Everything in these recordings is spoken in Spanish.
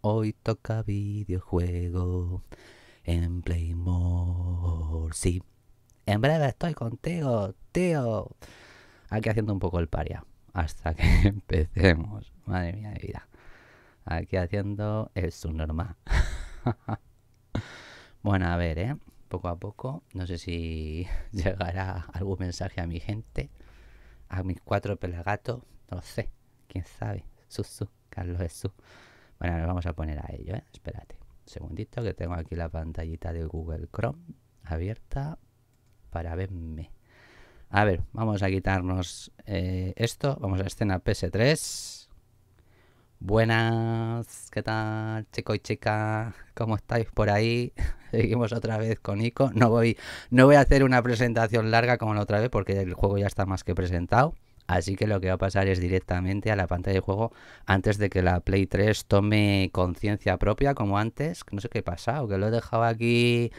Hoy toca videojuego en Playmore. Sí, en breve estoy contigo, tío. Aquí haciendo un poco el paria hasta que empecemos. Madre mía de vida. Aquí haciendo el subnormal. bueno, a ver, ¿eh? Poco a poco. No sé si llegará algún mensaje a mi gente. A mis cuatro pelagatos. No sé. ¿Quién sabe? Susu. Carlos Jesús. Bueno, nos vamos a poner a ello, ¿eh? Espérate un segundito que tengo aquí la pantallita de Google Chrome abierta para verme. A ver, vamos a quitarnos eh, esto. Vamos a escena PS3. Buenas, ¿qué tal chico y chica? ¿Cómo estáis por ahí? Seguimos otra vez con Ico. No voy, no voy a hacer una presentación larga como la otra vez porque el juego ya está más que presentado. Así que lo que va a pasar es directamente a la pantalla de juego antes de que la Play 3 tome conciencia propia como antes. Que no sé qué ha o que lo he dejado aquí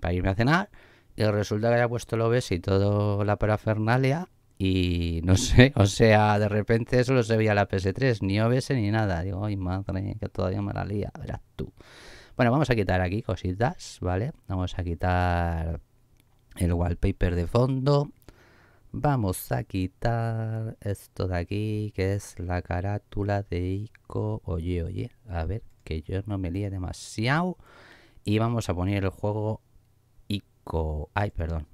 para irme a cenar. Y resulta que haya puesto el OBS y todo la parafernalia. Y no sé, o sea, de repente solo se veía la PS3, ni OBS ni nada. Digo, ay madre, que todavía me la lía, verás tú. Bueno, vamos a quitar aquí cositas, ¿vale? Vamos a quitar el wallpaper de fondo. Vamos a quitar esto de aquí, que es la carátula de Ico. Oye, oye, a ver, que yo no me líe demasiado. Y vamos a poner el juego Ico. Ay, perdón,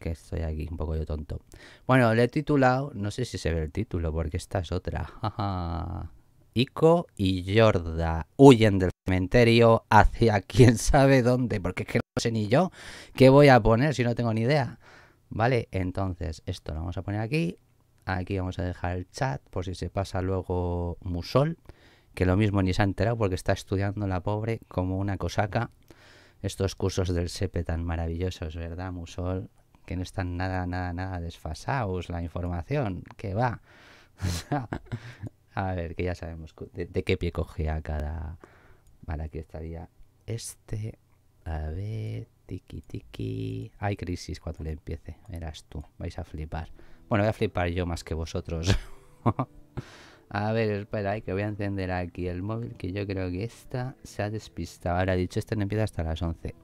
que estoy aquí un poco yo tonto. Bueno, le he titulado, no sé si se ve el título, porque esta es otra. Ico y Jorda huyen del cementerio hacia quién sabe dónde, porque es que no sé ni yo qué voy a poner si no tengo ni idea. Vale, entonces esto lo vamos a poner aquí. Aquí vamos a dejar el chat por si se pasa luego Musol, que lo mismo ni se ha enterado porque está estudiando la pobre como una cosaca estos cursos del SEPE tan maravillosos, ¿verdad, Musol? Que no están nada, nada, nada desfasados la información, que va. a ver, que ya sabemos de, qué pie cogía cada... Vale, aquí estaría este. A ver... Tiki, tiki. Hay crisis cuando le empiece. Verás tú. Vais a flipar. Bueno, voy a flipar yo más que vosotros. a ver, espera, eh, que voy a encender aquí el móvil. Que yo creo que esta se ha despistado. Ahora, dicho esto, no empieza hasta las 11.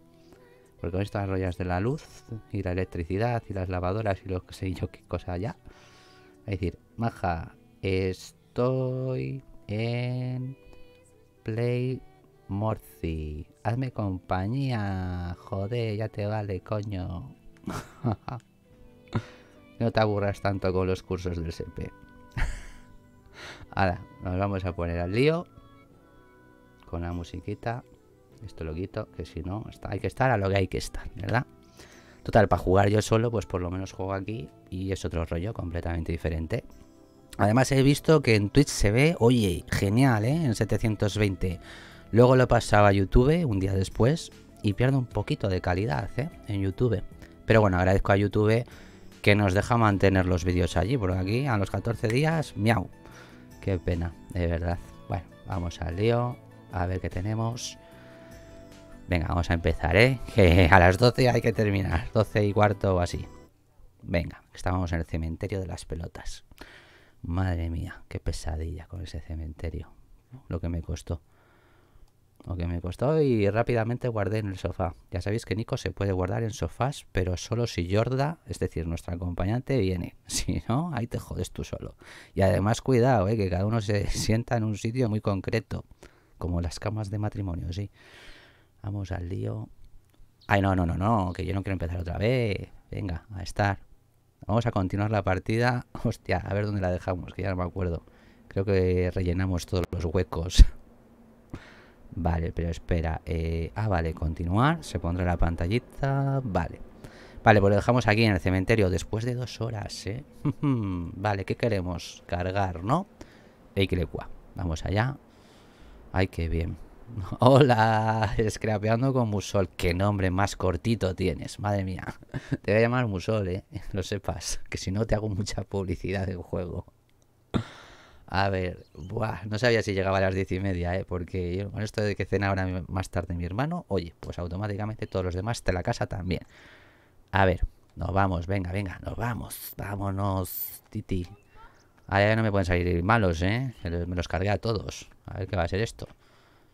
Porque con estas rollas de la luz y la electricidad y las lavadoras y lo que sé yo qué cosa ya. Es decir, maja, estoy en Play Morci, hazme compañía. Joder, ya te vale, coño. no te aburras tanto con los cursos del CP. Ahora, nos vamos a poner al lío. Con la musiquita. Esto lo quito, que si no, hay que estar a lo que hay que estar, ¿verdad? Total, para jugar yo solo, pues por lo menos juego aquí y es otro rollo completamente diferente. Además he visto que en Twitch se ve, oye, genial, ¿eh? En 720. Luego lo pasaba a YouTube un día después y pierdo un poquito de calidad ¿eh? en YouTube. Pero bueno, agradezco a YouTube que nos deja mantener los vídeos allí, porque aquí a los 14 días, miau. Qué pena, de verdad. Bueno, vamos al lío, a ver qué tenemos. Venga, vamos a empezar, ¿eh? Que a las 12 hay que terminar, 12 y cuarto o así. Venga, estábamos en el cementerio de las pelotas. Madre mía, qué pesadilla con ese cementerio. Lo que me costó. Lo que me costó y rápidamente guardé en el sofá. Ya sabéis que Nico se puede guardar en sofás, pero solo si Jorda, es decir, nuestra acompañante, viene. Si no, ahí te jodes tú solo. Y además, cuidado, ¿eh? que cada uno se sienta en un sitio muy concreto, como las camas de matrimonio, sí. Vamos al lío. Ay, no, no, no, no, que yo no quiero empezar otra vez. Venga, a estar. Vamos a continuar la partida. Hostia, a ver dónde la dejamos, que ya no me acuerdo. Creo que rellenamos todos los huecos. Vale, pero espera. Eh, ah, vale, continuar. Se pondrá la pantallita. Vale. Vale, pues lo dejamos aquí en el cementerio después de dos horas, ¿eh? vale, ¿qué queremos? Cargar, ¿no? cuá Vamos allá. Ay, qué bien. Hola, scrapeando con Musol. Qué nombre más cortito tienes, madre mía. Te voy a llamar Musol, ¿eh? Lo sepas, que si no te hago mucha publicidad del juego. A ver, no sabía si llegaba a las diez y media, ¿eh? porque yo, con esto de que cena ahora más tarde mi hermano, oye, pues automáticamente todos los demás de la casa también. A ver, nos vamos, venga, venga, nos vamos, vámonos, Titi. ya no me pueden salir malos, ¿eh? Me los cargué a todos. A ver qué va a ser esto.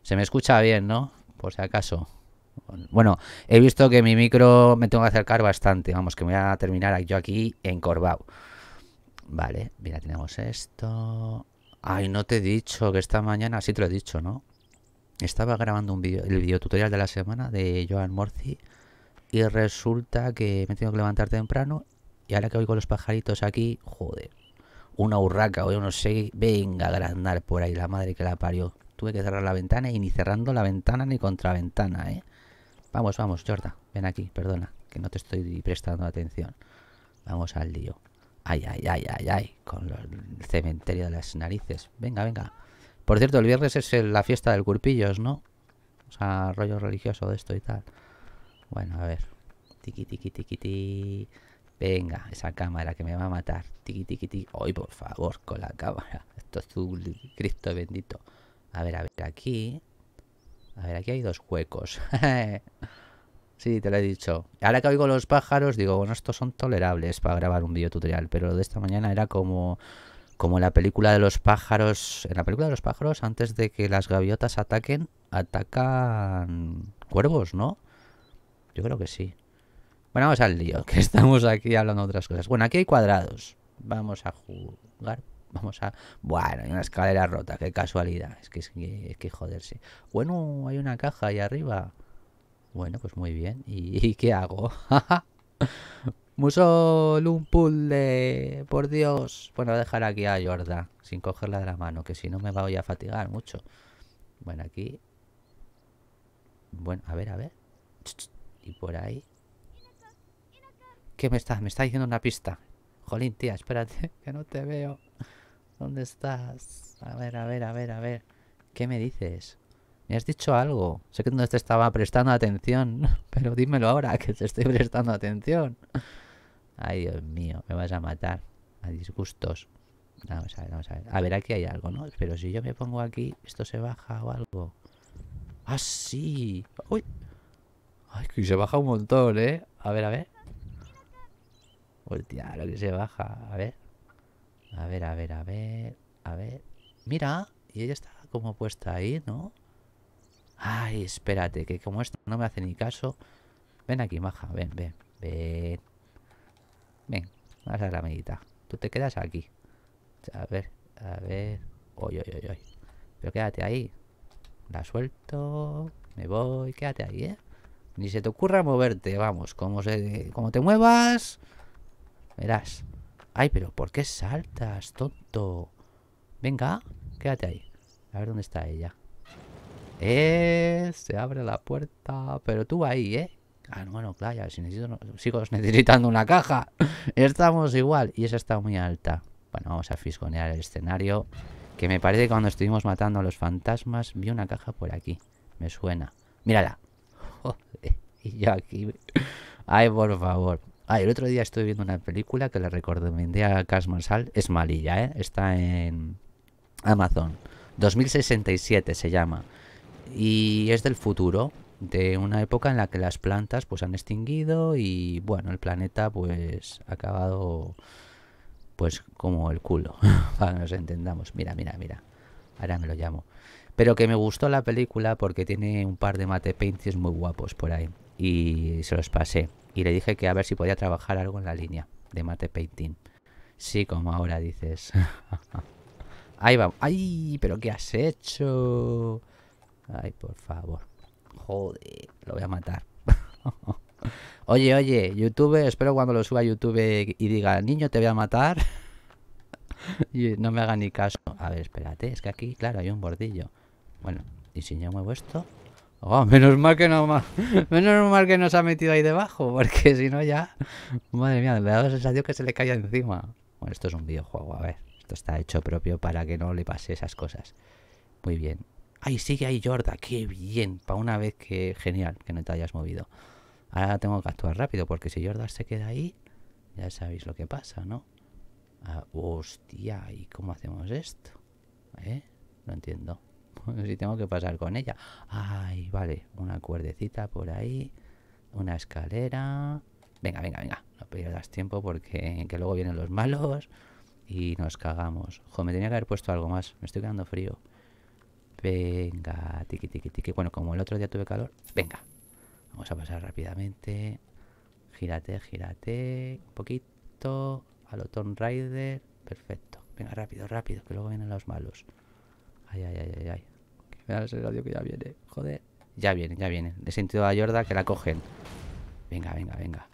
Se me escucha bien, ¿no? Por si acaso. Bueno, he visto que mi micro me tengo que acercar bastante. Vamos, que me voy a terminar yo aquí encorvado. Vale, mira, tenemos esto. Ay, no te he dicho que esta mañana, sí te lo he dicho, ¿no? Estaba grabando un video, el videotutorial de la semana de Joan Morci y resulta que me tengo que levantar temprano y ahora que voy con los pajaritos aquí, joder, una urraca oye, uno no sé, venga a agrandar por ahí la madre que la parió. Tuve que cerrar la ventana y ni cerrando la ventana ni contraventana, ¿eh? Vamos, vamos, Jorda, ven aquí, perdona, que no te estoy prestando atención. Vamos al lío. Ay, ay, ay, ay, ay. Con el cementerio de las narices. Venga, venga. Por cierto, el viernes es la fiesta del Curpillos, ¿no? O sea, rollo religioso de esto y tal. Bueno, a ver. Tiki, tiki, tiki, tiki. Venga, esa cámara que me va a matar. Tiki, tiki, tiki. Hoy, por favor, con la cámara. Esto es un Cristo bendito. A ver, a ver, aquí. A ver, aquí hay dos huecos. Sí, te lo he dicho. Ahora que oigo los pájaros, digo, bueno, estos son tolerables para grabar un video tutorial, pero lo de esta mañana era como como en la película de los pájaros, en la película de los pájaros antes de que las gaviotas ataquen, atacan cuervos, ¿no? Yo creo que sí. Bueno, vamos al lío, que estamos aquí hablando de otras cosas. Bueno, aquí hay cuadrados. Vamos a jugar. Vamos a... Bueno, hay una escalera rota, qué casualidad. Es que, es que, es que joderse. Bueno, hay una caja ahí arriba. Bueno, pues muy bien. ¿Y, qué hago? Musol, un puzzle. Por Dios. Bueno, voy a dejar aquí a Yorda. Sin cogerla de la mano. Que si no me voy a fatigar mucho. Bueno, aquí. Bueno, a ver, a ver. Y por ahí. ¿Qué me está? Me está diciendo una pista. Jolín, tía, espérate, que no te veo. ¿Dónde estás? A ver, a ver, a ver, a ver. ¿Qué me dices? Me has dicho algo. Sé que no te estaba prestando atención, pero dímelo ahora que te estoy prestando atención. Ay, Dios mío, me vas a matar a disgustos. Vamos a ver, vamos a ver. A ver, aquí hay algo, ¿no? Pero si yo me pongo aquí, esto se baja o algo. ¡Ah, sí! ¡Uy! Ay, que se baja un montón, ¿eh? A ver, a ver. Hostia, lo que se baja. A ver. A ver, a ver, a ver. A ver. Mira, y ella está como puesta ahí, ¿no? Ay, espérate, que como esto no me hace ni caso. Ven aquí, maja, ven, ven, ven. Ven, vas a la medita. Tú te quedas aquí. A ver, a ver. Oy, oy, oy, oy. Pero quédate ahí. La suelto. Me voy, quédate ahí, ¿eh? Ni se te ocurra moverte, vamos. Como, se, como te muevas. Verás. Ay, pero ¿por qué saltas, tonto? Venga, quédate ahí. A ver dónde está ella. Eh, se abre la puerta. Pero tú ahí, ¿eh? Ah, bueno, claro, si necesito, sigo necesitando una caja. Estamos igual. Y esa está muy alta. Bueno, vamos a fisgonear el escenario. Que me parece que cuando estuvimos matando a los fantasmas, vi una caja por aquí. Me suena. Mírala. y yo aquí. Ay, por favor. Ay, el otro día estoy viendo una película que le recomendé a Cas Sal, Es malilla, ¿eh? Está en Amazon. 2067 se llama y es del futuro, de una época en la que las plantas pues han extinguido y bueno, el planeta pues ha acabado pues como el culo, para que nos entendamos. Mira, mira, mira. Ahora me lo llamo. Pero que me gustó la película porque tiene un par de mate paintings muy guapos por ahí y se los pasé y le dije que a ver si podía trabajar algo en la línea de mate painting. Sí, como ahora dices. ahí vamos. ¡Ay! ¿Pero qué has hecho? Ay, por favor. Joder, lo voy a matar. oye, oye, YouTube, espero cuando lo suba a YouTube y diga, niño, te voy a matar. y no me haga ni caso. A ver, espérate, es que aquí, claro, hay un bordillo. Bueno, y si yo muevo esto... Oh, menos mal que no menos mal que nos ha metido ahí debajo, porque si no ya... Madre mía, me da la sensación que se le cae encima. Bueno, esto es un videojuego, a ver. Esto está hecho propio para que no le pase esas cosas. Muy bien, ¡Ahí sigue ahí Jorda! ¡Qué bien! Para una vez que genial que no te hayas movido. Ahora tengo que actuar rápido porque si Jorda se queda ahí, ya sabéis lo que pasa, ¿no? Ah, hostia, ¿y cómo hacemos esto? ¿Eh? No entiendo. si tengo que pasar con ella. Ay, vale, una cuerdecita por ahí, una escalera. Venga, venga, venga, no pierdas tiempo porque que luego vienen los malos y nos cagamos. ¡Joder! me tenía que haber puesto algo más, me estoy quedando frío. Venga, tiqui, tiqui, tiqui. Bueno, como el otro día tuve calor, venga. Vamos a pasar rápidamente. Gírate, gírate. Un poquito. A lo Perfecto. Venga, rápido, rápido, que luego vienen los malos. Ay, ay, ay, ay, ay. Mira el radio que ya viene. Joder. Ya viene, ya viene, He sentido a Yorda que la cogen. Venga, venga, venga.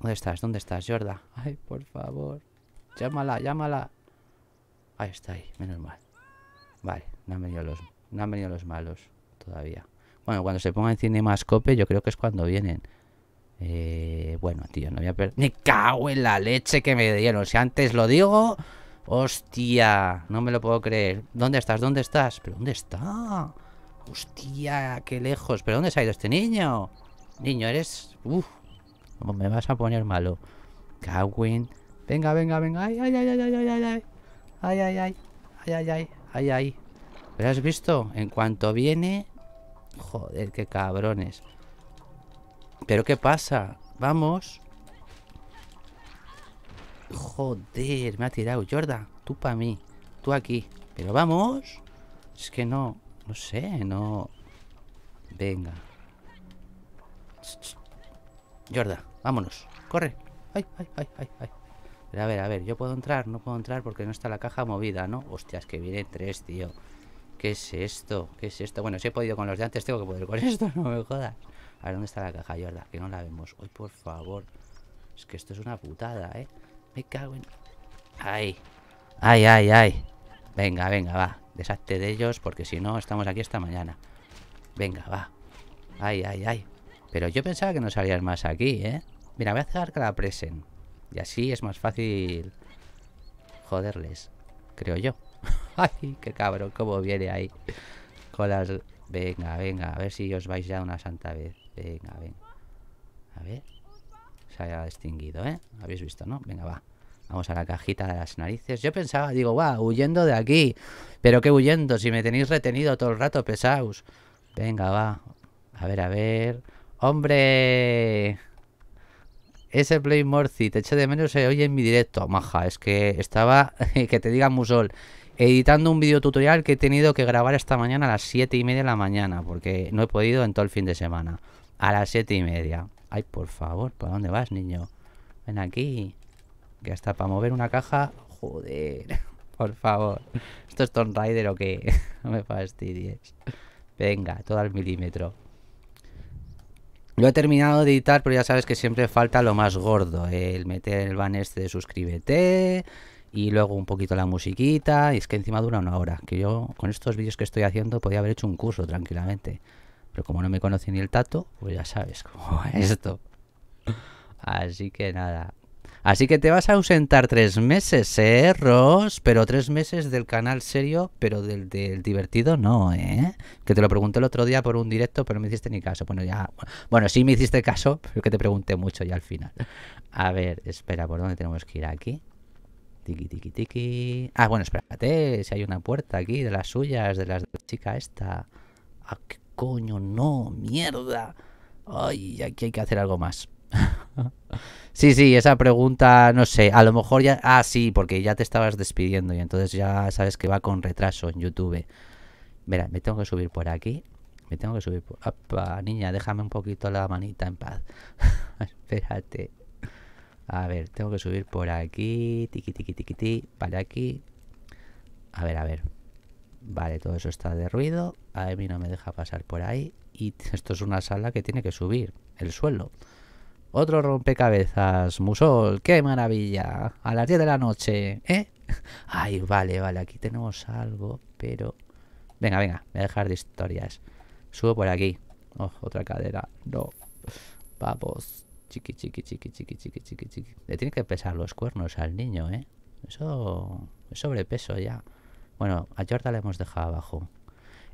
¿Dónde estás? ¿Dónde estás, Yorda? Ay, por favor. Llámala, llámala. Ahí está, ahí. Menos mal. Vale, no han venido los, no han venido los malos todavía. Bueno, cuando se ponga en cinemascope yo creo que es cuando vienen. Eh, bueno, tío, no voy a perder... ¡Me cago en la leche que me dieron! Si antes lo digo... ¡Hostia! No me lo puedo creer. ¿Dónde estás? ¿Dónde estás? ¿Pero dónde está? ¡Hostia! ¡Qué lejos! ¿Pero dónde se ha ido este niño? Niño, eres... ¡Uf! Me vas a poner malo. en Venga, venga, venga. ¡Ay, ay, ay, ay, ay! ¡Ay, ay, ay! ¡Ay, ay, ay! ¡Ay, ay! ay ¿Pero has visto? En cuanto viene... Joder, qué cabrones. ¿Pero qué pasa? Vamos. Joder, me ha tirado. Jorda, tú para mí. Tú aquí. Pero vamos. Es que no... No sé, no... Venga. Jorda, vámonos. Corre. Ay, ay, ay, ay, ay a ver, a ver, yo puedo entrar, no puedo entrar porque no está la caja movida, ¿no? Hostias, que viene tres, tío. ¿Qué es esto? ¿Qué es esto? Bueno, si he podido con los de antes, tengo que poder con esto, no me jodas. A ver, ¿dónde está la caja, Jordan? Que no la vemos. Hoy, por favor. Es que esto es una putada, ¿eh? Me cago en... ¡Ay! ¡Ay, ay, ay! Venga, venga, va. Deshazte de ellos porque si no, estamos aquí esta mañana. Venga, va. ¡Ay, ay, ay! Pero yo pensaba que no salían más aquí, ¿eh? Mira, voy a hacer la presen. Y así es más fácil joderles, creo yo. ¡Ay, qué cabrón! ¿Cómo viene ahí? Con las... Venga, venga, a ver si os vais ya una santa vez. Venga, venga. A ver. Se ha extinguido, ¿eh? Habéis visto, ¿no? Venga, va. Vamos a la cajita de las narices. Yo pensaba, digo, va, huyendo de aquí. Pero qué huyendo, si me tenéis retenido todo el rato, pesaos. Venga, va. A ver, a ver. ¡Hombre! Ese Play Morci, te eché de menos se oye en mi directo. Maja, es que estaba, que te diga Musol, editando un video tutorial que he tenido que grabar esta mañana a las 7 y media de la mañana, porque no he podido en todo el fin de semana. A las 7 y media. Ay, por favor, ¿para dónde vas, niño? Ven aquí. Que hasta para mover una caja. Joder, por favor. Esto es Tomb Raider o qué. no me fastidies. Venga, todo al milímetro. Lo he terminado de editar, pero ya sabes que siempre falta lo más gordo, el meter el banner este de suscríbete y luego un poquito la musiquita, y es que encima dura una hora, que yo con estos vídeos que estoy haciendo podía haber hecho un curso tranquilamente, pero como no me conoce ni el tato, pues ya sabes cómo es esto. Así que nada, Así que te vas a ausentar tres meses, ¿eh, Ross? Pero tres meses del canal serio, pero del, divertido no, ¿eh? Que te lo pregunté el otro día por un directo, pero no me hiciste ni caso. Bueno, ya. Bueno, sí me hiciste caso, pero que te pregunté mucho ya al final. A ver, espera, ¿por dónde tenemos que ir aquí? Tiki, tiki, tiki. Ah, bueno, espérate, si hay una puerta aquí de las suyas, de las de la chica esta. Ah, qué coño, no, mierda. Ay, aquí hay que hacer algo más. sí, sí, esa pregunta, no sé, a lo mejor ya... Ah, sí, porque ya te estabas despidiendo y entonces ya sabes que va con retraso en YouTube. Mira, me tengo que subir por aquí. Me tengo que subir por... niña, déjame un poquito la manita en paz. Espérate. A ver, tengo que subir por aquí. Tiqui, tiqui, tiqui, tiqui. Para aquí. A ver, a ver. Vale, todo eso está de ruido. A mí no me deja pasar por ahí. Y esto es una sala que tiene que subir el suelo. Otro rompecabezas, Musol, qué maravilla. A las 10 de la noche, ¿eh? Ay, vale, vale, aquí tenemos algo, pero... Venga, venga, voy a dejar de historias. Subo por aquí. Oh, otra cadera. No. Papos. Chiqui, chiqui, chiqui, chiqui, chiqui, chiqui, chiqui. Le tiene que pesar los cuernos al niño, ¿eh? Eso... Es sobrepeso ya. Bueno, a Jordan le hemos dejado abajo.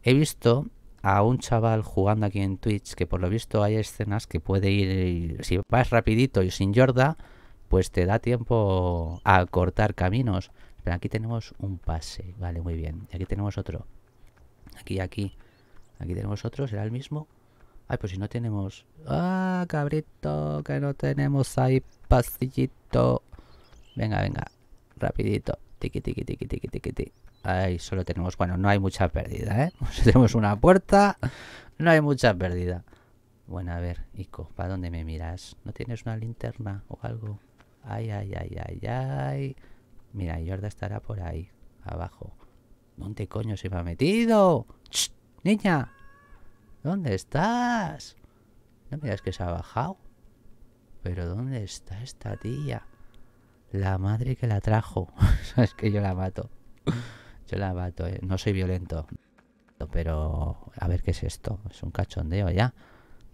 He visto a un chaval jugando aquí en Twitch, que por lo visto hay escenas que puede ir, si vas rapidito y sin Yorda, pues te da tiempo a cortar caminos. Pero aquí tenemos un pase, vale, muy bien. Aquí tenemos otro. Aquí, aquí. Aquí tenemos otro, ¿será el mismo? Ay, pues si no tenemos... ¡Ah, cabrito! Que no tenemos ahí pasillito. Venga, venga. Rapidito. Tiki, tiki, tiqui, tiki, tiqui Ay, solo tenemos, bueno, no hay mucha pérdida, ¿eh? tenemos una puerta, no hay mucha pérdida. Bueno, a ver, Ico, ¿para dónde me miras? ¿No tienes una linterna o algo? Ay, ay, ay, ay, ay. Mira, Yorda estará por ahí, abajo. ¿Dónde coño se me ha metido? ¡Niña! ¿Dónde estás? No miras que se ha bajado. Pero ¿dónde está esta tía? La madre que la trajo. Es que yo la mato. Yo la eh. no soy violento. Pero, a ver qué es esto. Es un cachondeo ya.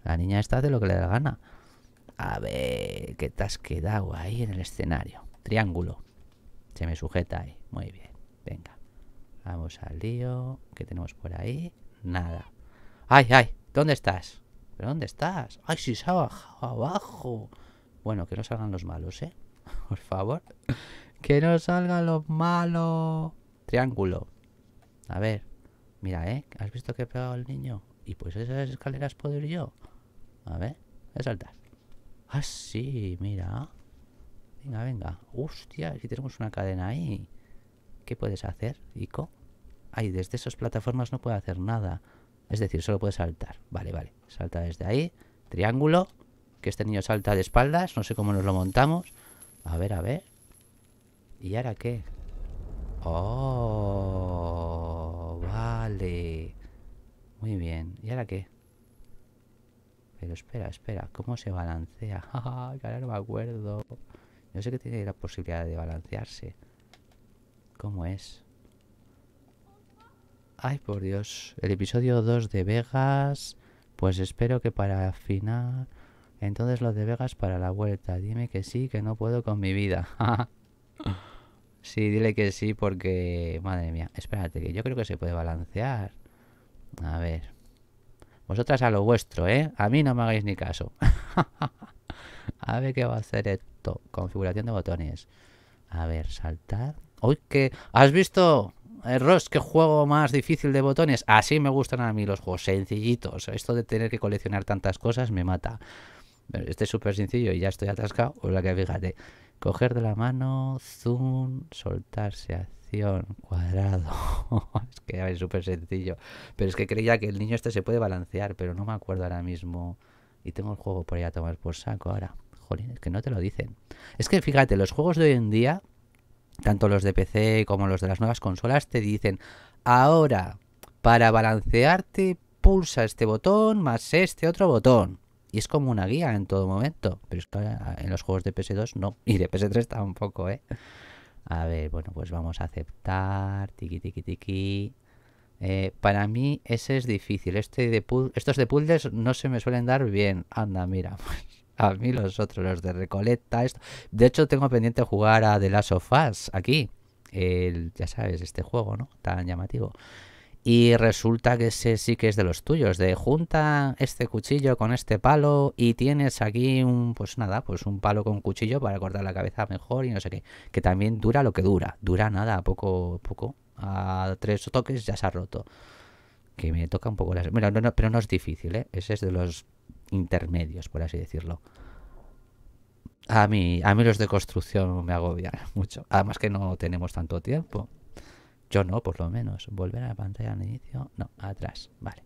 La niña está de lo que le da gana. A ver, ¿qué te has quedado ahí en el escenario? Triángulo. Se me sujeta ahí. Muy bien. Venga. Vamos al lío. ¿Qué tenemos por ahí? Nada. ¡Ay, ay! ¿Dónde estás? ¿Pero dónde estás? ¡Ay, si se ha bajado abajo! Bueno, que no salgan los malos, ¿eh? Por favor. ¡Que no salgan los malos! Triángulo. A ver. Mira, ¿eh? ¿Has visto que he pegado al niño? Y pues esas escaleras puedo ir yo. A ver. Voy a saltar. Ah, sí, mira. Venga, venga. Hostia, si tenemos una cadena ahí. ¿Qué puedes hacer, Ico? Ay, desde esas plataformas no puede hacer nada. Es decir, solo puede saltar. Vale, vale. Salta desde ahí. Triángulo. Que este niño salta de espaldas. No sé cómo nos lo montamos. A ver, a ver. ¿Y ahora qué? Oh, vale. Muy bien. ¿Y ahora qué? Pero espera, espera. ¿Cómo se balancea? ahora no me acuerdo. Yo sé que tiene la posibilidad de balancearse. ¿Cómo es? Ay, por Dios. El episodio 2 de Vegas. Pues espero que para final... Entonces lo de Vegas para la vuelta. Dime que sí, que no puedo con mi vida. Sí, dile que sí porque... Madre mía, espérate, que yo creo que se puede balancear. A ver. Vosotras a lo vuestro, ¿eh? A mí no me hagáis ni caso. a ver qué va a hacer esto. Configuración de botones. A ver, saltar. ¡Uy, que... ¿Has visto, eh, Ross, qué juego más difícil de botones? Así me gustan a mí los juegos sencillitos. Esto de tener que coleccionar tantas cosas me mata. Este es súper sencillo y ya estoy atascado. O la que fíjate. Coger de la mano, zoom, soltarse, acción, cuadrado. es que es súper sencillo. Pero es que creía que el niño este se puede balancear, pero no me acuerdo ahora mismo. Y tengo el juego por ahí a tomar por saco ahora. Jolín, es que no te lo dicen. Es que fíjate, los juegos de hoy en día, tanto los de PC como los de las nuevas consolas, te dicen, ahora, para balancearte, pulsa este botón más este otro botón. Y es como una guía en todo momento. Pero es que eh, en los juegos de PS2 no. Y de PS3 tampoco, ¿eh? A ver, bueno, pues vamos a aceptar. Tiki, tiki, tiki. Eh, para mí ese es difícil. Este de estos de puzzles no se me suelen dar bien. Anda, mira. A mí los otros, los de recolecta, Esto. De hecho, tengo pendiente jugar a The Last of Us aquí. ya sabes, este juego, ¿no? Tan llamativo. Y resulta que ese sí que es de los tuyos, de junta este cuchillo con este palo y tienes aquí un, pues nada, pues un palo con cuchillo para cortar la cabeza mejor y no sé qué. Que también dura lo que dura, dura nada, poco, poco, a tres toques ya se ha roto. Que me toca un poco las... pero no es difícil, ¿eh? Ese es de los intermedios, por así decirlo. A mí, a mí los de construcción me agobian mucho. Además que no tenemos tanto tiempo. Yo no, por lo menos. Volver a la pantalla al inicio. No, atrás. Vale.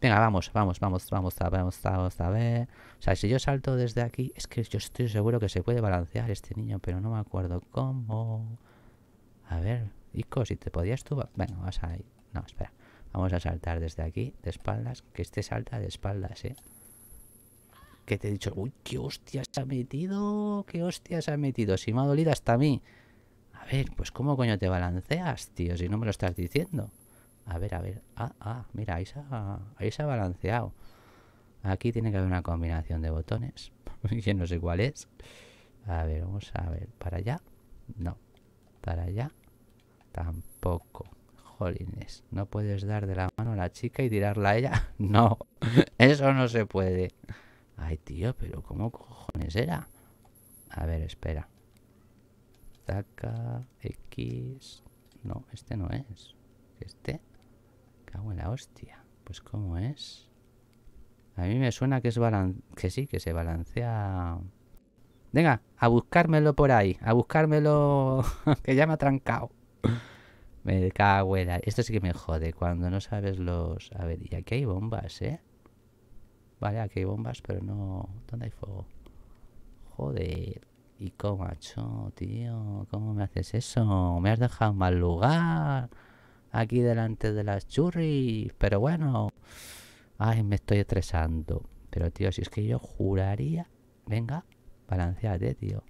Venga, vamos, vamos, vamos, vamos, vamos, vamos, a ver. O sea, si yo salto desde aquí, es que yo estoy seguro que se puede balancear este niño, pero no me acuerdo cómo. A ver, Ico, si te podías tú... Venga, vas ahí. No, espera. Vamos a saltar desde aquí, de espaldas. Que este salta de espaldas, ¿eh? Que te he dicho... ¡Uy, qué hostias ha metido! ¡Qué hostias ha metido! Si me ha dolido hasta a mí. A ver, pues ¿cómo coño te balanceas, tío? Si no me lo estás diciendo. A ver, a ver. Ah, ah, mira, ahí se ha, ahí se ha balanceado. Aquí tiene que haber una combinación de botones. que no sé cuál es. A ver, vamos a ver. ¿Para allá? No. ¿Para allá? Tampoco. Jolines. ¿No puedes dar de la mano a la chica y tirarla a ella? No. Eso no se puede. Ay, tío, pero ¿cómo cojones era? A ver, espera. Taca, X. No, este no es. Este. Cago en la hostia. Pues cómo es. A mí me suena que es balance. que sí, que se balancea. Venga, a buscármelo por ahí. A buscármelo. que ya me ha trancado. me cago en Esto sí que me jode cuando no sabes los. A ver, y aquí hay bombas, ¿eh? Vale, aquí hay bombas, pero no. ¿Dónde hay fuego? Joder. Y como, macho, tío, ¿cómo me haces eso? Me has dejado mal lugar. Aquí delante de las churris. Pero bueno. Ay, me estoy estresando. Pero tío, si es que yo juraría. Venga, balanceate, tío.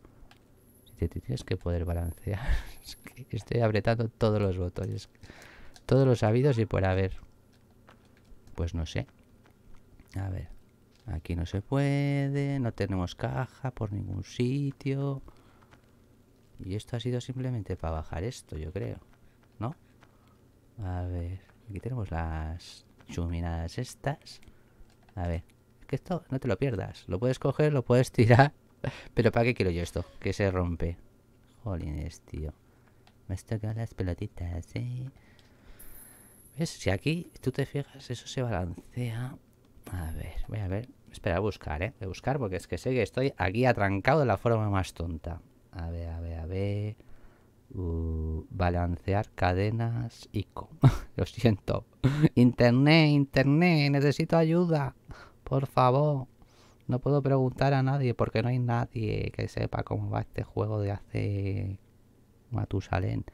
Si te, tienes que poder balancear. estoy apretando todos los botones. Todos los habidos y por haber. Pues no sé. A ver. Aquí no se puede, no tenemos caja por ningún sitio. Y esto ha sido simplemente para bajar esto, yo creo. ¿No? A ver, aquí tenemos las chuminadas estas. A ver, es que esto no te lo pierdas. Lo puedes coger, lo puedes tirar. Pero ¿para qué quiero yo esto? Que se rompe. Jolines, tío. Me has tocado las pelotitas, ¿eh? ¿Ves? Si aquí tú te fijas, eso se balancea. A ver, voy a ver Espera, a buscar, ¿eh? Voy a buscar porque es que sé que estoy aquí atrancado de la forma más tonta. A ver, a ver, a ver. Uh, balancear cadenas ICO. Lo siento. Internet, internet, necesito ayuda. Por favor. No puedo preguntar a nadie porque no hay nadie que sepa cómo va este juego de hace Matusalén.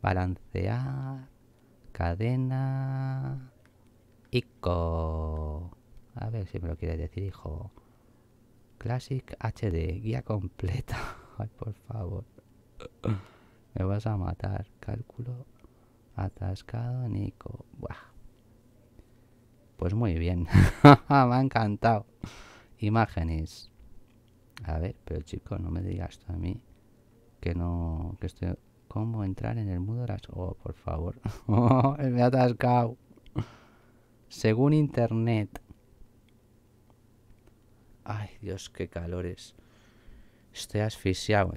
Balancear cadena ICO. A ver si me lo quiere decir, hijo. Classic HD, guía completa. Ay, por favor. Me vas a matar. Cálculo atascado, Nico. Buah. Pues muy bien. me ha encantado. Imágenes. A ver, pero chico, no me digas tú a mí que no. que estoy. ¿Cómo entrar en el mundo de las.? Oh, por favor. me ha atascado. Según internet, Ay, Dios, qué calores. Estoy asfixiado.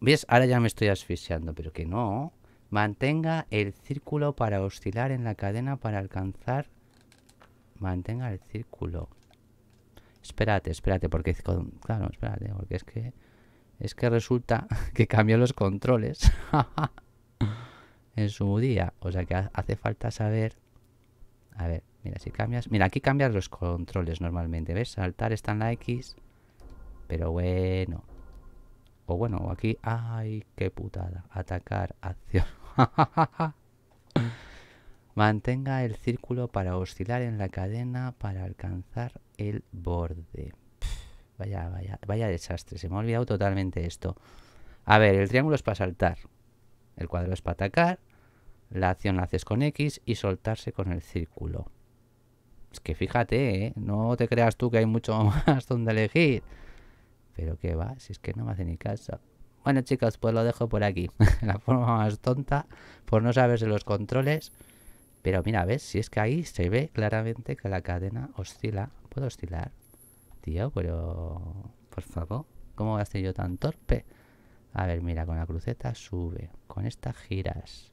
¿Ves? Ahora ya me estoy asfixiando, pero que no. Mantenga el círculo para oscilar en la cadena para alcanzar. Mantenga el círculo. Espérate, espérate, porque claro, espérate, porque es que es que resulta que cambió los controles en su día, o sea que hace falta saber. A ver, Mira, si cambias... Mira, aquí cambias los controles normalmente, ¿ves? Saltar está en la X. Pero bueno. O bueno, aquí... ¡Ay, qué putada! Atacar, acción. Mantenga el círculo para oscilar en la cadena para alcanzar el borde. vaya, vaya, vaya desastre. Se me ha olvidado totalmente esto. A ver, el triángulo es para saltar. El cuadro es para atacar. La acción la haces con X y soltarse con el círculo. Es pues que fíjate, ¿eh? no te creas tú que hay mucho más donde elegir. Pero qué va, si es que no me hace ni caso. Bueno chicos, pues lo dejo por aquí. la forma más tonta, por no saberse los controles. Pero mira, ves, si es que ahí se ve claramente que la cadena oscila. ¿Puedo oscilar? Tío, pero... Por favor, ¿cómo voy a ser yo tan torpe? A ver, mira, con la cruceta sube. Con estas giras.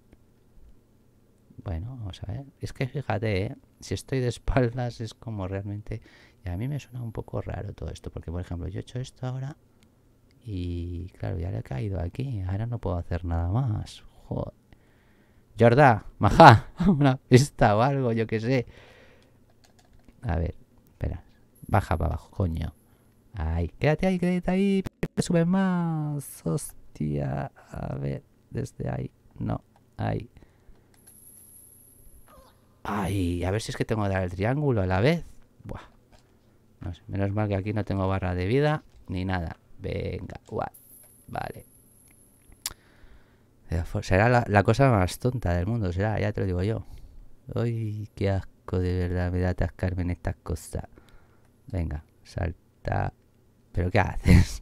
Bueno, vamos a ver. Es que fíjate, ¿eh? si estoy de espaldas es como realmente... Y a mí me suena un poco raro todo esto, porque por ejemplo yo he hecho esto ahora y claro, ya le he caído aquí, ahora no puedo hacer nada más. Joder. Jordá, ¡Maja! una pista o algo, yo qué sé. A ver, espera, baja para abajo, coño. Ahí, quédate ahí, quédate ahí, sube más. Hostia, a ver, desde ahí, no, ahí. Ay, a ver si es que tengo que dar el triángulo a la vez. Buah. menos mal que aquí no tengo barra de vida ni nada. Venga, ¡Guau! Vale. Eh, será la, cosa más tonta del mundo, será, ya te lo digo yo. Uy, qué asco, de verdad, me da atascarme en estas cosas. Venga, salta. ¿Pero qué haces?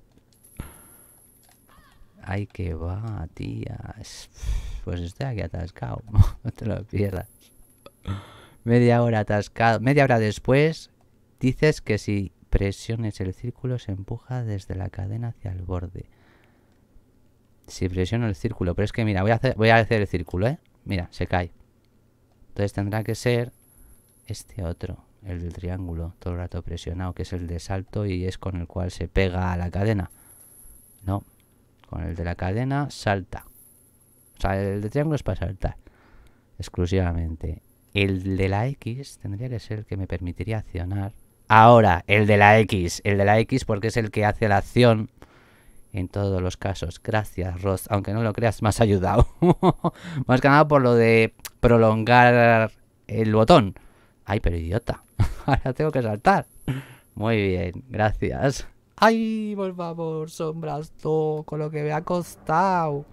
Ay, que va, tía! Pues estoy aquí atascado. no te lo pierdas. Media hora atascado. Media hora después, dices que si presiones el círculo se empuja desde la cadena hacia el borde. Si presiono el círculo, pero es que mira, voy a hacer, voy a hacer el círculo, ¿eh? Mira, se cae. Entonces tendrá que ser este otro, el del triángulo, todo el rato presionado, que es el de salto y es con el cual se pega a la cadena. No, con el de la cadena salta. O sea, el de triángulo es para saltar. Exclusivamente. El de la X tendría que ser el que me permitiría accionar. Ahora, el de la X. El de la X porque es el que hace la acción en todos los casos. Gracias, Ross. Aunque no lo creas, me has ayudado. más que nada por lo de prolongar el botón. Ay, pero idiota. Ahora tengo que saltar. Muy bien, gracias. Ay, por favor, sombras, todo con lo que me ha costado.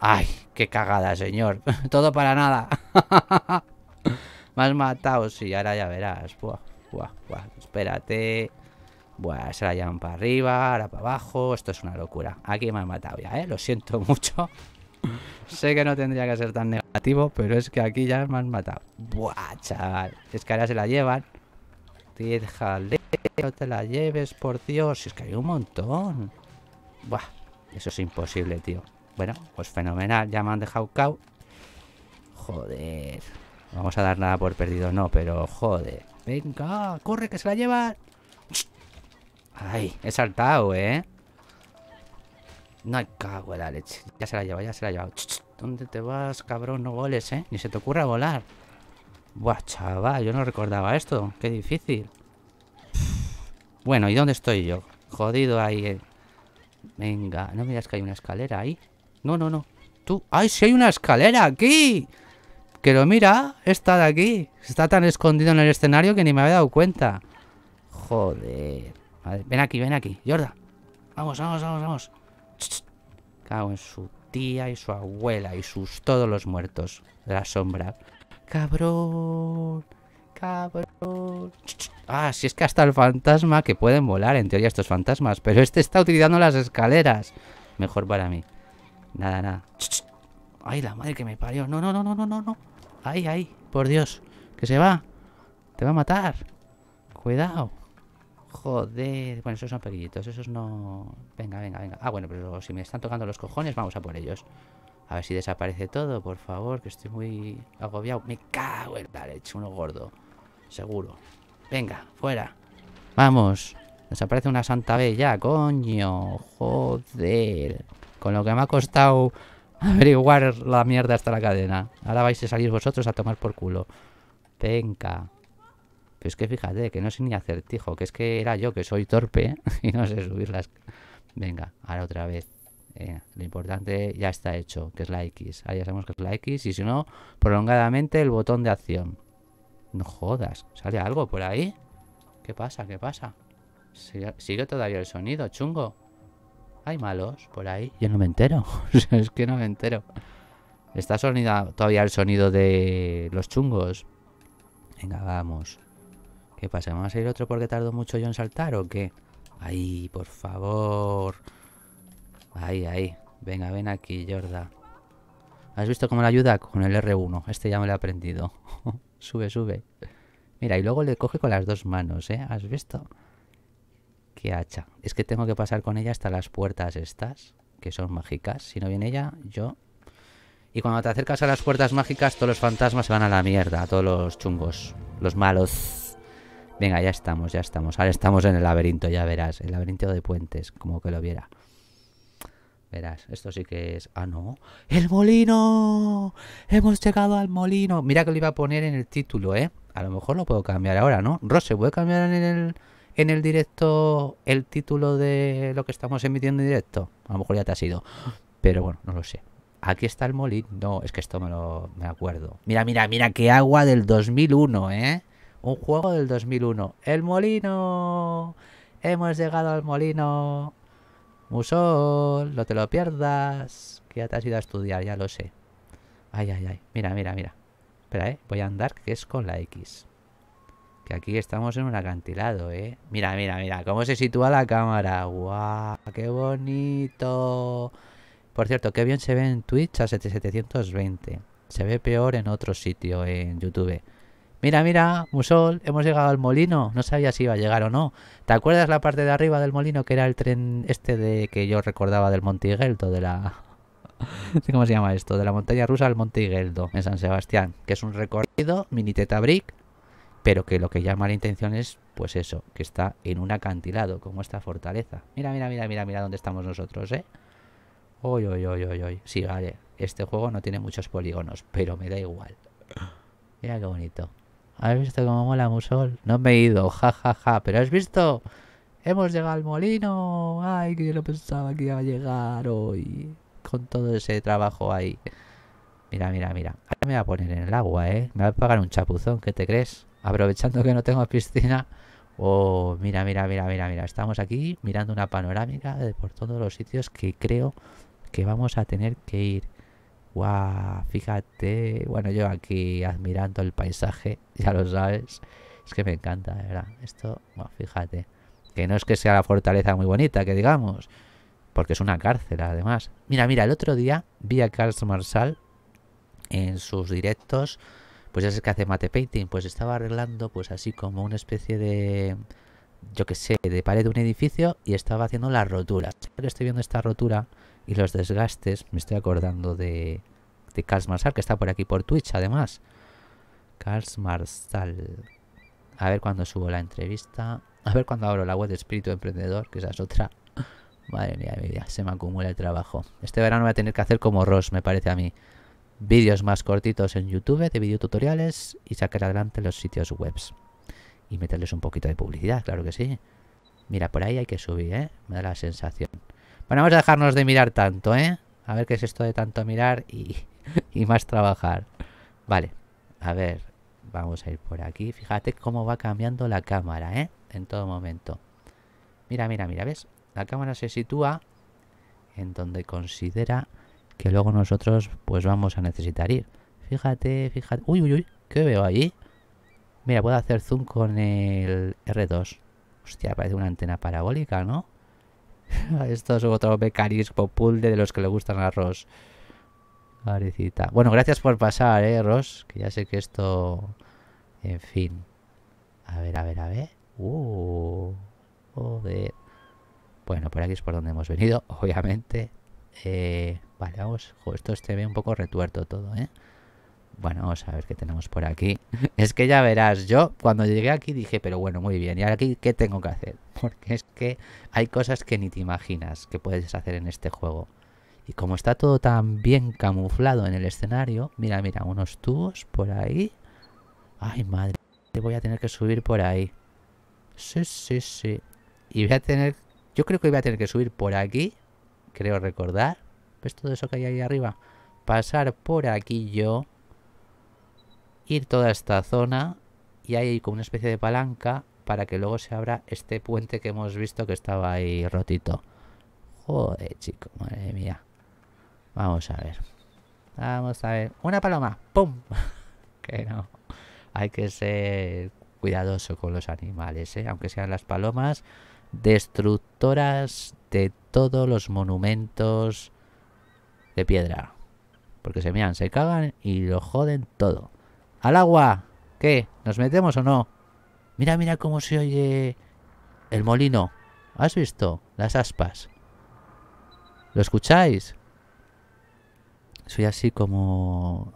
Ay, qué cagada, señor. Todo para nada. Me has matado, sí, ahora ya verás. Buah, buah, buah. Espérate. Buah, se la llevan para arriba, ahora para abajo. Esto es una locura. Aquí me han matado ya, ¿eh? Lo siento mucho. sé que no tendría que ser tan negativo, pero es que aquí ya me han matado. Buah, chaval. Es que ahora se la llevan. Déjale, no te la lleves, por Dios. Es que hay un montón. Buah, eso es imposible, tío. Bueno, pues fenomenal. Ya me han dejado cao. Joder. Vamos a dar nada por perdido, no, pero joder. Venga, corre, que se la lleva. Ay, he saltado, ¿eh? No hay cago en la leche. Ya se la lleva, ya se la lleva. ¿Dónde te vas, cabrón? No goles, ¿eh? Ni se te ocurra volar. Buah, chaval, yo no recordaba esto. Qué difícil. Bueno, ¿y dónde estoy yo? Jodido ahí. Eh. Venga, no miras que hay una escalera ahí. No, no, no. Tú. ¡Ay, si hay una escalera aquí! Que lo mira, esta de aquí. Está tan escondido en el escenario que ni me había dado cuenta. Joder. ven aquí, ven aquí. Jorda Vamos, vamos, vamos, vamos. Cago en su tía y su abuela y sus todos los muertos de la sombra. Cabrón. Cabrón. Ah, si es que hasta el fantasma que pueden volar en teoría estos fantasmas. Pero este está utilizando las escaleras. Mejor para mí. Nada, nada. Ay, la madre que me parió. No, no, no, no, no, no, no. ay ahí. Por Dios. Que se va. Te va a matar. Cuidado. Joder. Bueno, esos son pequeñitos. Esos no... Venga, venga, venga. Ah, bueno, pero si me están tocando los cojones, vamos a por ellos. A ver si desaparece todo, por favor, que estoy muy agobiado. Me cago en la leche, uno gordo. Seguro. Venga, fuera. Vamos. Desaparece una santa bella... coño. Joder. Con lo que me ha costado averiguar la mierda hasta la cadena. Ahora vais a salir vosotros a tomar por culo. Venga. Pero es que fíjate, que no sé ni acertijo. Que es que era yo que soy torpe y no sé subir las... Venga, ahora otra vez. lo importante ya está hecho, que es la X. Ahí ya sabemos que es la X y si no, prolongadamente el botón de acción. No jodas, ¿sale algo por ahí? ¿Qué pasa? ¿Qué pasa? sigue todavía el sonido, chungo? Hay malos por ahí. Yo no me entero. es que no me entero. Está sonido, todavía el sonido de los chungos. Venga, vamos. ¿Qué pasa? ¿Vamos a ir otro porque tardo mucho yo en saltar o qué? Ahí, por favor. Ahí, ahí. Venga, ven aquí, Jorda. ¿Has visto cómo le ayuda? Con el R1. Este ya me lo he aprendido. sube, sube. Mira, y luego le coge con las dos manos, ¿eh? ¿Has visto? Es que tengo que pasar con ella hasta las puertas estas, que son mágicas. Si no viene ella, yo... Y cuando te acercas a las puertas mágicas, todos los fantasmas se van a la mierda. Todos los chungos, los malos. Venga, ya estamos, ya estamos. Ahora estamos en el laberinto, ya verás. El laberinto de puentes, como que lo viera. Verás, esto sí que es... Ah, no. ¡El molino! Hemos llegado al molino. Mira que lo iba a poner en el título, ¿eh? A lo mejor lo puedo cambiar ahora, ¿no? Rose, a cambiar en el en el directo el título de lo que estamos emitiendo en directo? A lo mejor ya te ha sido. Pero bueno, no lo sé. Aquí está el molino. No, es que esto me lo me acuerdo. Mira, mira, mira qué agua del 2001, ¿eh? Un juego del 2001. El molino. Hemos llegado al molino. Musol, no te lo pierdas. Que ya te has ido a estudiar, ya lo sé. Ay, ay, ay. Mira, mira, mira. Espera, ¿eh? Voy a andar, que es con la X. Que aquí estamos en un acantilado, ¿eh? Mira, mira, mira, cómo se sitúa la cámara. ¡Guau! ¡Qué bonito! Por cierto, qué bien se ve en Twitch a 720. Se ve peor en otro sitio, en YouTube. Mira, mira, Musol, hemos llegado al molino. No sabía si iba a llegar o no. ¿Te acuerdas la parte de arriba del molino que era el tren este de que yo recordaba del Monte de la ¿Cómo se llama esto? De la montaña rusa al Monte en San Sebastián, que es un recorrido mini teta brick pero que lo que llama la intención es, pues eso, que está en un acantilado, como esta fortaleza. Mira, mira, mira, mira, mira dónde estamos nosotros, ¿eh? Uy, uy, uy, uy, uy. Sí, vale, este juego no tiene muchos polígonos, pero me da igual. Mira qué bonito. ¿Has visto cómo mola Musol? No me he ido, jajaja, ja, ja. pero ¿has visto? Hemos llegado al molino. Ay, que yo no pensaba que iba a llegar hoy. Con todo ese trabajo ahí. Mira, mira, mira. Ahora me voy a poner en el agua, ¿eh? Me va a pagar un chapuzón, ¿qué te crees? aprovechando que no tengo piscina. Oh, mira, mira, mira, mira, mira. Estamos aquí mirando una panorámica de por todos los sitios que creo que vamos a tener que ir. ¡Guau! fíjate. Bueno, yo aquí admirando el paisaje, ya lo sabes. Es que me encanta, de verdad. Esto, fíjate. Que no es que sea la fortaleza muy bonita, que digamos. Porque es una cárcel, además. Mira, mira, el otro día vi a Carlos Marsal en sus directos pues ya que hace mate painting, pues estaba arreglando pues así como una especie de, yo que sé, de pared de un edificio y estaba haciendo las roturas. Pero estoy viendo esta rotura y los desgastes, me estoy acordando de, de Marsal, que está por aquí por Twitch además. karls Marsal. A ver cuando subo la entrevista. A ver cuando abro la web de Espíritu Emprendedor, que esa es otra. Madre mía, se me acumula el trabajo. Este verano voy a tener que hacer como Ross, me parece a mí vídeos más cortitos en YouTube de tutoriales y sacar adelante los sitios webs. Y meterles un poquito de publicidad, claro que sí. Mira, por ahí hay que subir, ¿eh? Me da la sensación. Bueno, vamos a dejarnos de mirar tanto, ¿eh? A ver qué es esto de tanto mirar y, y más trabajar. Vale, a ver, vamos a ir por aquí. Fíjate cómo va cambiando la cámara, ¿eh? En todo momento. Mira, mira, mira, ¿ves? La cámara se sitúa en donde considera que luego nosotros pues vamos a necesitar ir. Fíjate, fíjate. Uy, uy, uy. ¿Qué veo ahí? Mira, puedo hacer zoom con el R2. Hostia, parece una antena parabólica, ¿no? Esto es otro mecanismo pulde de los que le gustan a Ross. Carecita. Bueno, gracias por pasar, eh, Ross. Que ya sé que esto... En fin. A ver, a ver, a ver. Uh, joder. Bueno, por aquí es por donde hemos venido, obviamente. Eh... Vale, vamos. Esto se ve un poco retuerto todo, ¿eh? Bueno, vamos a ver qué tenemos por aquí. Es que ya verás, yo cuando llegué aquí dije, pero bueno, muy bien, ¿y ahora aquí qué tengo que hacer? Porque es que hay cosas que ni te imaginas que puedes hacer en este juego. Y como está todo tan bien camuflado en el escenario, mira, mira, unos tubos por ahí. Ay, madre, voy a tener que subir por ahí. Sí, sí, sí. Y voy a tener, yo creo que voy a tener que subir por aquí, creo recordar. ¿Ves pues todo eso que hay ahí arriba? Pasar por aquí yo. Ir toda esta zona. Y hay como una especie de palanca para que luego se abra este puente que hemos visto que estaba ahí rotito. Joder, chico, madre mía. Vamos a ver. Vamos a ver. Una paloma. ¡Pum! que no. Hay que ser cuidadoso con los animales, ¿eh? aunque sean las palomas destructoras de todos los monumentos de piedra. Porque se miran, se cagan y lo joden todo. ¡Al agua! ¿Qué? ¿Nos metemos o no? Mira, mira cómo se oye el molino. ¿Has visto? Las aspas. ¿Lo escucháis? Soy así como...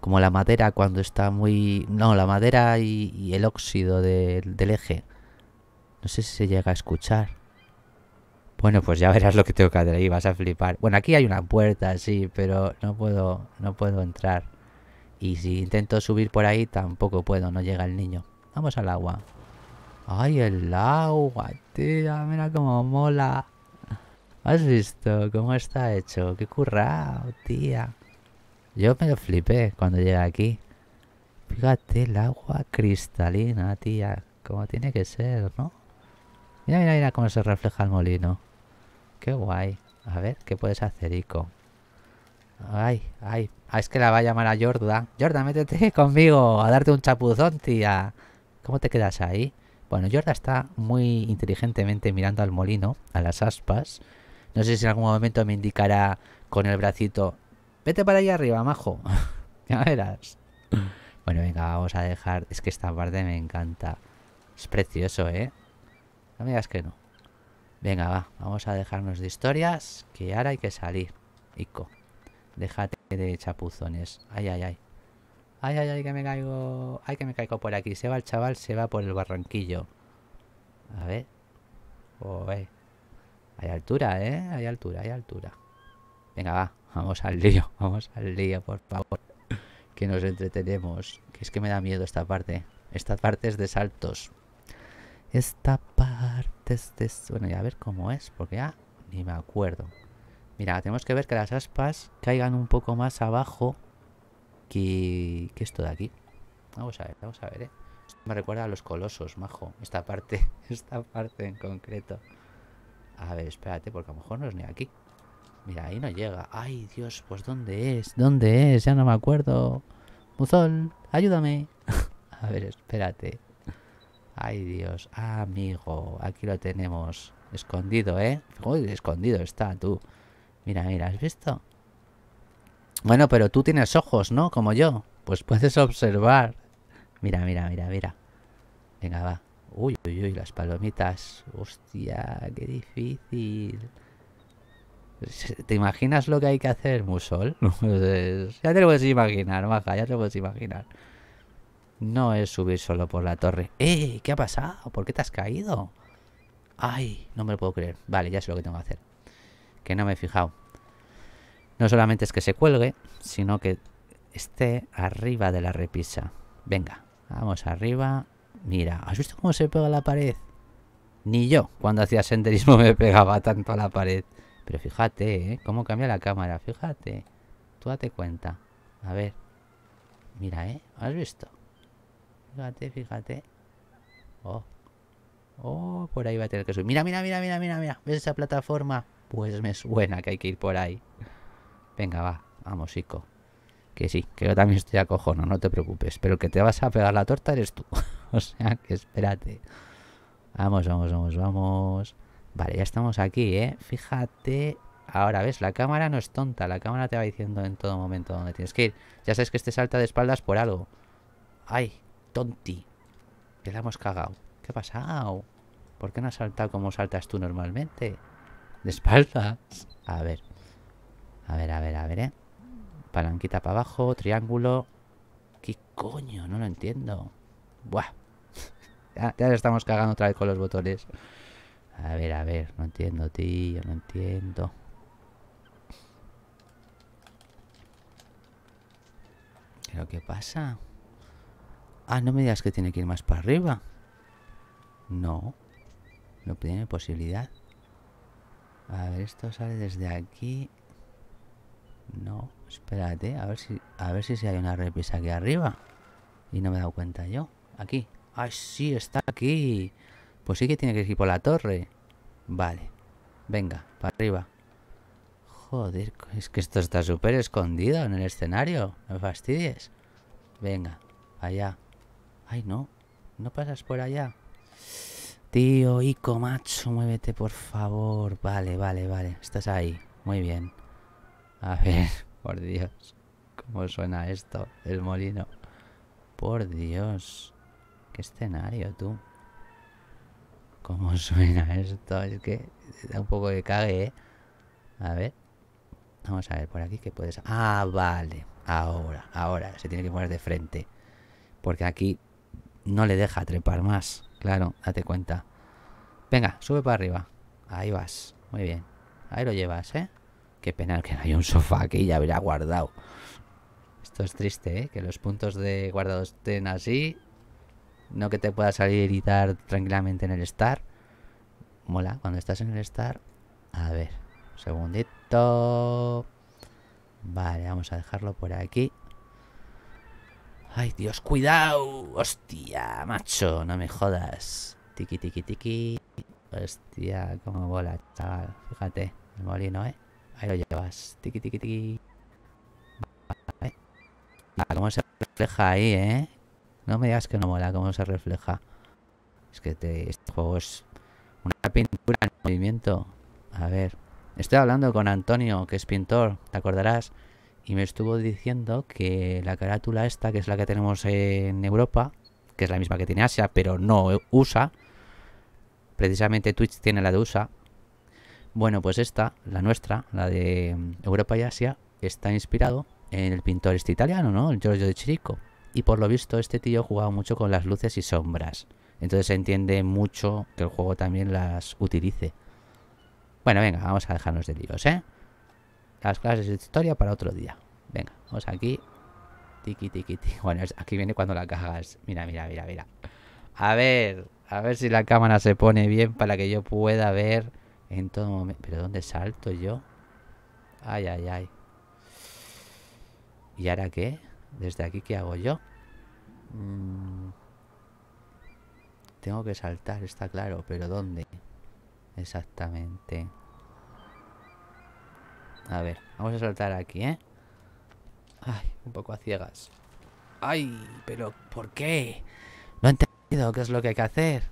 Como la madera cuando está muy... No, la madera y, el óxido del eje. No sé si se llega a escuchar. Bueno, pues ya verás lo que tengo que hacer ahí, vas a flipar. Bueno, aquí hay una puerta, sí, pero no puedo, no puedo entrar. Y si intento subir por ahí, tampoco puedo, no llega el niño. Vamos al agua. ¡Ay, el agua, tía! Mira cómo mola. ¿Has visto cómo está hecho? ¡Qué currado, tía! Yo me lo flipé cuando llegué aquí. Fíjate el agua cristalina, tía. Como tiene que ser, ¿no? Mira, mira, mira cómo se refleja el molino. Qué guay. A ver, ¿qué puedes hacer, Ico? Ay, ay. Ah, es que la va a llamar a Jordan. Jorda, métete conmigo a darte un chapuzón, tía. ¿Cómo te quedas ahí? Bueno, Jordan está muy inteligentemente mirando al molino, a las aspas. No sé si en algún momento me indicará con el bracito. Vete para allá arriba, majo. ya verás. Bueno, venga, vamos a dejar. Es que esta parte me encanta. Es precioso, ¿eh? No me digas que no. Venga, va. Vamos a dejarnos de historias. Que ahora hay que salir. Ico. Déjate de chapuzones. Ay, ay, ay. Ay, ay, ay, que me caigo. Ay, que me caigo por aquí. Se va el chaval, se va por el barranquillo. A ver. Hay altura, ¿eh? Hay altura, hay altura. Venga, va. Vamos al lío. Vamos al lío, por favor. que nos entretenemos. Que es que me da miedo esta parte. Esta parte es de saltos. Esta parte es Bueno, ya a ver cómo es, porque ya ah, ni me acuerdo. Mira, tenemos que ver que las aspas caigan un poco más abajo que, esto de aquí. Vamos a ver, vamos a ver, ¿eh? me recuerda a los colosos, majo. Esta parte, esta parte en concreto. A ver, espérate, porque a lo mejor no es ni aquí. Mira, ahí no llega. Ay, Dios, pues ¿dónde es? ¿Dónde es? Ya no me acuerdo. Muzol, ayúdame. a ver, espérate. Ay Dios, amigo, aquí lo tenemos. Escondido, ¿eh? Uy, escondido está tú. Mira, mira, ¿has visto? Bueno, pero tú tienes ojos, ¿no? Como yo. Pues puedes observar. Mira, mira, mira, mira. Venga, va. Uy, uy, uy, las palomitas. Hostia, qué difícil. ¿Te imaginas lo que hay que hacer, Musol? ya te lo puedes imaginar, baja, ya te lo puedes imaginar no es subir solo por la torre. ¡Eh! ¿Qué ha pasado? ¿Por qué te has caído? ¡Ay! No me lo puedo creer. Vale, ya sé lo que tengo que hacer. Que no me he fijado. No solamente es que se cuelgue, sino que esté arriba de la repisa. Venga, vamos arriba. Mira, ¿has visto cómo se pega la pared? Ni yo cuando hacía senderismo me pegaba tanto a la pared. Pero fíjate, ¿eh? Cómo cambia la cámara, fíjate. Tú date cuenta. A ver. Mira, ¿eh? ¿Has visto? Fíjate, fíjate. Oh. Oh, por ahí va a tener que subir. Mira, mira, mira, mira, mira, mira. ¿Ves esa plataforma? Pues me suena que hay que ir por ahí. Venga, va. Vamos, chico. Que sí, que yo también estoy acojono, no te preocupes. Pero el que te vas a pegar la torta eres tú. o sea que espérate. Vamos, vamos, vamos, vamos. Vale, ya estamos aquí, ¿eh? Fíjate. Ahora, ¿ves? La cámara no es tonta. La cámara te va diciendo en todo momento dónde tienes que ir. Ya sabes que este salta de espaldas por algo. ¡Ay! tonti. Que la hemos cagado. ¿Qué ha pasado? ¿Por qué no has saltado como saltas tú normalmente? De espaldas. A ver. A ver, a ver, a ver, ¿eh? Palanquita para abajo, triángulo. ¿Qué coño? No lo entiendo. Buah. ya, la estamos cagando otra vez con los botones. A ver, a ver. No entiendo, tío. No entiendo. ¿Pero qué pasa? Ah, no me digas que tiene que ir más para arriba. No. No tiene posibilidad. A ver, esto sale desde aquí. No, espérate, a ver si a ver si, hay una repisa aquí arriba. Y no me he dado cuenta yo. Aquí. Ah, sí, está aquí! Pues sí que tiene que ir por la torre. Vale. Venga, para arriba. Joder, es que esto está súper escondido en el escenario. No me fastidies. Venga, allá. Ay, no. No pasas por allá. Tío, Ico, macho, muévete, por favor. Vale, vale, vale. Estás ahí. Muy bien. A ver, por Dios. ¿Cómo suena esto? El molino. Por Dios. Qué escenario, tú. ¿Cómo suena esto? Es que da un poco de cague, ¿eh? A ver. Vamos a ver por aquí qué puedes... Ah, vale. Ahora, ahora. Se tiene que poner de frente. Porque aquí no le deja trepar más. Claro, date cuenta. Venga, sube para arriba. Ahí vas. Muy bien. Ahí lo llevas, ¿eh? Qué pena que no haya un sofá aquí, ya habría guardado. Esto es triste, ¿eh? Que los puntos de guardado estén así. No que te pueda salir y dar tranquilamente en el Star. Mola, cuando estás en el Star. A ver, segundito. Vale, vamos a dejarlo por aquí. Ay, Dios, cuidado. Hostia, macho, no me jodas. Tiki, tiki, tiki. Hostia, cómo bola, chaval. Fíjate, el molino, ¿eh? Ahí lo llevas. Tiki, tiki, tiki. cómo se refleja ahí, ¿eh? No me digas que no mola cómo se refleja. Es que este juego es una pintura en movimiento. A ver. Estoy hablando con Antonio, que es pintor, ¿te acordarás? y me estuvo diciendo que la carátula esta, que es la que tenemos en Europa, que es la misma que tiene Asia, pero no USA, precisamente Twitch tiene la de USA, bueno, pues esta, la nuestra, la de Europa y Asia, está inspirado en el pintor este italiano, ¿no? El Giorgio de Chirico. Y por lo visto este tío jugaba mucho con las luces y sombras. Entonces se entiende mucho que el juego también las utilice. Bueno, venga, vamos a dejarnos de líos, ¿eh? Las clases de historia para otro día. Venga, vamos aquí. Tiki, tiki, tiki. Bueno, aquí viene cuando la cagas. Mira, mira, mira, mira. A ver, a ver si la cámara se pone bien para que yo pueda ver en todo momento. ¿Pero dónde salto yo? Ay, ay, ay. ¿Y ahora qué? ¿Desde aquí qué hago yo? Mm. Tengo que saltar, está claro, pero ¿dónde? Exactamente. A ver, vamos a saltar aquí, ¿eh? Ay, un poco a ciegas. Ay, pero ¿por qué? No he entendido qué es lo que hay que hacer.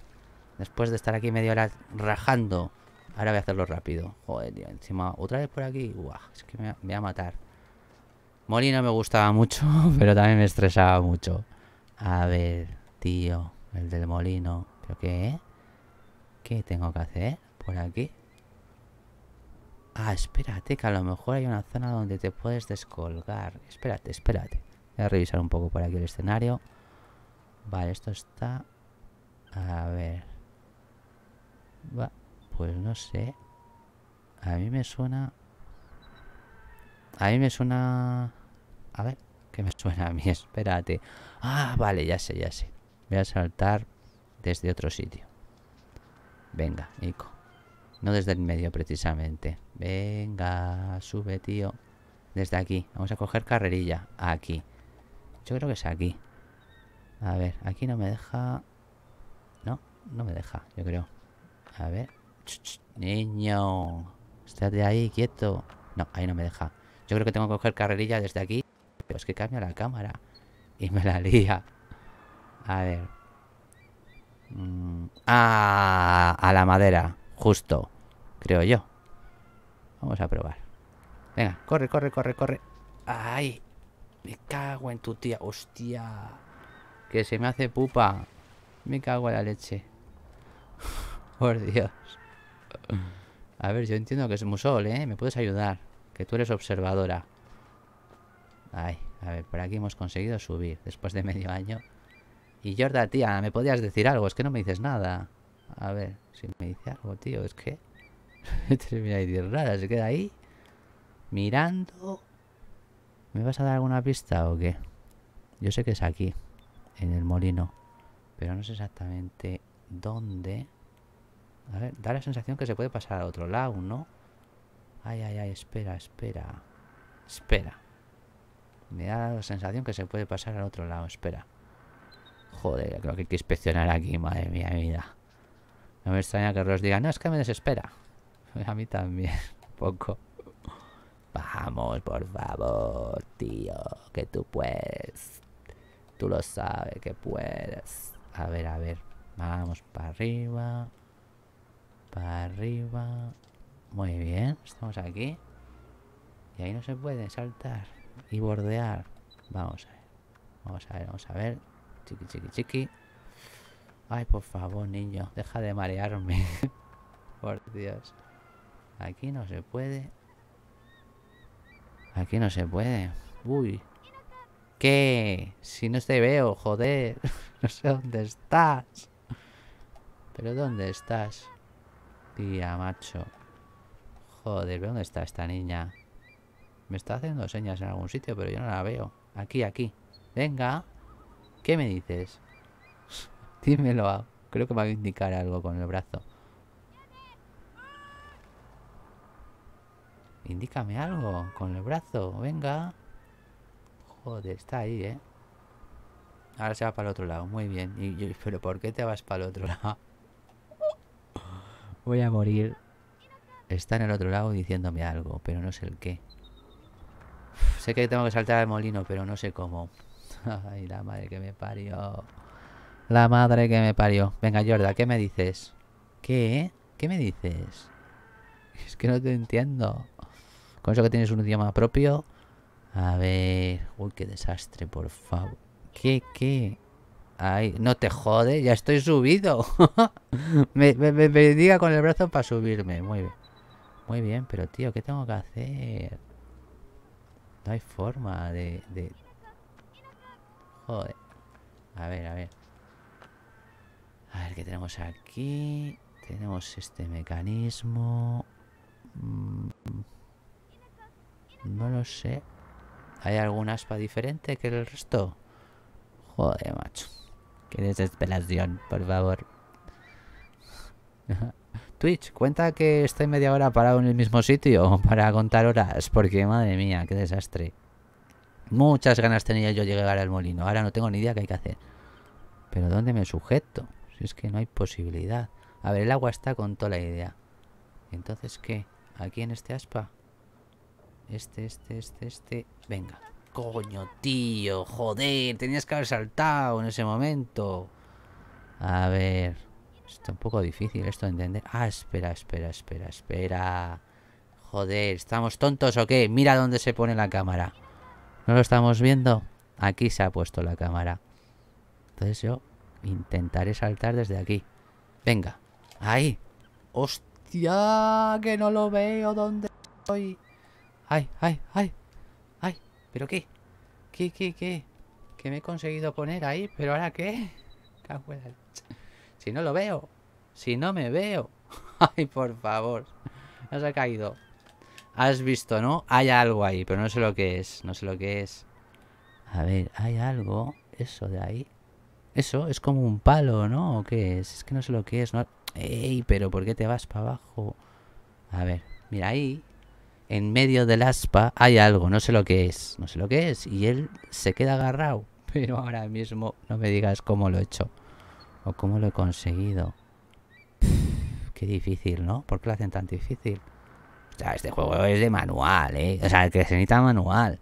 Después de estar aquí Medio hora rajando. Ahora voy a hacerlo rápido. Joder, tío, encima otra vez por aquí. Uah, es que me, voy a matar. Molino me gustaba mucho, pero también me estresaba mucho. A ver, tío, el del molino. ¿Pero qué? ¿Qué tengo que hacer por aquí? Ah, espérate, que a lo mejor hay una zona donde te puedes descolgar. Espérate, espérate. Voy a revisar un poco por aquí el escenario. Vale, esto está... A ver... Va, pues no sé. A mí me suena... A mí me suena... A ver, ¿qué me suena a mí? Espérate. Ah, vale, ya sé, ya sé. Voy a saltar desde otro sitio. Venga, Nico. No desde el medio precisamente. Venga, sube, tío. Desde aquí. Vamos a coger carrerilla. Aquí. Yo creo que es aquí. A ver, aquí no me deja... No, no me deja, yo creo. A ver. niño, niño. ahí, quieto. No, ahí no me deja. Yo creo que tengo que coger carrerilla desde aquí. Pero es que cambia la cámara. Y me la lía. A ver. Mm, ah, a la madera. Justo. Creo yo. Vamos a probar. Venga, corre, corre, corre, corre. ¡Ay! Me cago en tu tía. ¡Hostia! Que se me hace pupa. Me cago en la leche. Por Dios. A ver, yo entiendo que es Musol, ¿eh? Me puedes ayudar. Que tú eres observadora. Ay, a ver, por aquí hemos conseguido subir después de medio año. Y Jorda, tía, me podías decir algo. Es que no me dices nada. A ver, si me dice algo, tío, es que... Termina este y se queda ahí mirando. ¿Me vas a dar alguna pista o qué? Yo sé que es aquí, en el molino, pero no sé exactamente dónde. A ver, da la sensación que se puede pasar al otro lado, ¿no? Ay, ay, ay, espera, espera. Espera. Me da la sensación que se puede pasar al otro lado, espera. Joder, creo que hay que inspeccionar aquí, madre mía, vida. No me extraña que Ross diga, no, es que me desespera. A mí también, un poco. Vamos, por favor, tío, que tú puedes. Tú lo sabes que puedes. A ver, a ver. Vamos para arriba. Para arriba. Muy bien, estamos aquí. Y ahí no se puede saltar y bordear. Vamos a ver. Vamos a ver, vamos a ver. Chiqui, chiqui, chiqui. Ay, por favor, niño, deja de marearme. por Dios. Aquí no se puede. Aquí no se puede. Uy. ¿Qué? Si no te veo, joder. no sé dónde estás. Pero ¿dónde estás? Tía, macho. Joder, ¿dónde está esta niña? Me está haciendo señas en algún sitio, pero yo no la veo. Aquí, aquí. Venga. ¿Qué me dices? Dímelo. Creo que me va a indicar algo con el brazo. Indícame algo con el brazo. Venga. Joder, está ahí, ¿eh? Ahora se va para el otro lado. Muy bien. yo, pero ¿por qué te vas para el otro lado? Voy a morir. Está en el otro lado diciéndome algo, pero no sé el qué. sé que tengo que saltar al molino, pero no sé cómo. Ay, la madre que me parió. La madre que me parió. Venga, Jorda, ¿qué me dices? ¿Qué? ¿Qué me dices? Es que no te entiendo. Con eso que tienes un idioma propio. A ver. Uy, qué desastre, por favor. ¿Qué, qué? Ay, no te jode, ya estoy subido. me, me, diga con el brazo para subirme. Muy bien. Muy bien, pero tío, ¿qué tengo que hacer? No hay forma de, Joder. A ver, a ver. A ver, ¿qué tenemos aquí? Tenemos este mecanismo. Mm. No lo sé. ¿Hay algún aspa diferente que el resto? Joder, macho. Qué desesperación, por favor. Twitch, cuenta que estoy media hora parado en el mismo sitio para contar horas, porque madre mía, qué desastre. Muchas ganas tenía yo llegar al molino, ahora no tengo ni idea qué hay que hacer. Pero ¿dónde me sujeto? Si es que no hay posibilidad. A ver, el agua está con toda la idea. Entonces, ¿qué? ¿Aquí en este aspa? Este, este, este, este. Venga. Coño, tío. Joder, tenías que haber saltado en ese momento. A ver. Está un poco difícil esto de entender. Ah, espera, espera, espera, espera. Joder, ¿estamos tontos o qué? Mira dónde se pone la cámara. ¿No lo estamos viendo? Aquí se ha puesto la cámara. Entonces yo intentaré saltar desde aquí. Venga. Ahí. Hostia, que no lo veo. ¿Dónde estoy? ¡Ay, ay, ay! ¡Ay! ¿Pero qué? ¿Qué, qué, qué? ¿Qué me he conseguido poner ahí? ¿Pero ahora qué? Si no lo veo. Si no me veo. ¡Ay, por favor! Nos ha caído. Has visto, ¿no? Hay algo ahí, pero no sé lo que es. No sé lo que es. A ver, hay algo. Eso de ahí. Eso es como un palo, ¿no? ¿O qué es? Es que no sé lo que es. No... ¡Ey! ¿Pero por qué te vas para abajo? A ver, mira ahí en medio del aspa hay algo, no sé lo que es, no sé lo que es. Y él se queda agarrado. Pero ahora mismo no me digas cómo lo he hecho o cómo lo he conseguido. qué difícil, ¿no? ¿Por qué lo hacen tan difícil? O sea, este juego es de manual, ¿eh? O sea, que se necesita manual.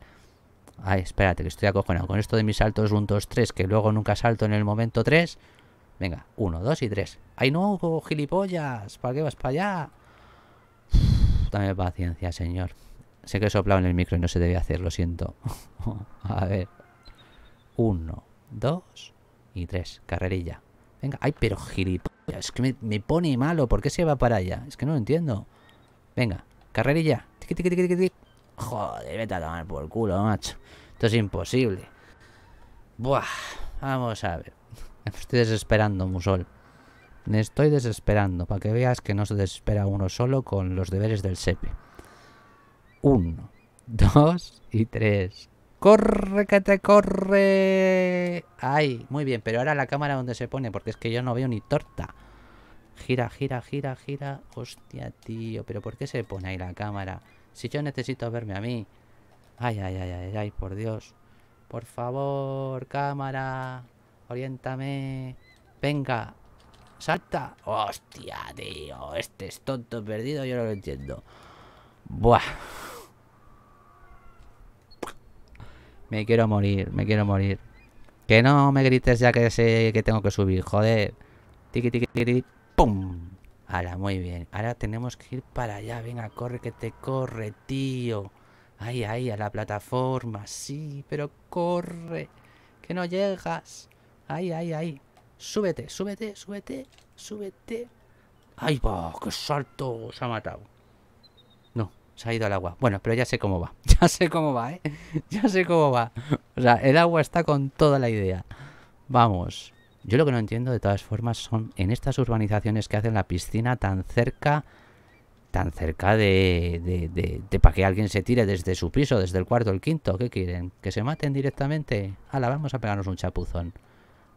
Ay, espérate, que estoy acojonado. Con esto de mis saltos juntos 2, 3, que luego nunca salto en el momento 3. Venga, 1, 2 y 3. ¡Ay, no, gilipollas! ¿Para qué vas para allá? mi paciencia, señor. Sé que he soplado en el micro y no se debe hacer, lo siento. a ver. Uno, dos y tres. Carrerilla. Venga, ay, pero gilipollas. Es que me, pone malo. ¿Por qué se va para allá? Es que no lo entiendo. Venga, carrerilla. tiki, Joder, vete a tomar por culo, macho. Esto es imposible. Buah, vamos a ver. estoy desesperando, Musol. Me estoy desesperando, para que veas que no se desespera uno solo con los deberes del SEPE. Uno, dos y tres. ¡Corre que te corre! ¡Ay! Muy bien, pero ahora la cámara donde se pone, porque es que yo no veo ni torta. Gira, gira, gira, gira. Hostia, tío, pero ¿por qué se pone ahí la cámara? Si yo necesito verme a mí. Ay, ay, ay, ay, ay, por Dios. Por favor, cámara. Oriéntame. Venga, Salta. Hostia, tío. Este es tonto perdido, yo no lo entiendo. Buah. Me quiero morir, me quiero morir. Que no me grites ya que sé que tengo que subir, joder. Tiki, tiki, tiki, ¡Pum! Ahora, muy bien. Ahora tenemos que ir para allá. Venga, corre, que te corre, tío. Ahí, ahí, a la plataforma. Sí, pero corre. Que no llegas. Ahí, ahí, ahí. Súbete, súbete, súbete, súbete. ¡Ay, va! ¡Qué salto! Se ha matado. No, se ha ido al agua. Bueno, pero ya sé cómo va. Ya sé cómo va, ¿eh? Ya sé cómo va. O sea, el agua está con toda la idea. Vamos. Yo lo que no entiendo, de todas formas, son en estas urbanizaciones que hacen la piscina tan cerca... Tan cerca de, de, de, de para que alguien se tire desde su piso, desde el cuarto, el quinto. ¿Qué quieren? ¿Que se maten directamente? la vamos a pegarnos un chapuzón.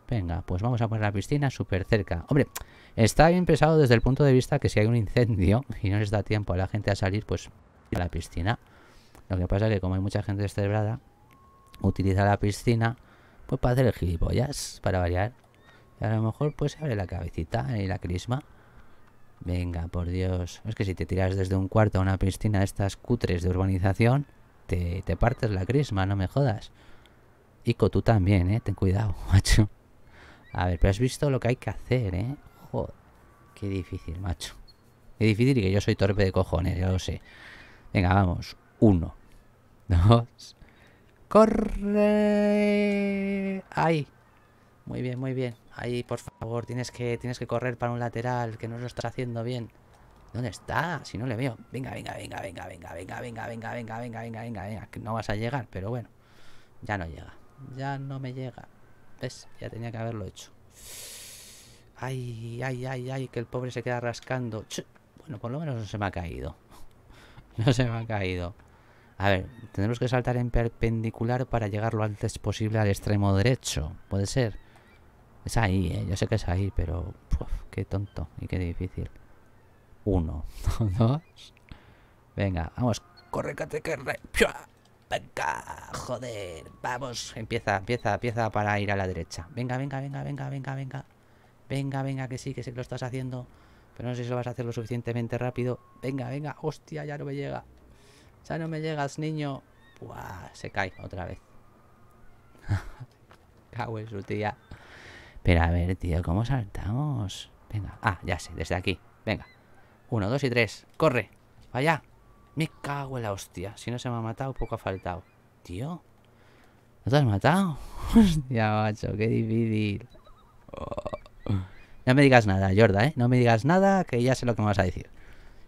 Venga, pues vamos a poner la piscina súper cerca. Hombre, está bien pesado desde el punto de vista que si hay un incendio y no les da tiempo a la gente a salir, pues a la piscina. Lo que pasa es que como hay mucha gente descerebrada, utiliza la piscina pues para hacer el gilipollas, para variar. Y a lo mejor pues se abre la cabecita y la crisma. Venga, por Dios. Es que si te tiras desde un cuarto a una piscina de estas cutres de urbanización, te, te partes la crisma, no me jodas. Ico, tú también, ¿eh? Ten cuidado, macho. A ver, pero has visto lo que hay que hacer, ¿eh? Joder, qué difícil, macho. Qué difícil y que yo soy torpe de cojones, ya lo sé. Venga, vamos. Uno. Dos. ¡Corre! ¡Ahí! Muy bien, muy bien. Ahí, por favor, tienes que, tienes que correr para un lateral, que no lo estás haciendo bien. ¿Dónde está? Si no le veo. Venga, venga, venga, venga, venga, venga, venga, venga, venga, venga, venga, venga. no vas a llegar, pero bueno. Ya no llega. Ya no me llega. ¿Ves? Ya tenía que haberlo hecho. Ay, ay, ay, ay, que el pobre se queda rascando. bueno, por lo menos no se me ha caído. No se me ha caído. A ver, tenemos que saltar en perpendicular para llegar lo antes posible al extremo derecho. ¿Puede ser? Es ahí, ¿eh? Yo sé que es ahí, pero... qué tonto y qué difícil. Uno. Dos. Venga, vamos. Corre, cate, corre. Venga, joder, vamos. Empieza, empieza, empieza para ir a la derecha. Venga, venga, venga, venga, venga, venga. Venga, venga, que sí, que sé que lo estás haciendo. Pero no sé si lo vas a hacer lo suficientemente rápido. Venga, venga, hostia, ya no me llega. Ya no me llegas, niño. Buah, se cae otra vez. Cago en su tía. Pero a ver, tío, ¿cómo saltamos? Venga, ah, ya sé, desde aquí. Venga. Uno, dos y tres. Corre. Vaya. Me cago en la hostia. Si no se me ha matado, poco ha faltado. Tío. ¿No te has matado? Hostia, macho, qué difícil. No me digas nada, Jorda, ¿eh? No me digas nada, que ya sé lo que me vas a decir.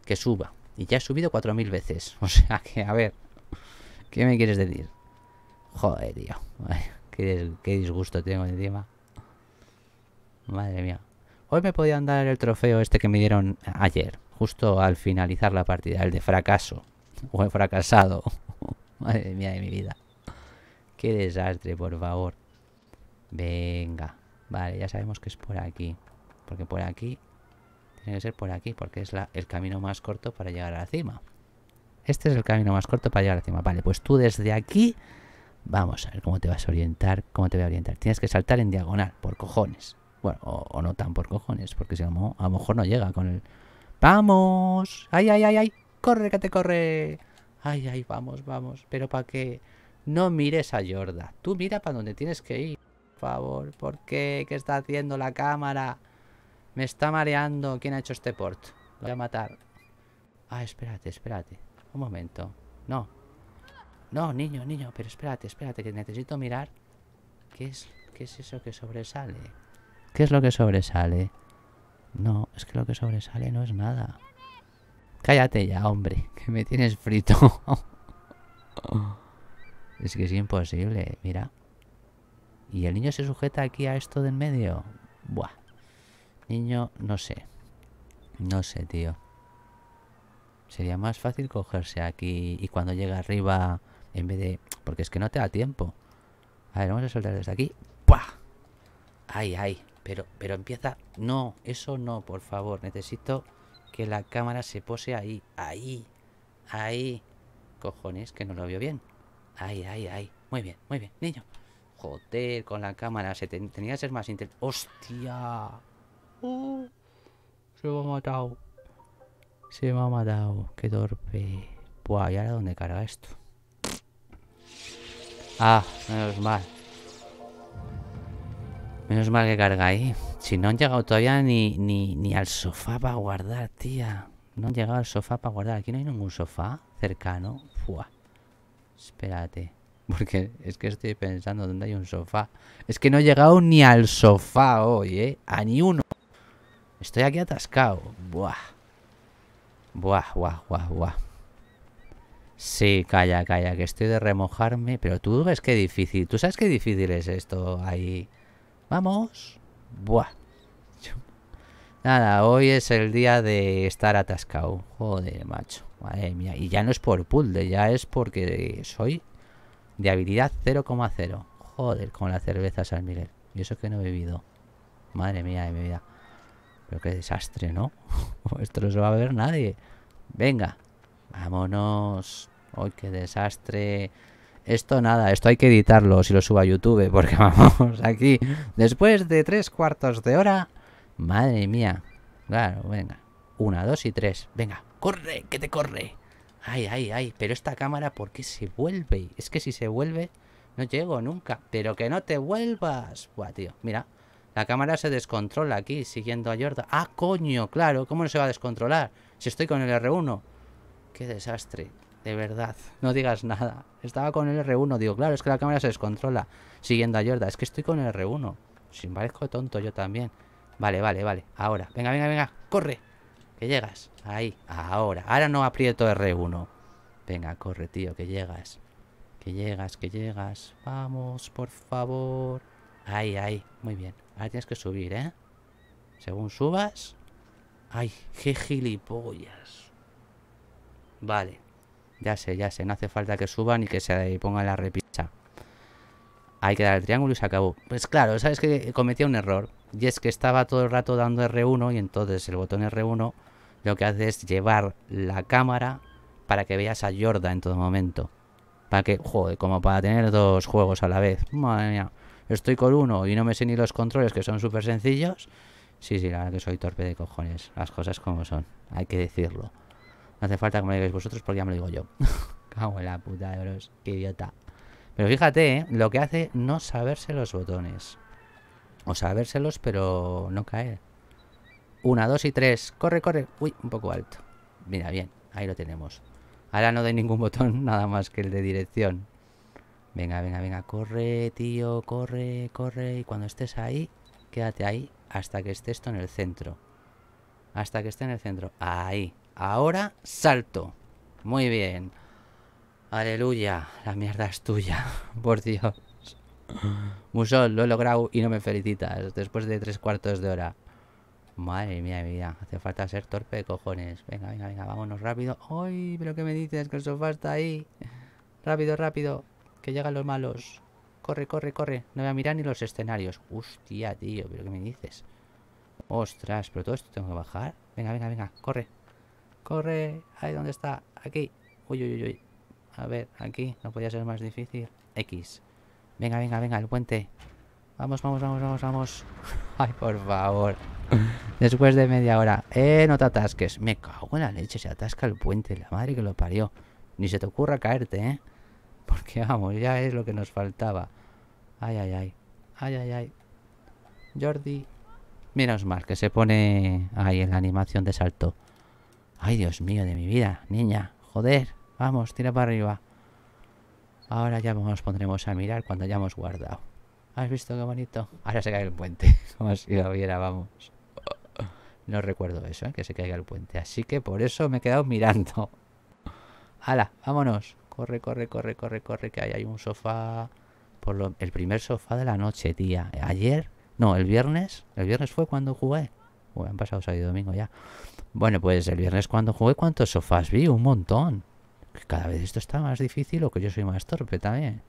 Que suba. Y ya he subido 4.000 veces. O sea que, a ver. ¿Qué me quieres decir? Joder, tío. qué, qué disgusto tengo encima. Madre mía. Hoy me podían dar el trofeo este que me dieron ayer justo al finalizar la partida, el de fracaso. O he fracasado. Madre mía de mi vida. Qué desastre, por favor. Venga. Vale, ya sabemos que es por aquí. Porque por aquí... Tiene que ser por aquí, porque es el camino más corto para llegar a la cima. Este es el camino más corto para llegar a la cima. Vale, pues tú desde aquí... Vamos a ver cómo te vas a orientar, cómo te voy a orientar. Tienes que saltar en diagonal, por cojones. Bueno, o, no tan por cojones, porque si a lo mejor no llega con el, ¡Vamos! ¡Ay, ay, ay, ay! ¡Corre, que te corre! ¡Ay, ay, vamos, vamos! Pero para que no mires a Yorda. Tú mira para donde tienes que ir. Por favor, ¿por qué? ¿Qué está haciendo la cámara? Me está mareando. ¿Quién ha hecho este port? Lo voy a matar. Ah, espérate, espérate. Un momento. No. No, niño, niño, pero espérate, espérate, que necesito mirar. ¿Qué es, qué es eso que sobresale? ¿Qué es lo que sobresale? No, es que lo que sobresale no es nada. Cállate ya, hombre, que me tienes frito. es que es imposible, mira. Y el niño se sujeta aquí a esto de medio. Buah. Niño, no sé. No sé, tío. Sería más fácil cogerse aquí y cuando llega arriba, en vez de... Porque es que no te da tiempo. A ver, vamos a soltar desde aquí. ¡Pua! ¡Ay, ay! Pero, pero empieza... No, eso no, por favor. Necesito que la cámara se pose ahí. Ahí. Ahí. Cojones, que no lo vio bien. Ahí, ahí, ahí. Muy bien, muy bien, niño. Joder, con la cámara. Se tenía que ser más intenso. ¡Hostia! Uh, se me ha matado. Se me ha matado. Qué torpe. Buah, ¿y ahora dónde carga esto? Ah, menos mal. Menos mal que carga ahí. Si no han llegado todavía ni, ni, ni al sofá para guardar, tía. No han llegado al sofá para guardar. Aquí no hay ningún sofá cercano. Espérate. Porque es que estoy pensando dónde hay un sofá. Es que no he llegado ni al sofá hoy, ¿eh? A ni uno. Estoy aquí atascado. Buah. Buah, buah, buah, buah. Sí, calla, calla, que estoy de remojarme. Pero tú ves qué difícil. ¿Tú sabes qué difícil es esto ahí? Vamos. Buah. Nada, hoy es el día de estar atascado. Joder, macho. Madre mía. Y ya no es por puzzle, ya es porque soy de habilidad 0,0. Joder, con la cerveza San Miguel. Y eso que no he bebido. Madre mía de mi vida. Pero qué desastre, ¿no? Esto no se va a ver nadie. Venga. Vámonos. Hoy qué desastre. Esto nada, esto hay que editarlo si lo subo a YouTube, porque vamos, aquí, después de tres cuartos de hora, madre mía. Claro, venga. Una, dos y tres. Venga, corre, que te corre. Ay, ay, ay, pero esta cámara, ¿por qué se vuelve? Es que si se vuelve, no llego nunca. Pero que no te vuelvas. Buah, tío, mira. La cámara se descontrola aquí, siguiendo a Jordan. ¡Ah, coño! Claro, ¿cómo no se va a descontrolar? Si estoy con el R1. ¡Qué desastre! De verdad, no digas nada. Estaba con el R1, digo, claro, es que la cámara se descontrola. Siguiendo a Yorda, es que estoy con el R1. Si me parezco tonto yo también. Vale, vale, vale. Ahora, venga, venga, venga, corre. Que llegas. Ahí, ahora. Ahora no aprieto R1. Venga, corre, tío, que llegas. Que llegas, que llegas. Vamos, por favor. Ahí, ahí. Muy bien. Ahora tienes que subir, ¿eh? Según subas... ¡Ay, qué gilipollas! Vale. Ya sé, ya sé, no hace falta que suban y que se ponga la repisa. Hay que dar el triángulo y se acabó. Pues claro, sabes que cometía un error. Y es que estaba todo el rato dando R1 y entonces el botón R1 lo que hace es llevar la cámara para que veas a Yorda en todo momento. Para que, joder, como para tener dos juegos a la vez. Madre mía, estoy con uno y no me sé ni los controles que son súper sencillos. Sí, sí, la verdad que soy torpe de cojones. Las cosas como son, hay que decirlo. No hace falta que me digáis vosotros porque ya me lo digo yo. Cago en la puta de bros. Qué idiota. Pero fíjate, ¿eh? lo que hace no saberse los botones. O sabérselos, pero no caer. Una, dos y tres. Corre, corre. Uy, un poco alto. Mira, bien. Ahí lo tenemos. Ahora no doy ningún botón, nada más que el de dirección. Venga, venga, venga. Corre, tío. Corre, corre. Y cuando estés ahí, quédate ahí hasta que esté esto en el centro. Hasta que esté en el centro. Ahí. Ahora salto. Muy bien. Aleluya. La mierda es tuya. Por Dios. Musol, lo he logrado y no me felicitas. Después de tres cuartos de hora. Madre mía, vida Hace falta ser torpe de cojones. Venga, venga, venga. Vámonos rápido. ¡Ay! ¿Pero qué me dices? Que el sofá está ahí. Rápido, rápido. Que llegan los malos. Corre, corre, corre. No voy a mirar ni los escenarios. Hostia, tío. ¿Pero qué me dices? Ostras, pero todo esto tengo que bajar. Venga, venga, venga. Corre. Corre. Ahí dónde está. Aquí. Uy, uy, uy, uy. A ver, aquí. No podía ser más difícil. X. Venga, venga, venga, el puente. Vamos, vamos, vamos, vamos, vamos. Ay, por favor. Después de media hora. Eh, no te atasques. Me cago en la leche. Se atasca el puente. La madre que lo parió. Ni se te ocurra caerte, ¿eh? Porque vamos, ya es lo que nos faltaba. Ay, ay, ay. Ay, ay, ay. Jordi. Menos mal que se pone ahí en la animación de salto. Ay, Dios mío, de mi vida, niña. Joder, vamos, tira para arriba. Ahora ya nos pondremos a mirar cuando hayamos guardado. ¿Has visto qué bonito? Ahora se cae el puente. Como si lo hubiera, vamos. No recuerdo eso, ¿eh? que se caiga el puente. Así que por eso me he quedado mirando. ¡Hala! ¡Vámonos! Corre, corre, corre, corre, corre, que ahí hay un sofá. Por lo... el primer sofá de la noche, tía. Ayer, no, el viernes. El viernes fue cuando jugué. Bueno, han pasado sábado y domingo ya. Bueno, pues el viernes cuando jugué, ¿cuántos sofás vi? Un montón. Cada vez esto está más difícil o que yo soy más torpe también.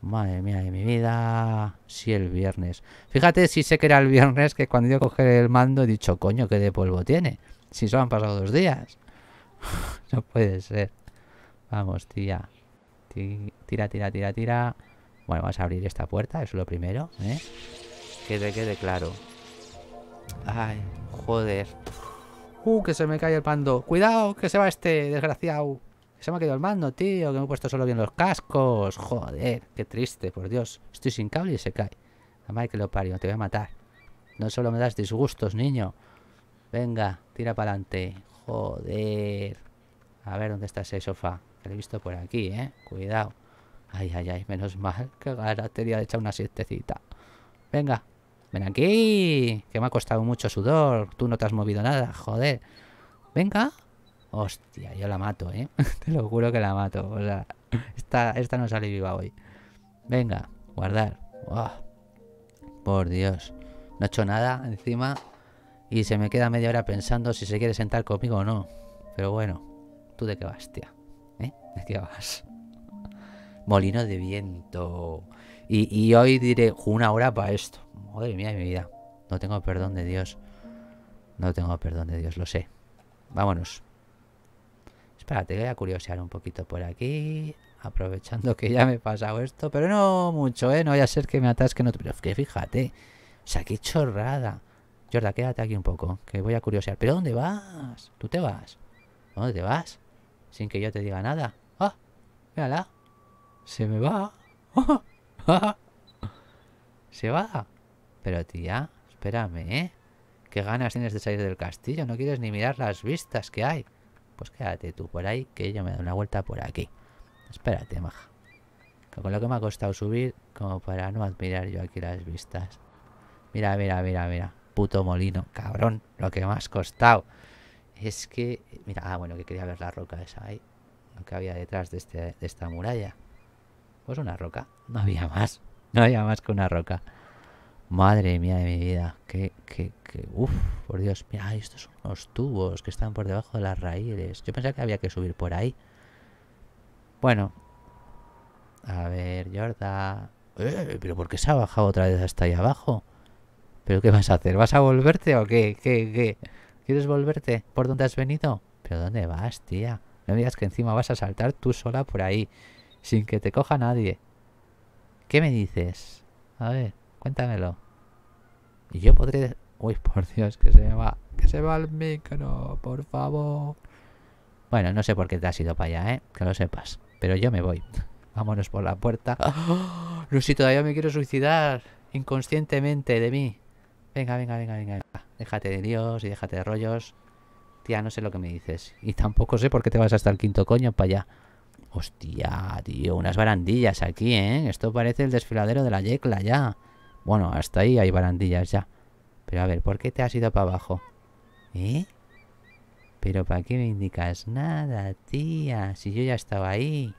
Madre mía de mi vida. Sí, el viernes. Fíjate si sé que era el viernes que cuando yo cogí el mando he dicho, coño, qué de polvo tiene. Si solo han pasado dos días. no puede ser. Vamos, tía. Tira, tira, tira, tira. Bueno, vamos a abrir esta puerta, eso es lo primero, ¿eh? Que te quede claro. Ay, joder. Uh, que se me cae el mando. Cuidado, que se va este desgraciado. se me ha quedado el mando, tío. Que me he puesto solo bien los cascos. Joder, qué triste, por Dios. Estoy sin cable y se cae. La madre que lo parió, te voy a matar. No solo me das disgustos, niño. Venga, tira para adelante. Joder. A ver dónde está ese sofá. Que lo he visto por aquí, ¿eh? Cuidado. Ay, ay, ay, menos mal que garatería de echar una sietecita. Venga, Ven aquí, que me ha costado mucho sudor. Tú no te has movido nada, joder. Venga. Hostia, yo la mato, ¿eh? te lo juro que la mato. O sea, esta, no sale viva hoy. Venga, guardar. por Dios. No he hecho nada encima. Y se me queda media hora pensando si se quiere sentar conmigo o no. Pero bueno, ¿tú de qué vas, tía? ¿Eh? ¿De qué vas? Molino de viento. Y, hoy diré, una hora para esto. Madre mía de mi vida. No tengo perdón de Dios. No tengo perdón de Dios, lo sé. Vámonos. Espérate, voy a curiosear un poquito por aquí. Aprovechando que ya me he pasado esto. Pero no mucho, ¿eh? No vaya a ser que me atasquen otro. Pero que fíjate. O sea, qué chorrada. Jorda, quédate aquí un poco. Que voy a curiosear. ¿Pero dónde vas? ¿Tú te vas? ¿Dónde te vas? Sin que yo te diga nada. ¡Ah! ¡Mírala! Se me va. ¡Ah! Se va. Pero tía, espérame, ¿eh? ¿Qué ganas tienes de salir del castillo? No quieres ni mirar las vistas que hay. Pues quédate tú por ahí, que yo me doy una vuelta por aquí. Espérate, maja. Con lo que me ha costado subir, como para no admirar yo aquí las vistas. Mira, mira, mira, mira. Puto molino, cabrón, lo que me has costado. Es que... Mira, ah, bueno, que quería ver la roca esa ahí. ¿eh? Lo que había detrás de este, esta muralla. Pues una roca. No había más. No había más que una roca. Madre mía de mi vida. Que, que, que. Uf, por Dios. Mira, estos son unos tubos que están por debajo de las raíces. Yo pensaba que había que subir por ahí. Bueno. A ver, Jorda. Eh, pero ¿por qué se ha bajado otra vez hasta ahí abajo? ¿Pero qué vas a hacer? ¿Vas a volverte o qué? ¿Qué? ¿Qué? ¿Quieres volverte? ¿Por dónde has venido? ¿Pero dónde vas, tía? No me digas que encima vas a saltar tú sola por ahí sin que te coja nadie. ¿Qué me dices? A ver, cuéntamelo. Y yo podré... Uy, por Dios, que se me va... Que se va el micro, por favor. Bueno, no sé por qué te has ido para allá, ¿eh? Que lo sepas. Pero yo me voy. Vámonos por la puerta. ¡Oh! todavía me quiero suicidar. Inconscientemente de mí. Venga, venga, venga, venga. Déjate de Dios y déjate de rollos. Tía, no sé lo que me dices. Y tampoco sé por qué te vas hasta el quinto coño para allá. Hostia, tío, unas barandillas aquí, ¿eh? Esto parece el desfiladero de la Yecla ya. Bueno, hasta ahí hay barandillas ya. Pero a ver, ¿por qué te has ido para abajo? ¿Eh? Pero ¿para qué me indicas nada, tía? Si yo ya estaba ahí.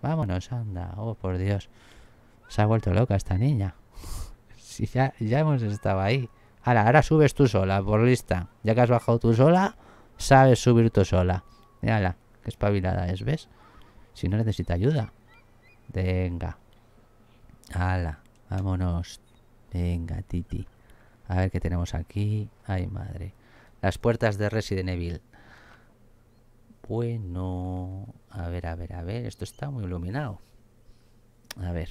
Vámonos, anda. Oh, por Dios. Se ha vuelto loca esta niña. si ya, ya hemos estado ahí. Ahora, ahora subes tú sola, por lista. Ya que has bajado tú sola, sabes subir tú sola. Mírala, qué espabilada es, ¿ves? Si no necesita ayuda. Venga. Hala. Vámonos. Venga, Titi. A ver qué tenemos aquí. Ay, madre. Las puertas de Resident Evil. Bueno. A ver, a ver, a ver. Esto está muy iluminado. A ver.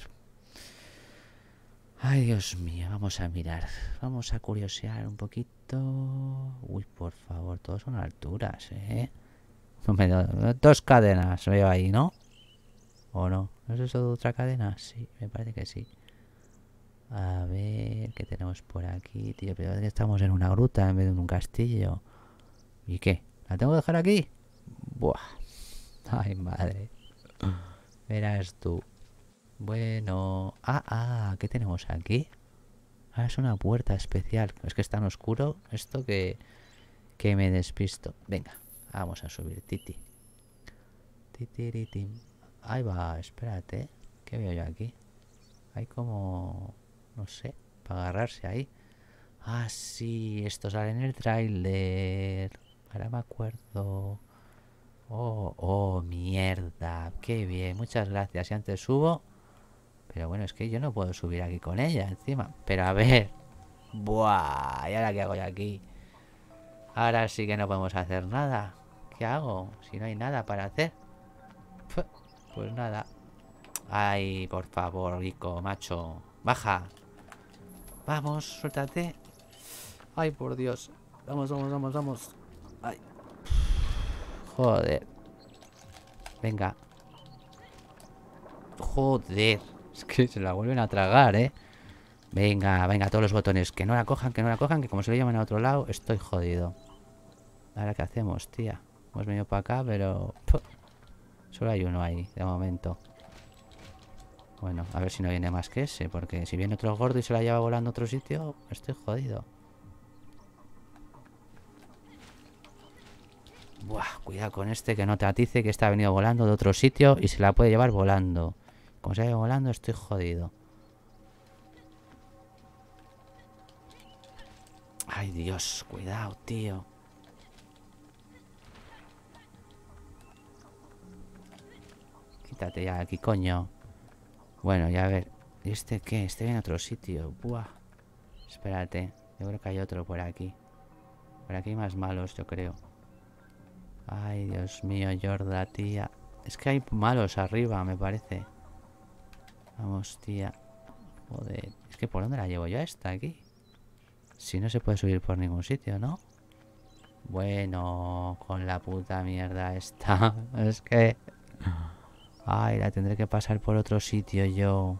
Ay, Dios mío. Vamos a mirar. Vamos a curiosear un poquito. Uy, por favor. Todos son alturas, ¿eh? Dos cadenas veo ahí, ¿no? ¿O no? ¿No es eso de otra cadena? Sí, me parece que sí. A ver, ¿qué tenemos por aquí, tío? Pero estamos en una gruta en vez de un castillo. ¿Y qué? ¿La tengo que dejar aquí? Buah. Ay, madre. Verás tú. Bueno. Ah, ah, ¿qué tenemos aquí? Ah, es una puerta especial. Es que es tan oscuro esto que, que me despisto. Venga, Vamos a subir, Titi. Titiritim. Ahí va, espérate. ¿eh? ¿Qué veo yo aquí? Hay como... No sé, para agarrarse ahí. Ah, sí, esto sale en el tráiler. Ahora me acuerdo. Oh, oh, mierda. Qué bien, muchas gracias. Y antes subo... Pero bueno, es que yo no puedo subir aquí con ella encima. Pero a ver. Buah, ¿y ahora qué hago yo aquí? Ahora sí que no podemos hacer nada. ¿Qué hago? Si no hay nada para hacer. Pues nada. Ay, por favor, rico, macho. Baja. Vamos, suéltate. Ay, por Dios. Vamos, vamos, vamos, vamos. Joder. Venga. Joder. Es que se la vuelven a tragar, ¿eh? Venga, venga, todos los botones. Que no la cojan, que no la cojan, que como se le llaman a otro lado, estoy jodido. Ahora qué hacemos, tía. Hemos venido para acá, pero... Solo hay uno ahí, de momento. Bueno, a ver si no viene más que ese, porque si viene otro gordo y se la lleva volando a otro sitio, estoy jodido. Buah, cuidado con este que no te atice que está venido volando de otro sitio y se la puede llevar volando. Como se ido volando, estoy jodido. Ay, Dios, cuidado, tío. Quítate ya aquí, coño. Bueno, ya a ver. ¿Y este qué? Este viene a otro sitio. Buah. Espérate. Yo creo que hay otro por aquí. Por aquí hay más malos, yo creo. Ay, Dios mío, Jorda, tía. Es que hay malos arriba, me parece. Vamos, tía. Joder. Es que ¿por dónde la llevo yo esta aquí? Si no se puede subir por ningún sitio, ¿no? Bueno, con la puta mierda esta. Es que... Ay, la tendré que pasar por otro sitio yo.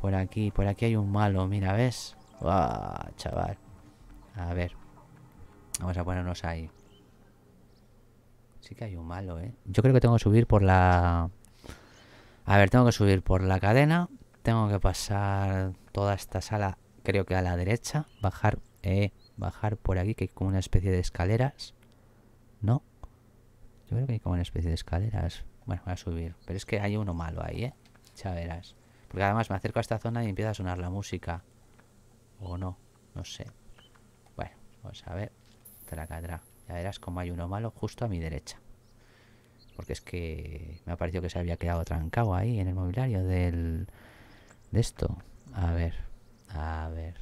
Por aquí, por aquí hay un malo, mira, ¿ves? Ah, chaval! A ver. Vamos a ponernos ahí. Sí que hay un malo, ¿eh? Yo creo que tengo que subir por la... A ver, tengo que subir por la cadena. Tengo que pasar toda esta sala, creo que a la derecha. Bajar, eh, bajar por aquí, que hay como una especie de escaleras. ¿No? Yo creo que hay como una especie de escaleras. Bueno, voy a subir. Pero es que hay uno malo ahí, ¿eh? Ya verás. Porque además me acerco a esta zona y empieza a sonar la música. O no, no sé. Bueno, vamos a ver. Tracatra. Ya verás cómo hay uno malo justo a mi derecha. Porque es que me ha parecido que se había quedado trancado ahí en el mobiliario del... De esto. A ver. A ver.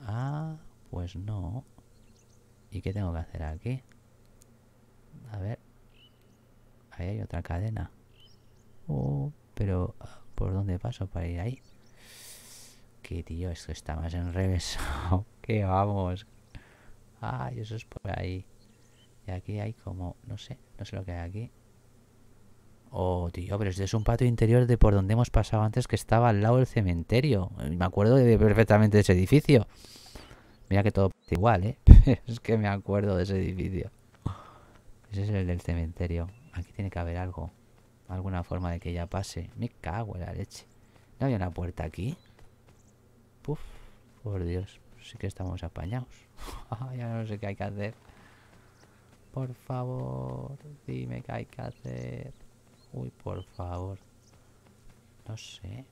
Ah, pues no. ¿Y qué tengo que hacer aquí? A ver hay otra cadena. Oh. pero ¿por dónde paso para ir ahí? Que tío, esto está más en revés. que vamos. Ay, eso es por ahí. Y aquí hay como, no sé, no sé lo que hay aquí. Oh, tío, pero este es un patio interior de por donde hemos pasado antes que estaba al lado del cementerio. Me acuerdo perfectamente de ese edificio. Mira que todo igual, ¿eh? es que me acuerdo de ese edificio. Ese es el del cementerio. Aquí tiene que haber algo. Alguna forma de que ella pase. Me cago en la leche. ¿No hay una puerta aquí? Puf. Por Dios. Sí que estamos apañados. ya no sé qué hay que hacer. Por favor. Dime qué hay que hacer. Uy, por favor. No sé.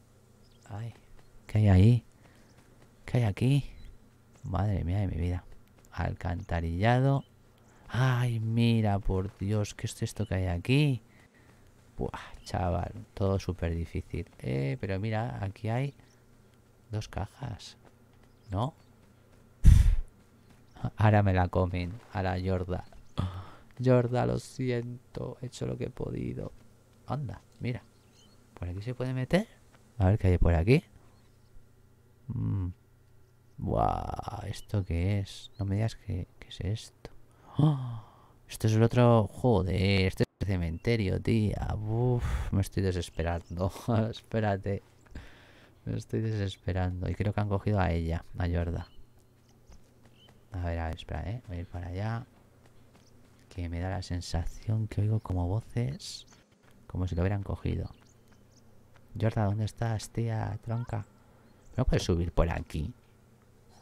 Ay. ¿Qué hay ahí? ¿Qué hay aquí? Madre mía de mi vida. Alcantarillado Ay, mira, por Dios, ¿qué es esto que hay aquí? Buah, chaval, todo súper difícil. Eh, pero mira, aquí hay dos cajas. ¿No? Ahora me la comen. Ahora Yorda. Yorda, lo siento. He hecho lo que he podido. Anda, mira. ¿Por aquí se puede meter? A ver qué hay por aquí. Mm. Buah, ¿esto qué es? No me digas que, qué es esto. Esto es el otro... Joder, este es el cementerio, tía. Uf, me estoy desesperando. Espérate. Me estoy desesperando. Y creo que han cogido a ella, a Yorda. A ver, a ver, espera, ¿eh? Voy a ir para allá. Que me da la sensación que oigo como voces. Como si lo hubieran cogido. Yorda, ¿dónde estás, tía? Tronca. ¿No puedes subir por aquí?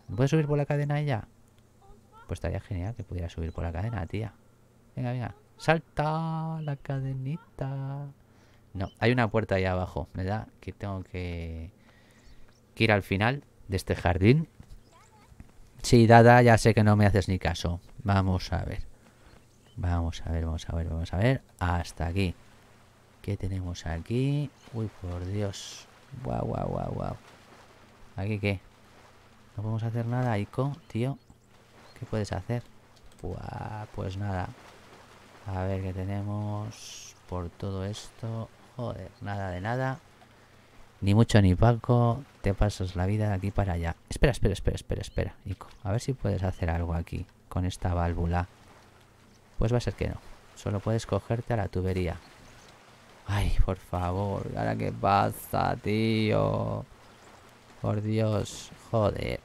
¿No puedes subir por la cadena ella? Pues estaría genial que pudiera subir por la cadena, tía. Venga, venga. ¡Salta la cadenita! No, hay una puerta ahí abajo, me da Que tengo que, que ir al final de este jardín. Sí, Dada, ya sé que no me haces ni caso. Vamos a ver. Vamos a ver, vamos a ver, vamos a ver. Hasta aquí. ¿Qué tenemos aquí? Uy, por Dios. Guau, guau, guau, guau. ¿Aquí qué? No podemos hacer nada, Ico, tío. ¿Qué puedes hacer? pues nada. A ver qué tenemos por todo esto. Joder, nada de nada. Ni mucho ni poco Te pasas la vida de aquí para allá. Espera, espera, espera, espera, espera, A ver si puedes hacer algo aquí con esta válvula. Pues va a ser que no. Solo puedes cogerte a la tubería. Ay, por favor. ¿Ahora qué pasa, tío? Por Dios. Joder.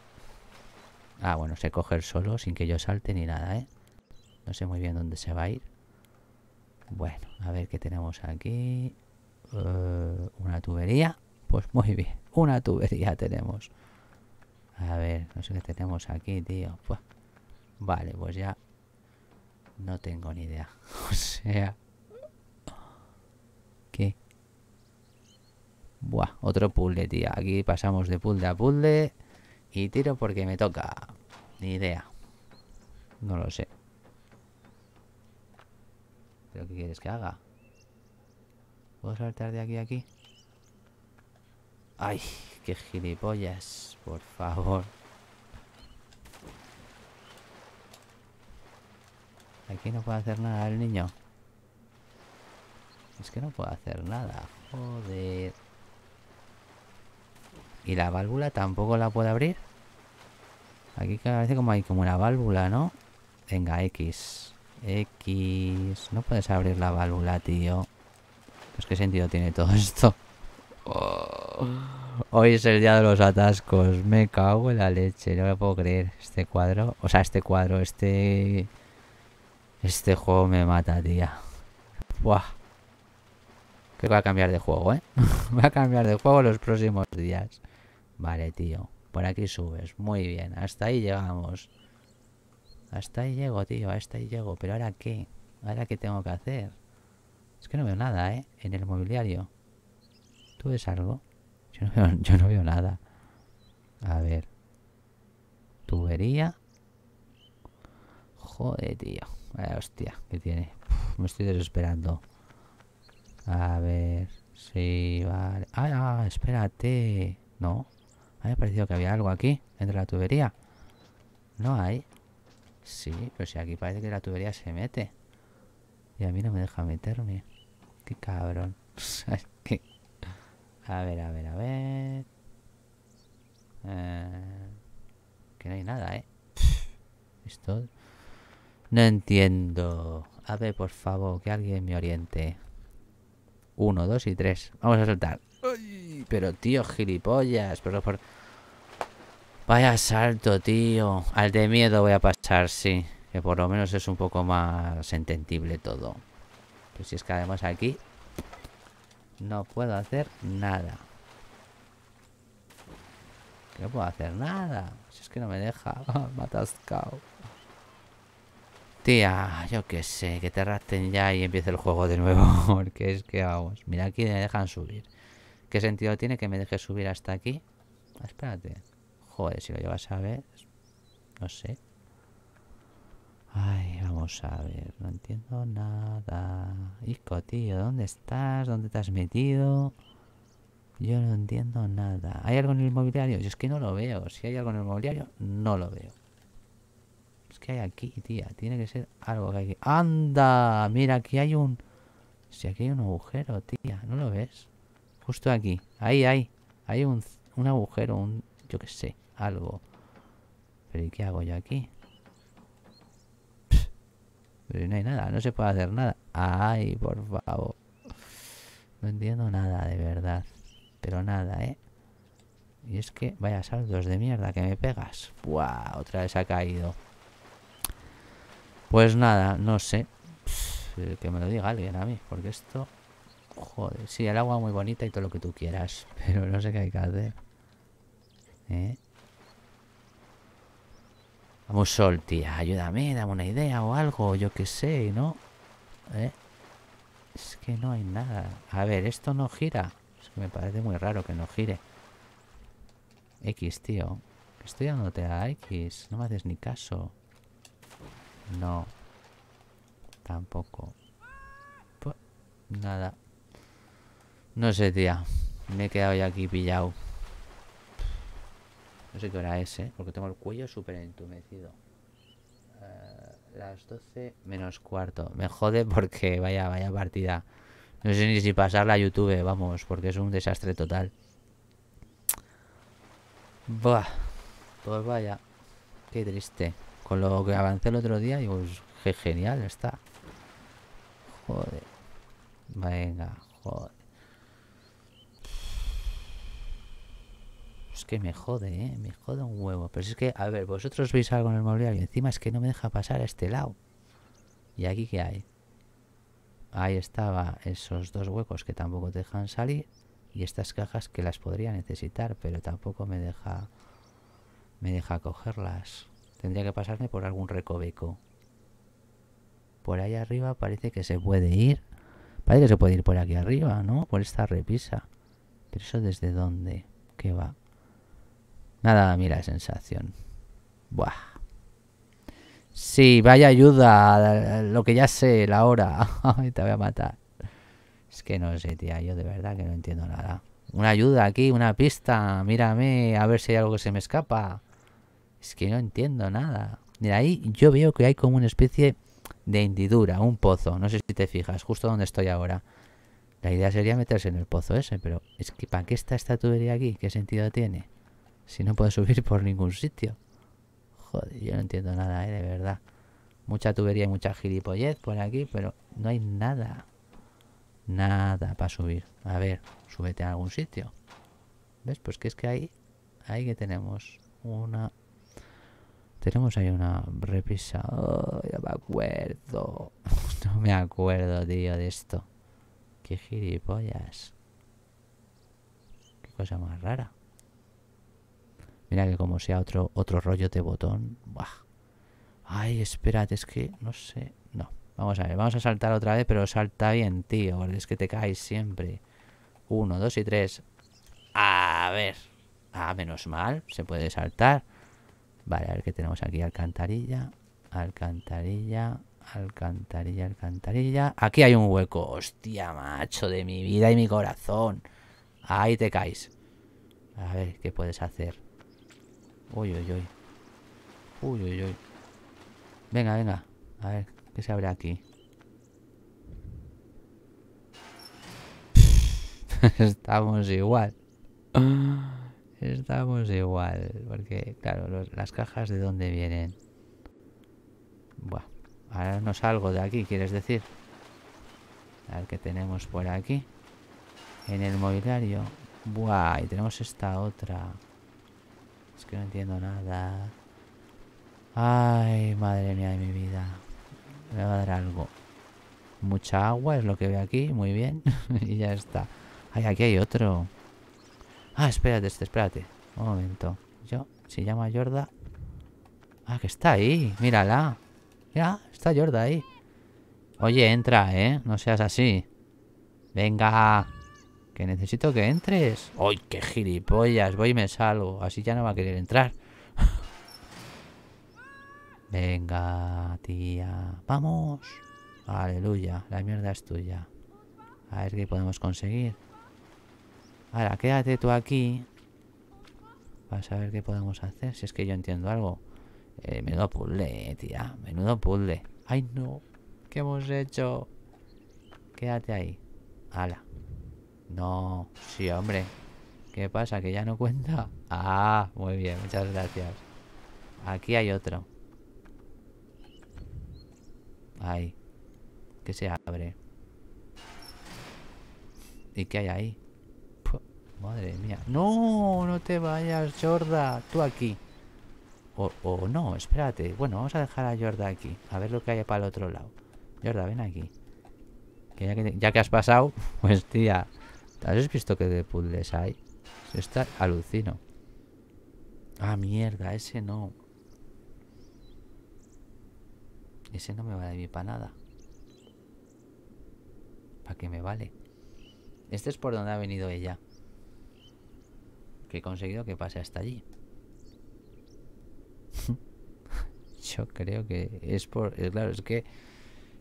Ah, bueno, sé coger solo sin que yo salte ni nada, ¿eh? No sé muy bien dónde se va a ir. Bueno, a ver qué tenemos aquí. Eh, una tubería. Pues muy bien, una tubería tenemos. A ver, no sé qué tenemos aquí, tío. Pues, Vale, pues ya no tengo ni idea. o sea... ¿Qué? Buah, otro puzzle, tío. Aquí pasamos de puzzle a puzzle. Y tiro porque me toca. Ni idea. No lo sé. ¿Pero qué quieres que haga? ¿Puedo saltar de aquí a aquí? ¡Ay! ¡Qué gilipollas! Por favor. Aquí no puedo hacer nada el niño. Es que no puedo hacer nada. Joder. ¿Y la válvula tampoco la puede abrir? Aquí parece como hay como una válvula, ¿no? Venga, X. X. No puedes abrir la válvula, tío. Pues qué sentido tiene todo esto. Oh, hoy es el día de los atascos. Me cago en la leche. No me puedo creer. Este cuadro. O sea, este cuadro. Este... Este juego me mata, tía. Buah. Creo que va a cambiar de juego, ¿eh? va a cambiar de juego los próximos días. Vale, tío. Por aquí subes. Muy bien. Hasta ahí llegamos. Hasta ahí llego, tío. Hasta ahí llego. Pero ahora qué? ¿Ahora qué tengo que hacer? Es que no veo nada, ¿eh? En el mobiliario. ¿Tú ves algo? Yo no veo, nada. A ver. Tubería. Joder, tío. Eh, hostia ¿qué tiene. me estoy desesperando. A ver. Sí, vale. ¡Ah, ah espérate! No ha parecido que había algo aquí, entre la tubería. No hay. Sí, pero si aquí parece que la tubería se mete. Y a mí no me deja meterme. Qué cabrón. a ver, a ver, a ver. Eh, que no hay nada, ¿eh? Esto... No entiendo. A ver, por favor, que alguien me oriente. Uno, dos y tres. Vamos a soltar pero tío, gilipollas. Pero por... Vaya salto, tío. Al de miedo voy a pasar, sí. Que por lo menos es un poco más entendible todo. Pues si es que además aquí no puedo hacer nada. no puedo hacer nada. Si es que no me deja. me atascado. Tía, yo qué sé, que te rasten ya y empiece el juego de nuevo. Porque es que hago? Mira aquí me dejan subir. ¿Qué sentido tiene que me deje subir hasta aquí? Ah, espérate. Joder, si lo llevas a ver... No sé. Ay, vamos a ver. No entiendo nada. Hijo, tío, ¿dónde estás? ¿Dónde te has metido? Yo no entiendo nada. ¿Hay algo en el mobiliario? Yo es que no lo veo. Si hay algo en el mobiliario, no lo veo. Es que hay aquí, tía. Tiene que ser algo que hay aquí. ¡Anda! Mira, aquí hay un... Si aquí hay un agujero, tía. ¿No lo ves? Justo aquí. Ahí, ahí. Hay un, un agujero, un... Yo qué sé, algo. Pero ¿y qué hago yo aquí? pero no hay nada, no se puede hacer nada. Ay, por favor. No entiendo nada, de verdad. Pero nada, ¿eh? Y es que, vaya saldos de mierda que me pegas. ¡Buah! Otra vez ha caído. Pues nada, no sé. que me lo diga alguien a mí, porque esto Joder, sí, el agua muy bonita y todo lo que tú quieras. Pero no sé qué hay que hacer. ¿Eh? Vamos, Sol, tía, ayúdame, dame una idea o algo, yo qué sé, ¿no? ¿Eh? Es que no hay nada. A ver, esto no gira. Es que me parece muy raro que no gire. X, tío. Estoy dándote a X. No me haces ni caso. No. Tampoco. Pues, nada. No sé, tía. Me he quedado ya aquí pillado. No sé qué hora es, ¿eh? Porque tengo el cuello súper entumecido. Eh, las 12 menos cuarto. Me jode porque vaya, vaya partida. No sé ni si pasarla a YouTube, vamos, porque es un desastre total. Buah. Pues vaya. Qué triste. Con lo que avancé el otro día, y pues... qué genial está. Joder. Venga, joder. que me jode, ¿eh? Me jode un huevo. Pero es que, a ver, vosotros veis algo en el mobiliario. Encima es que no me deja pasar a este lado. ¿Y aquí qué hay? Ahí estaba esos dos huecos que tampoco te dejan salir. Y estas cajas que las podría necesitar, pero tampoco me deja... Me deja cogerlas. Tendría que pasarme por algún recoveco. Por ahí arriba parece que se puede ir. Parece que se puede ir por aquí arriba, ¿no? Por esta repisa. Pero eso desde dónde? ¿Qué va? Nada, mira la sensación. Buah. Sí, vaya ayuda. Lo que ya sé, la hora. Te voy a matar. Es que no sé, tía. Yo de verdad que no entiendo nada. Una ayuda aquí, una pista. Mírame, a ver si hay algo que se me escapa. Es que no entiendo nada. Mira, ahí yo veo que hay como una especie de hendidura, un pozo. No sé si te fijas, justo donde estoy ahora. La idea sería meterse en el pozo ese, pero es que ¿para qué está esta tubería aquí? ¿Qué sentido tiene? si no puedo subir por ningún sitio. Joder, yo no entiendo nada, ¿eh? de verdad. Mucha tubería y mucha gilipollez por aquí, pero no hay nada. Nada para subir. A ver, súbete a algún sitio. ¿Ves? Pues que es que ahí, ahí que tenemos una... Tenemos ahí una repisa. Oh, ya me acuerdo. no me acuerdo, tío, de esto. Qué gilipollas. Qué cosa más rara. Mira que como sea otro, otro rollo de botón. Ay, espérate, es que no sé. No, vamos a ver, vamos a saltar otra vez, pero salta bien, tío, es que te caes siempre. Uno, dos y tres. A ver. Ah, menos mal, se puede saltar. Vale, a ver qué tenemos aquí. Alcantarilla, alcantarilla, alcantarilla, alcantarilla. Aquí hay un hueco. Hostia, macho, de mi vida y mi corazón. Ahí te caes. A ver, ¿qué puedes hacer? Uy, uy, uy. Uy, uy, uy. Venga, venga. A ver, ¿qué se abre aquí? Estamos igual. Estamos igual. Porque, claro, las cajas de dónde vienen. Bueno, ahora no salgo de aquí, ¿quieres decir? A ver qué tenemos por aquí. En el mobiliario. Buah, y tenemos esta otra que no entiendo nada. Ay, madre mía de mi vida. Me va a dar algo. Mucha agua es lo que veo aquí. Muy bien. y ya está. Ay, aquí hay otro. Ah, espérate, este, espérate. Un momento. Yo, se llama Yorda. Ah, que está ahí. Mírala. Mira, está Yorda ahí. Oye, entra, ¿eh? No seas así. Venga. Que necesito que entres. ¡Ay, qué gilipollas! Voy y me salgo. Así ya no va a querer entrar. Venga, tía. ¡Vamos! Aleluya. La mierda es tuya. A ver qué podemos conseguir. Ahora, quédate tú aquí. a ver qué podemos hacer. Si es que yo entiendo algo. Eh, menudo puzzle, eh, tía. Menudo puzzle. ¡Ay, no! ¿Qué hemos hecho? Quédate ahí. ¡Hala! No, sí, hombre. ¿Qué pasa? ¿Que ya no cuenta? Ah, muy bien, muchas gracias. Aquí hay otro. Ahí. Que se abre. ¿Y qué hay ahí? madre mía. ¡No! No te vayas, Jorda. Tú aquí. O, o, no, espérate. Bueno, vamos a dejar a Jorda aquí. A ver lo que hay para el otro lado. Jorda, ven aquí. ya, que ya que has pasado, pues tía. ¿Has visto qué de puzzles hay? Está alucino. Ah, mierda, ese no. Ese no me va a mí para nada. ¿Para qué me vale? Este es por donde ha venido ella. Que he conseguido que pase hasta allí. Yo creo que es por... Claro, es que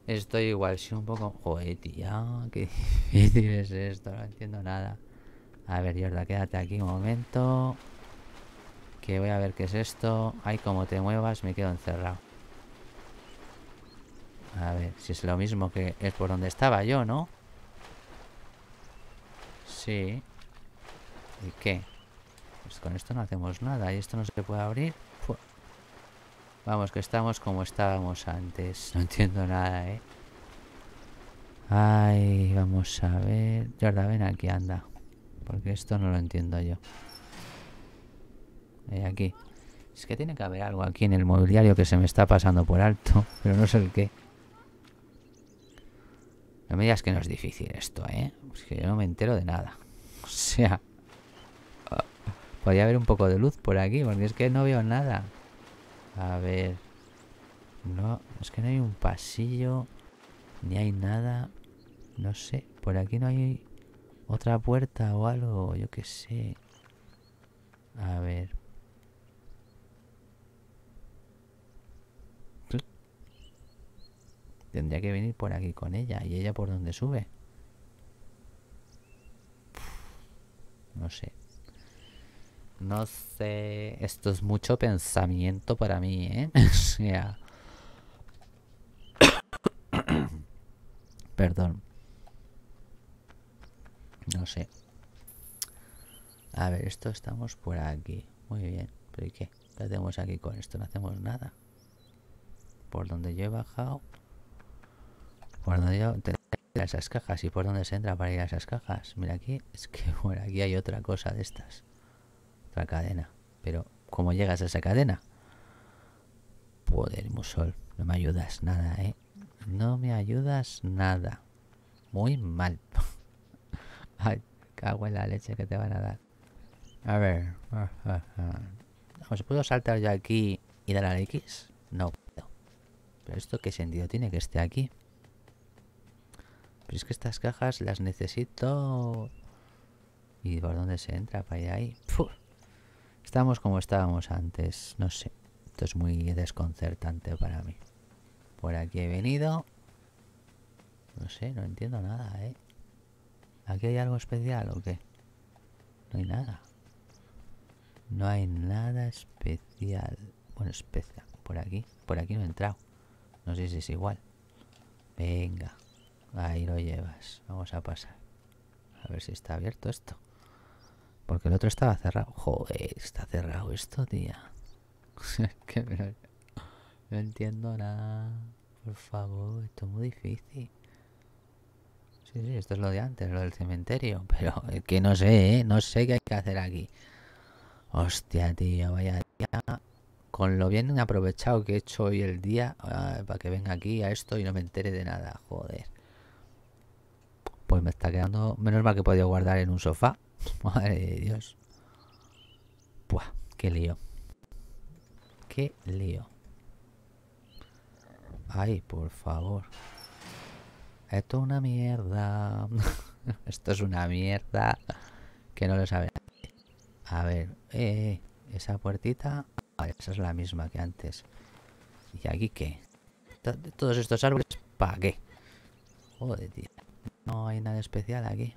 Estoy igual, sí, un poco... Joder, tía, qué difícil es esto, no entiendo nada. A ver, Yorda, quédate aquí un momento. Que voy a ver qué es esto. Ay, como te muevas, me quedo encerrado. A ver, si es lo mismo que es por donde estaba yo, ¿no? Sí. ¿Y qué? Pues con esto no hacemos nada. ¿Y esto no se puede abrir? Vamos, que estamos como estábamos antes. No entiendo nada, ¿eh? Ay, vamos a ver. la ven aquí, anda. Porque esto no lo entiendo yo. y eh, aquí. Es que tiene que haber algo aquí en el mobiliario que se me está pasando por alto. Pero no sé el qué. No me digas que no es difícil esto, ¿eh? Es que yo no me entero de nada. O sea... Podría haber un poco de luz por aquí, porque es que no veo nada. A ver. No, es que no hay un pasillo. Ni hay nada. No sé. Por aquí no hay otra puerta o algo. Yo qué sé. A ver. Tendría que venir por aquí con ella. ¿Y ella por dónde sube? No sé. No sé. Esto es mucho pensamiento para mí, ¿eh? sea... Perdón. No sé. A ver, esto estamos por aquí. Muy bien. ¿Pero y qué? ¿Qué hacemos aquí con esto? No hacemos nada. Por donde yo he bajado. Por donde yo... Esas cajas. ¿Y por dónde se entra para ir a esas cajas? Mira aquí. Es que por aquí hay otra cosa de estas. La cadena. Pero, ¿cómo llegas a esa cadena? Poder, Musol, no me ayudas nada, ¿eh? No me ayudas nada. Muy mal. Ay, cago en la leche que te van a dar. A ver. ¿se puedo saltar yo aquí y dar al X? No ¿Pero esto qué sentido tiene que esté aquí? Pero es que estas cajas las necesito... ¿Y por dónde se entra? Para ir ahí. Estamos como estábamos antes, no sé. Esto es muy desconcertante para mí. Por aquí he venido. No sé, no entiendo nada, ¿eh? ¿Aquí hay algo especial o qué? No hay nada. No hay nada especial. Bueno, especial. Por aquí. Por aquí no he entrado. No sé si es igual. Venga. Ahí lo llevas. Vamos a pasar. A ver si está abierto esto. Porque el otro estaba cerrado. Joder, está cerrado esto, tía. no, entiendo nada. Por favor, esto es muy difícil. Sí, sí, esto es lo de antes, lo del cementerio. Pero es que no sé, ¿eh? No sé qué hay que hacer aquí. Hostia, tío, vaya día. Con lo bien aprovechado que he hecho hoy el día ah, para que venga aquí a esto y no me entere de nada, joder. Pues me está quedando. Menos mal que he podido guardar en un sofá. Madre de Dios. Buah, qué lío. Qué lío. Ay, por favor. Esto es una mierda. Esto es una mierda. Que no lo sabe. A ver, eh, esa puertita. esa es la misma que antes. ¿Y aquí qué? ¿Todos estos árboles? ¿Para qué? Joder, tío. No hay nada especial aquí.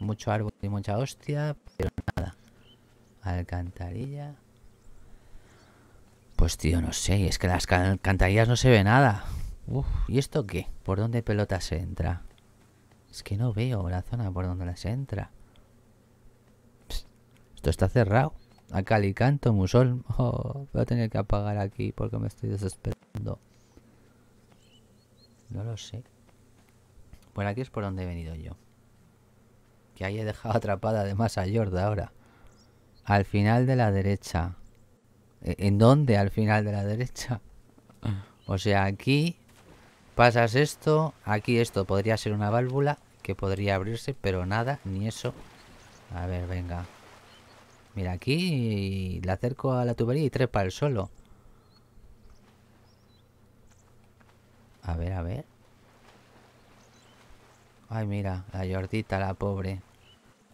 Mucho árbol y mucha hostia, pero nada. Alcantarilla. Pues tío, no sé, es que las alcantarillas no se ve nada. ¿y esto qué? ¿Por dónde pelota se entra? Es que no veo la zona por donde las entra. esto está cerrado. A canto, musol. Oh, voy a tener que apagar aquí porque me estoy desesperando. No lo sé. Bueno, aquí es por donde he venido yo que ahí he dejado atrapada además a Jorda ahora. Al final de la derecha. ¿E-, ¿En dónde al final de la derecha? O sea, aquí pasas esto, aquí esto podría ser una válvula que podría abrirse, pero nada, ni eso. A ver, venga. Mira, aquí la acerco a la tubería y trepa el suelo. A ver, a ver. Ay, mira, la Jordita, la pobre.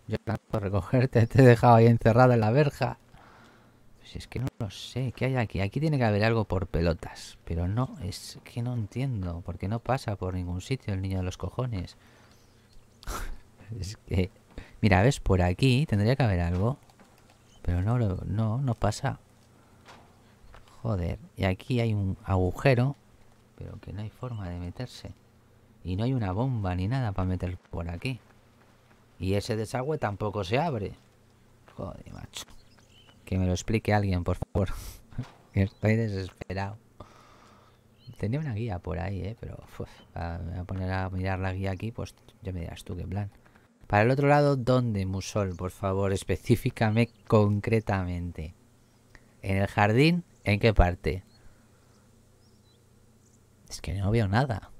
Yo tanto recogerte, te he dejado ahí encerrada en la verja. Pues es que no lo sé, ¿qué hay aquí? Aquí tiene que haber algo por pelotas. Pero no, es que no entiendo, porque no pasa por ningún sitio el niño de los cojones. es que... Mira, ves, por aquí tendría que haber algo. Pero no, no, no pasa. Joder, y aquí hay un agujero, pero que no hay forma de meterse. Y no hay una bomba ni nada para meter por aquí. Y ese desagüe tampoco se abre. Joder, macho. Que me lo explique alguien, por favor. estoy desesperado. Tenía una guía por ahí, ¿eh? Pero voy a poner a mirar la guía aquí, pues ya me dirás tú qué plan. Para el otro lado, ¿dónde, Musol? Por favor, específicame concretamente. ¿En el jardín? ¿En qué parte? Es que no veo nada.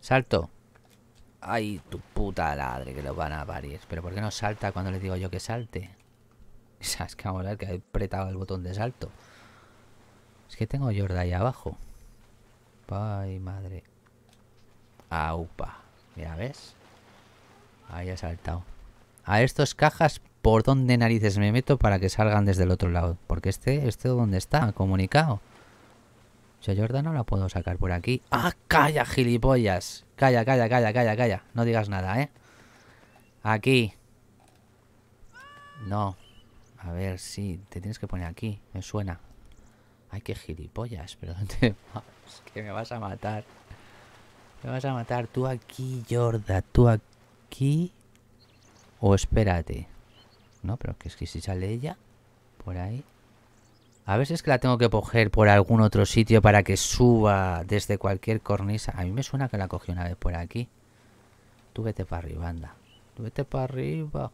Salto. Ay, tu puta ladre que lo van a parir. Pero ¿por qué no salta cuando le digo yo que salte? a ver que he apretado el botón de salto. Es que tengo Jordi ahí abajo. Ay, madre. Aupa. Mira, ¿ves? Ahí ha saltado. A estos cajas, ¿por dónde narices me meto para que salgan desde el otro lado? Porque este, este, ¿dónde está? Comunicado sea Jordan no la puedo sacar por aquí. ¡Ah, calla, gilipollas! Calla, calla, calla, calla, calla. No digas nada, ¿eh? Aquí. No. A ver, sí. Te tienes que poner aquí. Me suena. Ay, qué gilipollas. Pero dónde vas? Que me vas a matar. Me vas a matar. Tú aquí, Jordan. Tú aquí. O espérate. No, pero que es que si sale ella por ahí. A veces que la tengo que coger por algún otro sitio para que suba desde cualquier cornisa. A mí me suena que la cogí una vez por aquí. Tú vete para arriba, anda. Tú vete para arriba.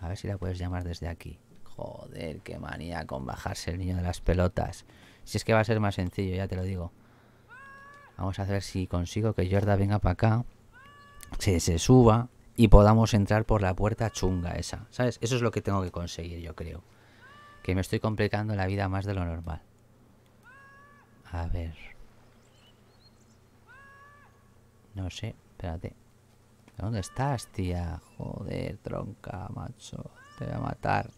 A ver si la puedes llamar desde aquí. Joder, qué manía con bajarse el niño de las pelotas. Si es que va a ser más sencillo, ya te lo digo. Vamos a ver si consigo que Jorda venga para acá. Se, se suba y podamos entrar por la puerta chunga esa. ¿Sabes? Eso es lo que tengo que conseguir, yo creo. Que me estoy complicando la vida más de lo normal. A ver. No sé, espérate. ¿Dónde estás, tía? Joder, tronca, macho. Te voy a matar.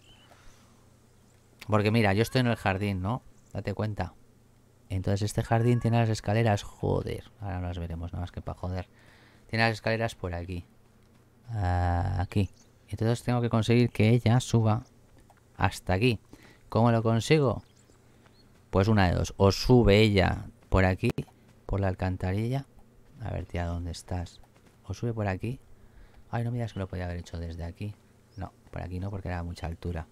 Porque mira, yo estoy en el jardín, ¿no? Date cuenta. Entonces este jardín tiene las escaleras, joder. Ahora no las veremos, nada más que para joder. Tiene las escaleras por aquí. aquí. Entonces tengo que conseguir que ella suba hasta aquí. ¿Cómo lo consigo? Pues una de dos. O sube ella por aquí, por la alcantarilla. A ver, tía, ¿dónde estás? O sube por aquí. Ay, no miras que lo podía haber hecho desde aquí. No, por aquí no, porque era mucha altura.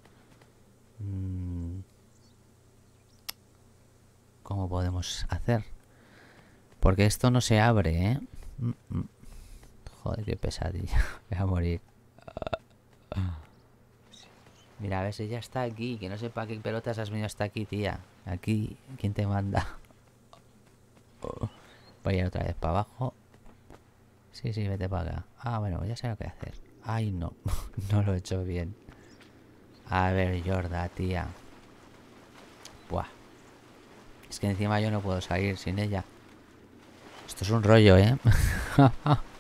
Mm. ¿Cómo podemos hacer? Porque esto no se abre, ¿eh? Mm, mm. Joder, qué pesadilla. Voy a morir. Mira, a ver si ya está aquí. Que no sepa qué pelotas has venido hasta aquí, tía. Aquí, ¿quién te manda? Oh, voy a ir otra vez para abajo. Sí, sí, vete para acá. Ah, bueno, pues ya sé lo que hacer. Ay, no. no lo he hecho bien. A ver, Yorda, tía. Buah. Es que encima yo no puedo salir sin ella. Esto es un rollo, ¿eh?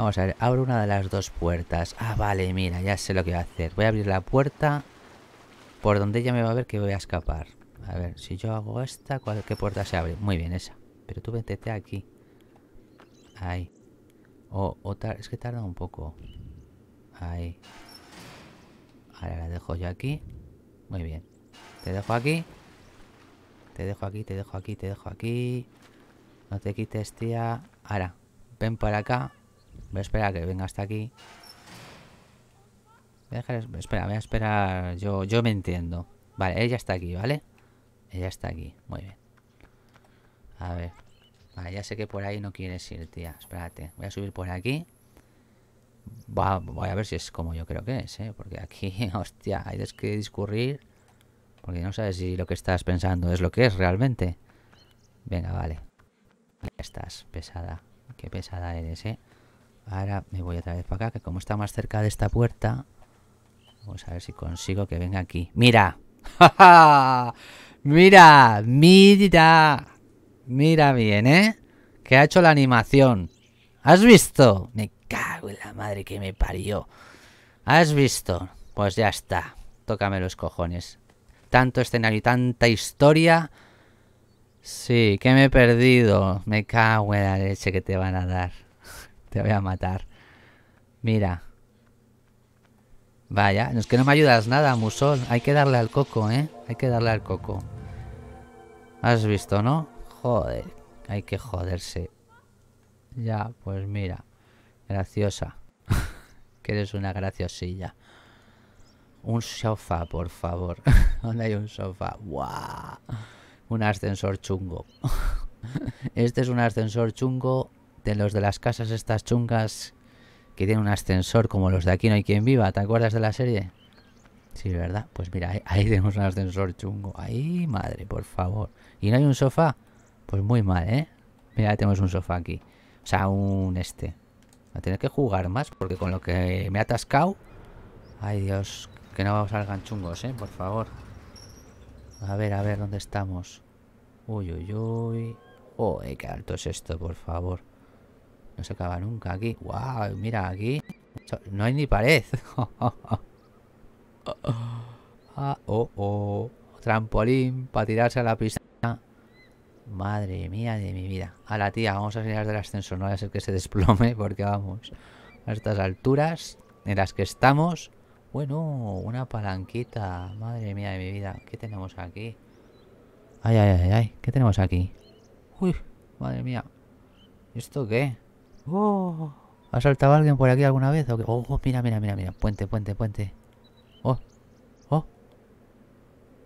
Vamos a ver, abro una de las dos puertas. Ah, vale, mira, ya sé lo que voy a hacer. Voy a abrir la puerta por donde ella me va a ver que voy a escapar. A ver, si yo hago esta, ¿cuál, ¿qué puerta se abre? Muy bien, esa. Pero tú vete aquí. Ahí. O, es que tarda un poco. Ahí. Ahora la dejo yo aquí. Muy bien. Te dejo aquí. Te dejo aquí, te dejo aquí, te dejo aquí. No te quites, tía. Ahora, ven para acá. Voy a esperar a que venga hasta aquí. Voy a espera, voy a esperar. Yo, yo me entiendo. Vale, ella está aquí, ¿vale? Ella está aquí, muy bien. A ver. Vale, ya sé que por ahí no quieres ir, tía. Espérate, voy a subir por aquí. voy a ver si es como yo creo que es, ¿eh? Porque aquí, hostia, hay que discurrir. Porque no sabes si lo que estás pensando es lo que es realmente. Venga, vale. Ya estás, pesada. Qué pesada eres, ¿eh? Ahora me voy otra vez para acá, que como está más cerca de esta puerta... Vamos a ver si consigo que venga aquí. ¡Mira! ¡Mira! ¡Mira! Mira bien, ¿eh? Que ha hecho la animación. ¿Has visto? Me cago en la madre que me parió. ¿Has visto? Pues ya está. Tócame los cojones. Tanto escenario y tanta historia... Sí, que me he perdido. Me cago en la leche que te van a dar. Te voy a matar. Mira. Vaya, es que no me ayudas nada, Musol. Hay que darle al coco, ¿eh? Hay que darle al coco. Has visto, ¿no? Joder, hay que joderse. Ya, pues mira. Graciosa. que eres una graciosilla. Un sofá, por favor. ¿Dónde hay un sofá? ¡Guau! Un ascensor chungo. este es un ascensor chungo de los de las casas estas chungas que tienen un ascensor como los de aquí no hay quien viva. ¿Te acuerdas de la serie? Sí, ¿verdad? Pues mira, ahí, tenemos un ascensor chungo. Ahí, madre, por favor. ¿Y no hay un sofá? Pues muy mal, ¿eh? Mira, tenemos un sofá aquí. O sea, un este. Va a tener que jugar más porque con lo que me ha atascado... Ay, Dios, que no a salgan chungos, ¿eh? Por favor. A ver, a ver, ¿dónde estamos? Uy, uy, uy. Uy, qué alto es esto, por favor. No se acaba nunca aquí. ¡Wow! Mira, aquí no hay ni pared. ah, oh, oh. Trampolín para tirarse a la pista. Madre mía de mi vida. A la tía, vamos a salir del ascensor. No es a ser que se desplome porque vamos. A estas alturas en las que estamos. Bueno, una palanquita. Madre mía de mi vida. ¿Qué tenemos aquí? Ay, ay, ay, ay. ¿Qué tenemos aquí? Uy, madre mía. ¿Esto qué? Oh. ¿Ha saltado alguien por aquí alguna vez? ¿O qué? Oh, mira, mira, mira, mira. Puente, puente, puente. Oh. Oh.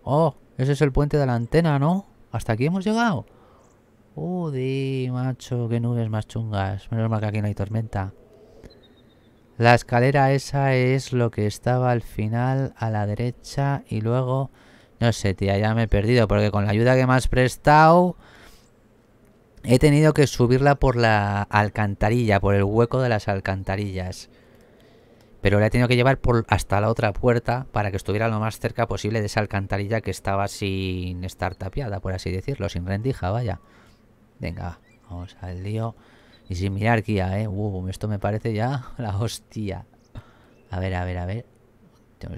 Oh. Ese es el puente de la antena, ¿no? Hasta aquí hemos llegado. Uy, macho, qué nubes más chungas. Menos mal que aquí no hay tormenta. La escalera esa es lo que estaba al final a la derecha y luego... No sé, tía, ya me he perdido porque con la ayuda que me has prestado... He tenido que subirla por la alcantarilla, por el hueco de las alcantarillas. Pero la he tenido que llevar hasta la otra puerta para que estuviera lo más cerca posible de esa alcantarilla que estaba sin estar tapiada, por así decirlo, sin rendija, vaya. Venga, vamos al lío. Y sin mirar guía, ¿eh? Uh, esto me parece ya la hostia. A ver, a ver, a ver.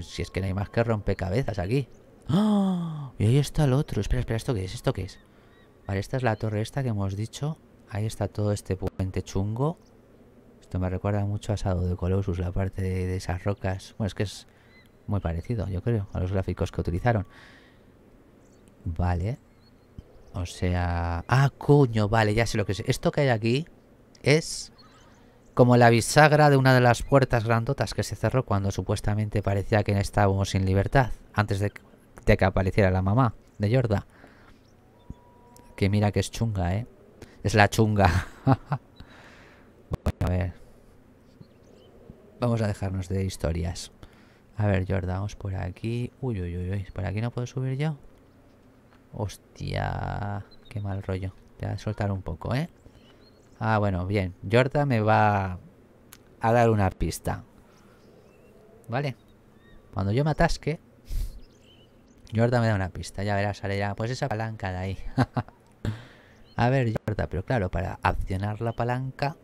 Si es que no hay más que rompecabezas aquí. ¡Ah! Y ahí está el otro. Espera, espera, ¿esto qué es? ¿Esto qué es? Vale, esta es la torre esta que hemos dicho. Ahí está todo este puente chungo. Esto me recuerda mucho a Sado de Colossus, la parte de, esas rocas. Bueno, es que es muy parecido, yo creo, a los gráficos que utilizaron. Vale. O sea... Ah, coño, vale, ya sé lo que es. Esto que hay aquí es como la bisagra de una de las puertas grandotas que se cerró cuando supuestamente parecía que estábamos sin libertad, antes de, de que apareciera la mamá de Yorda. Que mira que es chunga, ¿eh? Es la chunga. a ver. Vamos a dejarnos de historias. A ver, vamos por aquí. Uy, uy, uy, uy. ¿Por aquí no puedo subir yo? Hostia. Qué mal rollo. Te voy a soltar un poco, ¿eh? Ah, bueno, bien. Jorda me va a dar una pista. ¿Vale? Cuando yo me atasque, Jorda me da una pista. Ya verás, ya. Pues esa palanca de ahí. A ver, pero claro, para accionar la palanca...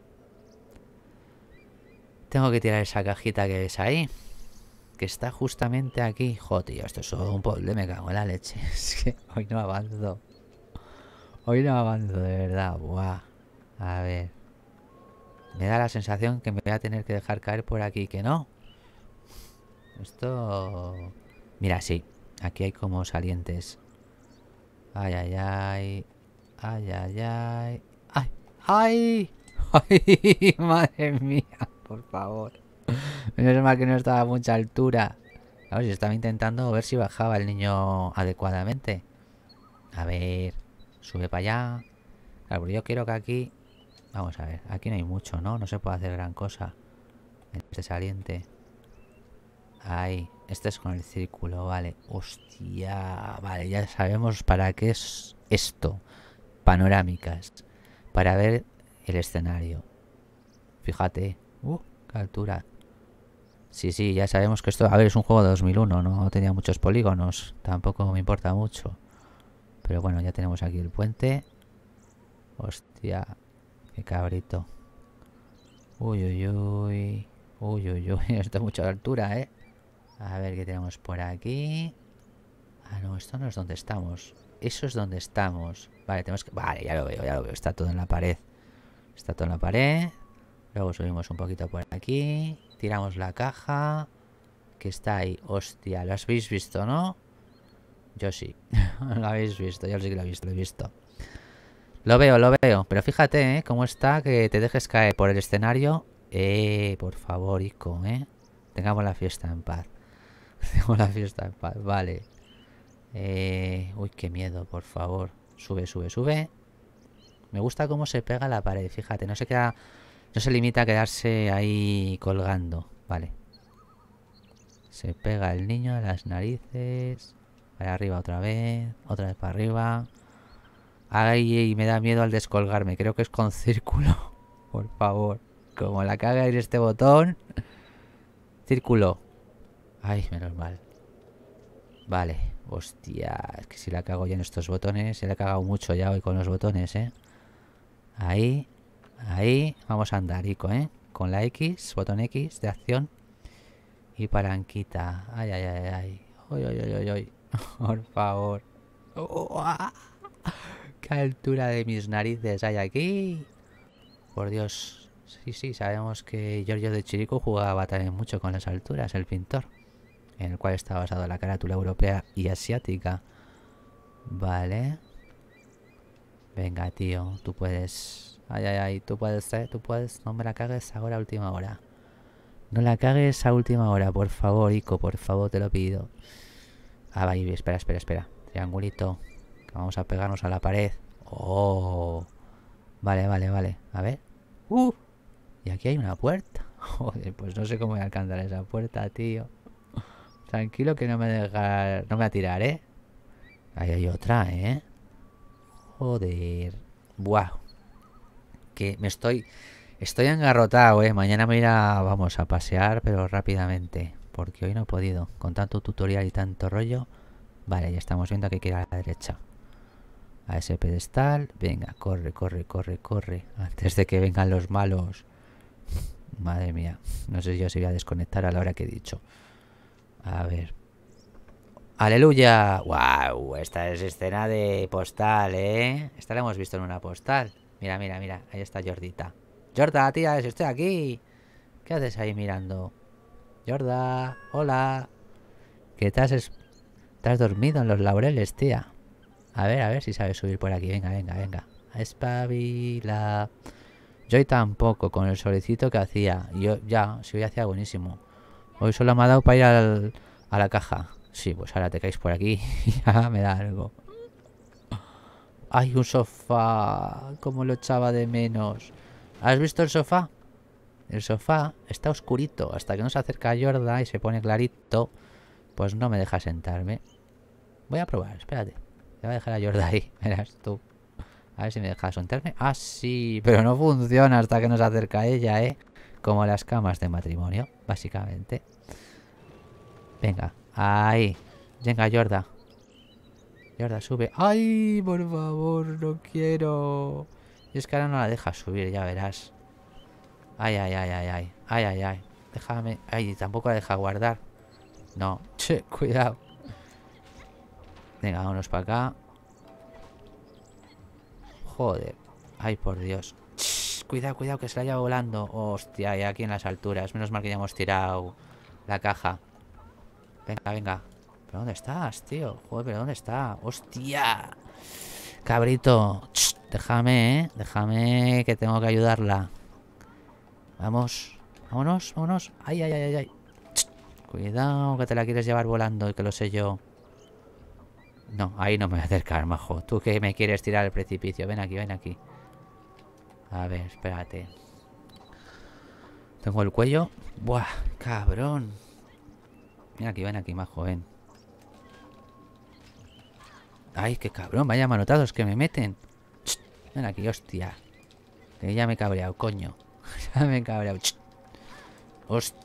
Tengo que tirar esa cajita que ves ahí. Que está justamente aquí. Joder, esto es un problema. me cago en la leche. Es que hoy no avanzo. Hoy no avanzo, de verdad. Buah. A ver. Me da la sensación que me voy a tener que dejar caer por aquí, que no. Esto... Mira, sí. Aquí hay como salientes. Ay, ay, ay. Ay, ay, ay. ¡Ay! ¡Ay! ¡Ay! ¡Madre mía! Por favor. Menos mal que no estaba a mucha altura. ver, yo estaba intentando ver si bajaba el niño adecuadamente. A ver. Sube para allá. Claro, yo quiero que aquí... Vamos a ver. Aquí no hay mucho, ¿no? No se puede hacer gran cosa. Este saliente. ¡Ay! Este es con el círculo, vale. Hostia. Vale, ya sabemos para qué es esto panorámicas para ver el escenario. Fíjate, uh, qué altura. Sí, sí, ya sabemos que esto, a ver, es un juego de 2001, no tenía muchos polígonos, tampoco me importa mucho. Pero bueno, ya tenemos aquí el puente. Hostia, qué cabrito. Uy, uy, uy. Uy, uy, uy, esto es mucha altura, ¿eh? A ver qué tenemos por aquí. Ah, no, esto no es donde estamos eso es donde estamos. Vale, tenemos que... Vale, ya lo veo, ya lo veo. Está todo en la pared. Está todo en la pared. Luego subimos un poquito por aquí. Tiramos la caja. Que está ahí. Hostia, lo habéis visto, ¿no? Yo sí. lo habéis visto. Yo sí que lo he visto, lo he visto. Lo veo, lo veo. Pero fíjate, ¿eh? Cómo está que te dejes caer por el escenario. Eh, por favor, Ico, ¿eh? Tengamos la fiesta en paz. Tengamos la fiesta en paz. Vale. Eh, uy, qué miedo, por favor. Sube, sube, sube. Me gusta cómo se pega la pared, fíjate. No se queda... No se limita a quedarse ahí colgando. Vale. Se pega el niño a las narices. Para arriba otra vez. Otra vez para arriba. Ay, y me da miedo al descolgarme. Creo que es con círculo. Por favor. Como la caga ir este botón. Círculo. Ay, menos mal. Vale. Hostia, es que si la cago ya en estos botones. Se la cago cagado mucho ya hoy con los botones, ¿eh? Ahí, ahí. Vamos a andar, Ico, ¿eh? Con la X, botón X de acción. Y palanquita. Ay, ay, ay, ay. Por favor. ¡Qué altura de mis narices hay aquí! Por Dios. Sí, sí, sabemos que Giorgio de Chirico jugaba también mucho con las alturas, el pintor en el cual está basado la carátula europea y asiática. Vale. Venga, tío, tú puedes. Ay, ay, ay, tú puedes, eh, tú puedes. No me la cagues ahora a última hora. No la cagues a última hora, por favor, Ico, por favor, te lo pido. Ah, va, espera, espera, espera. Triangulito. vamos a pegarnos a la pared. Oh. Vale, vale, vale. A ver. Uh. Y aquí hay una puerta. Joder, pues no sé cómo voy a alcanzar esa puerta, tío. Tranquilo que no me deja, no me va a tirar, ¿eh? Ahí hay otra, ¿eh? Joder. Buah. Que me estoy... Estoy engarrotado, ¿eh? Mañana me irá... Vamos, a pasear, pero rápidamente. Porque hoy no he podido. Con tanto tutorial y tanto rollo... Vale, ya estamos viendo que hay que a la derecha. A ese pedestal. Venga, corre, corre, corre, corre. Antes de que vengan los malos. Madre mía. No sé si yo se voy a desconectar a la hora que he dicho. A ver. ¡Aleluya! ¡Guau! Esta es escena de postal, ¿eh? Esta la hemos visto en una postal. Mira, mira, mira. Ahí está Jordita. Jorda, tía, estoy aquí. ¿Qué haces ahí mirando? Jorda, hola. ¿Qué estás ¿Estás dormido en los laureles, tía? A ver, a ver si sabes subir por aquí. Venga, venga, venga. Espabila. Yo tampoco, con el solicito que hacía. Yo ya, si hoy hacía buenísimo. Hoy solo me ha dado para ir a la caja. Sí, pues ahora te caes por aquí ya me da algo. ¡Ay, un sofá! Como lo echaba de menos? ¿Has visto el sofá? El sofá está oscurito. Hasta que nos acerca a y se pone clarito, pues no me deja sentarme. Voy a probar, espérate. Le voy a dejar a Yorda ahí, verás tú. A ver si me deja sentarme. Ah, sí, pero no funciona hasta que nos acerca ella, ¿eh? Como las camas de matrimonio básicamente. Venga, ahí. Venga, Jorda. Jorda, sube. ¡Ay, por favor, no quiero! Y es que ahora no la deja subir, ya verás. Ay, ay, ay, ay, ay. Ay, ay, ay. Déjame. Ay, tampoco la deja guardar. No. Che, cuidado. Venga, vámonos para acá. Joder. Ay, por Dios cuidado, cuidado, que se la lleva volando. Hostia, y aquí en las alturas. Menos mal que ya hemos tirado la caja. Venga, venga. ¿Pero dónde estás, tío? Joder, ¿pero dónde está? ¡Hostia! Cabrito. déjame, ¿eh? Déjame que tengo que ayudarla. Vamos. Vámonos, vámonos. Ay, ay, ay, ay, Cuidado que te la quieres llevar volando y que lo sé yo. No, ahí no me voy a acercar, majo. Tú que me quieres tirar al precipicio. Ven aquí, ven aquí. A ver, espérate. Tengo el cuello. Buah, cabrón. Mira aquí, ven aquí, más joven. Ay, qué cabrón, vaya manotados que me meten. ven aquí, hostia. Que ya me he cabreado, coño. ya me he cabreado. Hostia.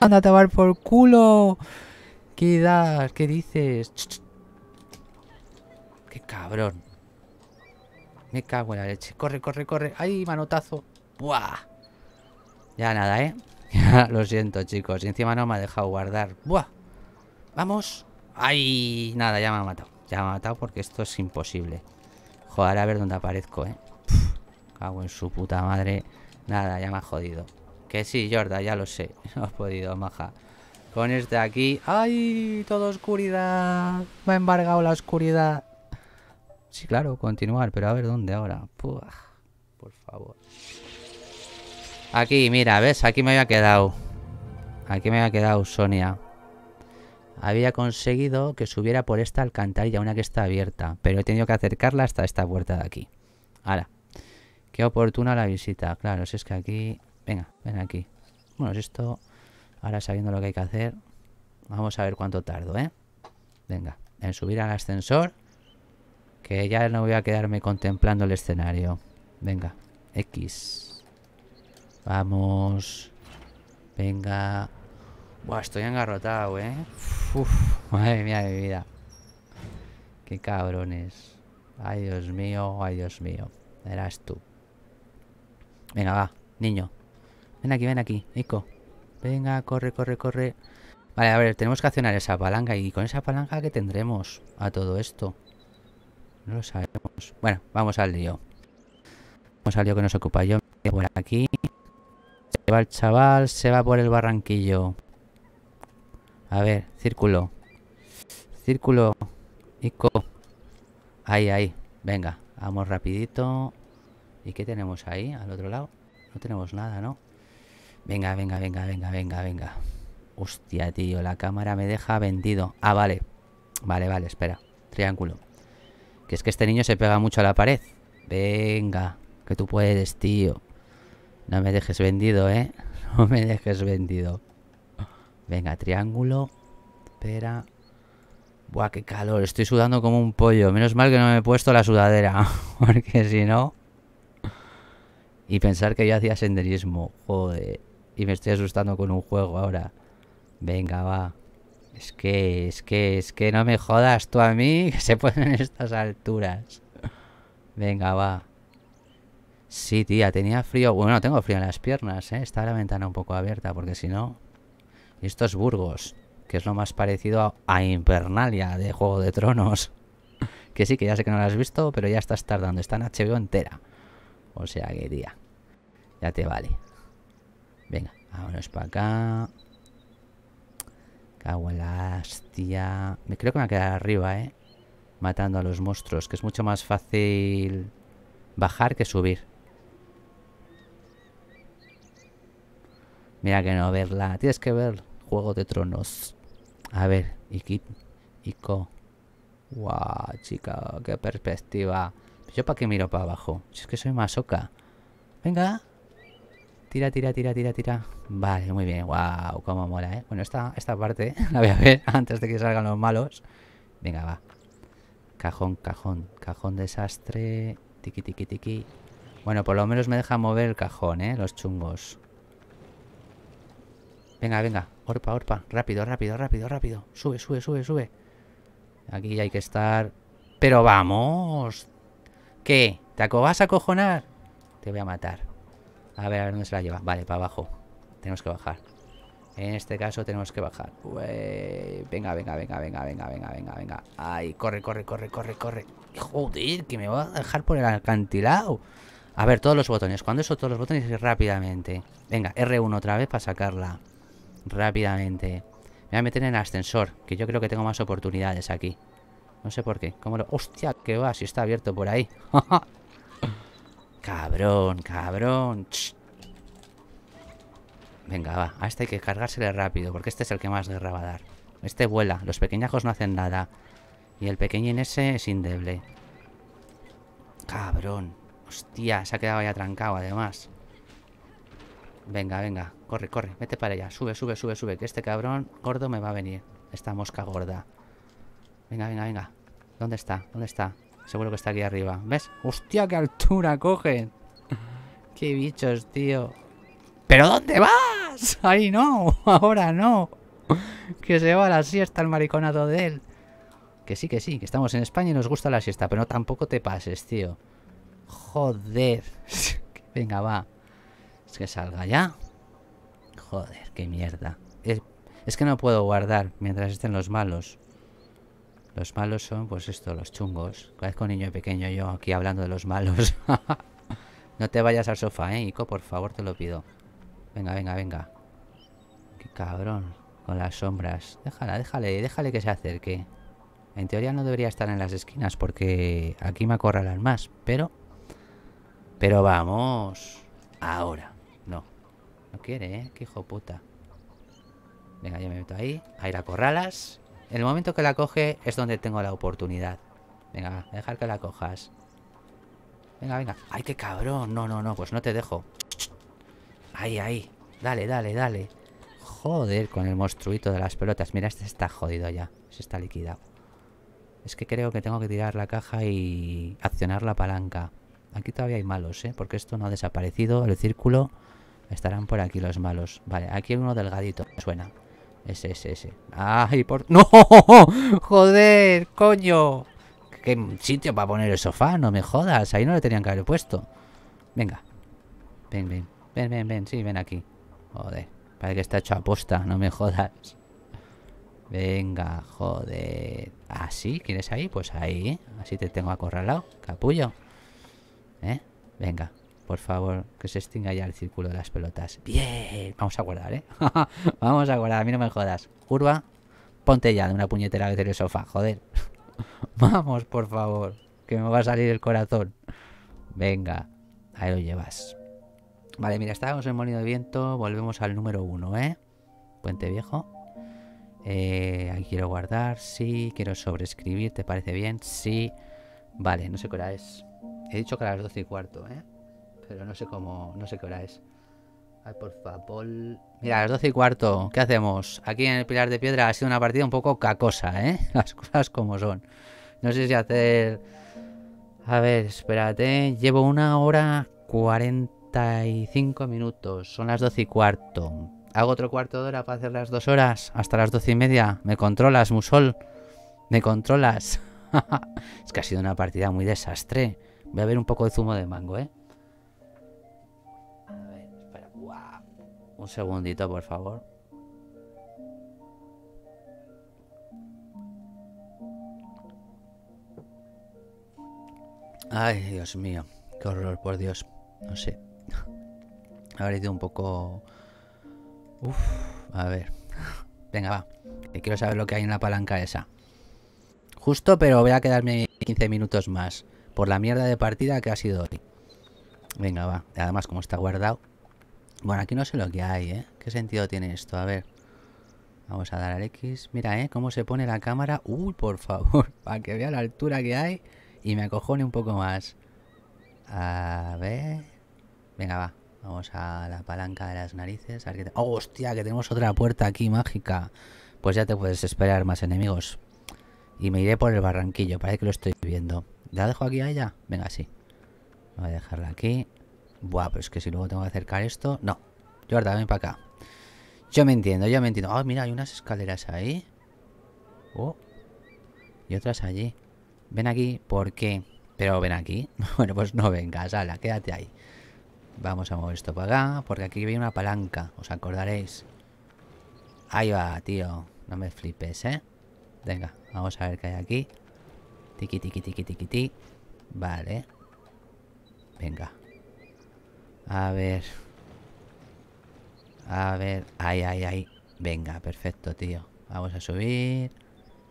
Anda a tomar por culo. ¿Qué das? ¿Qué dices? Qué cabrón. Me cago en la leche. Corre, corre, corre. ¡Ay, manotazo! ¡Buah! Ya nada, ¿eh? Lo siento, chicos. Y encima no me ha dejado guardar. ¡Buah! ¡Vamos! ¡Ay! Nada, ya me ha matado. Ya me ha matado porque esto es imposible. Joder, a ver dónde aparezco, ¿eh? cago en su puta madre. Nada, ya me ha jodido. Que sí, Jorda, ya lo sé. No has podido, maja. Con este aquí... ¡Ay! ¡Todo oscuridad. Me ha embargado la oscuridad. Sí, claro, continuar, pero a ver dónde ahora. por favor. Aquí, mira, ¿ves? Aquí me había quedado. Aquí me había quedado Sonia. Había conseguido que subiera por esta alcantarilla, una que está abierta. Pero he tenido que acercarla hasta esta puerta de aquí. Ahora. Qué oportuna la visita. Claro, si es que aquí... Venga, ven aquí. Bueno, es esto... Ahora sabiendo lo que hay que hacer... Vamos a ver cuánto tardo, ¿eh? Venga, en subir al ascensor ya no voy a quedarme contemplando el escenario. Venga, X. Vamos. Venga. Buah, estoy engarrotado, ¿eh? madre mía de vida. Qué cabrones. Ay, Dios mío, ay, Dios mío. Eras tú. Venga, va, niño. Ven aquí, ven aquí, Nico. Venga, corre, corre, corre. Vale, a ver, tenemos que accionar esa palanca. ¿Y con esa palanca qué tendremos a todo esto? No lo sabemos. Bueno, vamos al lío. Vamos al lío que nos ocupa. Yo me por aquí. Se va el chaval, se va por el barranquillo. A ver, círculo. Círculo. Ico. Ahí, ahí. Venga, vamos rapidito. ¿Y qué tenemos ahí, al otro lado? No tenemos nada, ¿no? Venga, venga, venga, venga, venga, venga. Hostia, tío, la cámara me deja vendido. Ah, vale. Vale, vale, espera. Triángulo es que este niño se pega mucho a la pared. Venga, que tú puedes, tío. No me dejes vendido, ¿eh? No me dejes vendido. Venga, triángulo. Espera. Buah, qué calor. Estoy sudando como un pollo. Menos mal que no me he puesto la sudadera. Porque si no... Y pensar que yo hacía senderismo. Joder. Y me estoy asustando con un juego ahora. Venga, va. Es que, es que, es que no me jodas tú a mí que se ponen estas alturas. Venga, va. Sí, tía, tenía frío. Bueno, tengo frío en las piernas, ¿eh? Está la ventana un poco abierta porque si no... Esto es Burgos, que es lo más parecido a, Infernalia de Juego de Tronos. que sí, que ya sé que no lo has visto, pero ya estás tardando. Está en HBO entera. O sea que, tía, ya te vale. Venga, vámonos para acá. Cago en la Me creo que me va a quedar arriba, ¿eh? Matando a los monstruos, que es mucho más fácil bajar que subir. Mira que no verla. Tienes que ver Juego de Tronos. A ver, Iki, iko Guau, chica, qué perspectiva. ¿Yo para qué miro para abajo? Si es que soy masoca. Venga, Tira, tira, tira, tira, tira. Vale, muy bien. Wow, cómo mola, ¿eh? Bueno, esta, esta parte la voy a ver antes de que salgan los malos. Venga, va. Cajón, cajón. Cajón desastre. Tiki, tiqui tiki. Bueno, por lo menos me deja mover el cajón, ¿eh? Los chungos. Venga, venga. Orpa, orpa. Rápido, rápido, rápido, rápido. Sube, sube, sube, sube. Aquí hay que estar... ¡Pero vamos! ¿Qué? ¿Te vas a cojonar? Te voy a matar. A ver, a ver dónde se la lleva. Vale, para abajo. Tenemos que bajar. En este caso tenemos que bajar. Pues, venga, venga, venga, venga, venga, venga, venga, venga. Ay, corre, corre, corre, corre, corre. Joder, que me va a dejar por el alcantilado. A ver, todos los botones. Cuando eso, todos los botones rápidamente. Venga, R1 otra vez para sacarla. Rápidamente. Me voy a meter en el ascensor, que yo creo que tengo más oportunidades aquí. No sé por qué. ¿Cómo lo...? ¡Hostia! Que va, si está abierto por ahí. Cabrón, cabrón. Venga, va. A este hay que cargársele rápido, porque este es el que más guerra va a dar. Este vuela. Los pequeñajos no hacen nada. Y el pequeño en ese es indeble. Cabrón. Hostia, se ha quedado ya trancado, además. Venga, venga. Corre, corre. Vete para allá. Sube, sube, sube, sube. Que este cabrón gordo me va a venir. Esta mosca gorda. Venga, venga, venga. ¿Dónde está? ¿Dónde está? Seguro que está aquí arriba. ¿Ves? ¡Hostia, qué altura cogen! ¡Qué bichos, tío! ¿Pero dónde vas? ¡Ahí no! ¡Ahora no! que se va a la siesta el mariconado de él. Que sí, que sí, que estamos en España y nos gusta la siesta, pero tampoco te pases, tío. Joder. Venga, va. Es que salga ya. Joder, qué mierda. Es, es que no puedo guardar mientras estén los malos. Los malos son, pues esto, los chungos. Parezco con niño pequeño yo aquí hablando de los malos. no te vayas al sofá, ¿eh, Ico? Por favor, te lo pido. Venga, venga, venga. Qué cabrón. Con las sombras. Déjala, déjale, déjale que se acerque. En teoría no debería estar en las esquinas porque aquí me acorralan más, pero... Pero vamos. Ahora. No. No quiere, ¿eh? Qué hijo puta. Venga, yo me meto ahí. Ahí la corralas el momento que la coge es donde tengo la oportunidad. Venga, dejar que la cojas. Venga, venga. ¡Ay, qué cabrón! No, no, no, pues no te dejo. Ahí, ahí. Dale, dale, dale. Joder, con el monstruito de las pelotas. Mira, este está jodido ya. Se este está liquidado. Es que creo que tengo que tirar la caja y accionar la palanca. Aquí todavía hay malos, ¿eh? Porque esto no ha desaparecido. El círculo. Estarán por aquí los malos. Vale, aquí hay uno delgadito. Suena. Ese, ese, ese. ¡Ay, por... ¡No! ¡Joder, coño! ¿Qué sitio para poner el sofá? No me jodas. Ahí no le tenían que haber puesto. Venga. Ven, ven. Ven, ven, ven. Sí, ven aquí. Joder. Parece que está hecho posta, No me jodas. Venga, joder. ¿Así? ¿Ah, ¿Quieres ahí? Pues ahí, ¿eh? Así te tengo acorralado, capullo. ¿Eh? Venga por favor, que se extinga ya el círculo de las pelotas. Bien, vamos a guardar, ¿eh? vamos a guardar, a mí no me jodas. Curva, ponte ya de una puñetera vez en el sofá, joder. vamos, por favor, que me va a salir el corazón. Venga, ahí lo llevas. Vale, mira, estábamos en Molino de Viento, volvemos al número uno, ¿eh? Puente Viejo. Eh, ahí quiero guardar, sí. Quiero sobreescribir, ¿te parece bien? Sí. Vale, no sé cuál es. He dicho que a las 12 y cuarto, ¿eh? pero no sé cómo, no sé qué hora es. Ay, por favor. Mira, las 12 y cuarto, ¿qué hacemos? Aquí en el Pilar de Piedra ha sido una partida un poco cacosa, ¿eh? Las cosas como son. No sé si hacer... A ver, espérate. Llevo una hora 45 minutos. Son las 12 y cuarto. ¿Hago otro cuarto de hora para hacer las dos horas? Hasta las doce y media. ¿Me controlas, Musol? ¿Me controlas? es que ha sido una partida muy desastre. Voy a ver un poco de zumo de mango, ¿eh? Un segundito, por favor. Ay, Dios mío. Qué horror, por Dios. No sé. Ha ido un poco... Uf, a ver. Venga, va. quiero saber lo que hay en la palanca esa. Justo, pero voy a quedarme 15 minutos más. Por la mierda de partida que ha sido hoy. Venga, va. Además, como está guardado... Bueno, aquí no sé lo que hay, ¿eh? ¿Qué sentido tiene esto? A ver. Vamos a dar al X. Mira, ¿eh? Cómo se pone la cámara. Uy, por favor. Para que vea la altura que hay. Y me acojone un poco más. A ver. Venga, va. Vamos a la palanca de las narices. ¡Oh, hostia! Que tenemos otra puerta aquí mágica. Pues ya te puedes esperar más enemigos. Y me iré por el barranquillo. Parece que lo estoy viendo. ¿La dejo aquí a ella? Venga, sí. Voy a dejarla aquí. Buah, pero que si luego tengo que acercar esto... No. Jordan, ven para acá. Yo me entiendo, yo me entiendo. Ah, mira, hay unas escaleras ahí. Oh. Y otras allí. Ven aquí, ¿por qué? Pero ven aquí. bueno, pues no vengas, ala, quédate ahí. Vamos a mover esto para acá, porque aquí viene una palanca, os acordaréis. Ahí va, tío. No me flipes, ¿eh? Venga, vamos a ver qué hay aquí. Tiki, tiki, tiki, tiki, tiki. Vale. Venga. A ver. A ver. Ahí, ay, ahí. Venga, perfecto, tío. Vamos a subir.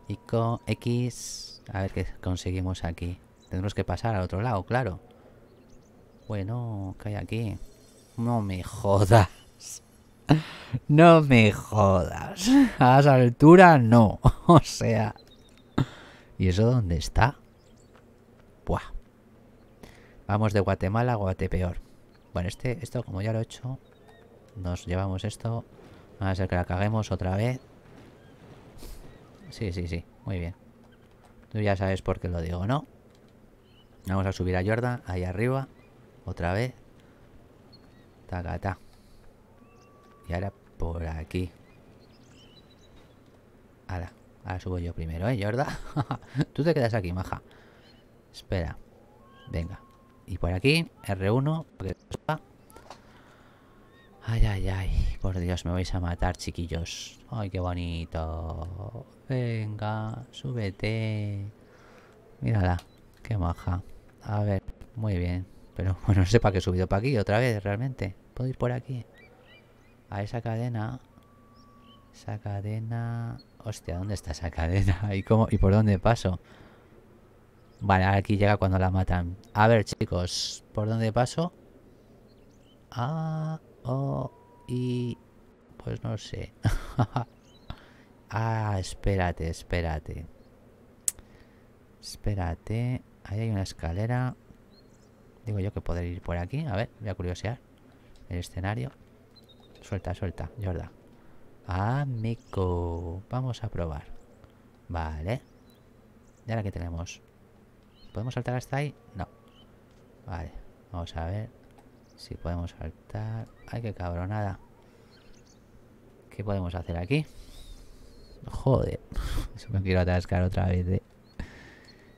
Y con X. A ver qué conseguimos aquí. Tendremos que pasar al otro lado, claro. Bueno, ¿qué hay aquí? No me jodas. No me jodas. A esa altura no. O sea. ¿Y eso dónde está? Buah. Vamos de Guatemala a Guatepeor. Bueno, este, esto como ya lo he hecho, nos llevamos esto. Va a ser que la caguemos otra vez. Sí, sí, sí. Muy bien. Tú ya sabes por qué lo digo, ¿no? Vamos a subir a Jordan, ahí arriba. Otra vez. Tacata. Y ahora por aquí. Ahora, ahora subo yo primero, ¿eh, Jordan? Tú te quedas aquí, maja. Espera. Venga. Y por aquí, R1, Ay, ay, ay. Por Dios, me vais a matar, chiquillos. Ay, qué bonito. Venga, súbete. Mírala, qué maja. A ver, muy bien. Pero bueno, no sé para qué he subido para aquí otra vez, realmente. Puedo ir por aquí. A esa cadena. Esa cadena... Hostia, ¿dónde está esa cadena? ¿Y, cómo, ¿Y por dónde paso? Vale, aquí llega cuando la matan. A ver, chicos, ¿por dónde paso? A, O, y... Pues no sé. ah, espérate, espérate. Espérate. Ahí hay una escalera. Digo yo que podré ir por aquí. A ver, voy a curiosear el escenario. Suelta, suelta, Jorda. Amigo. Vamos a probar. Vale. ¿Y ahora que tenemos? ¿Podemos saltar hasta ahí? No. Vale, vamos a ver si podemos saltar. ¡Ay, qué cabronada! ¿Qué podemos hacer aquí? Joder, eso me quiero atascar otra vez. ¿eh?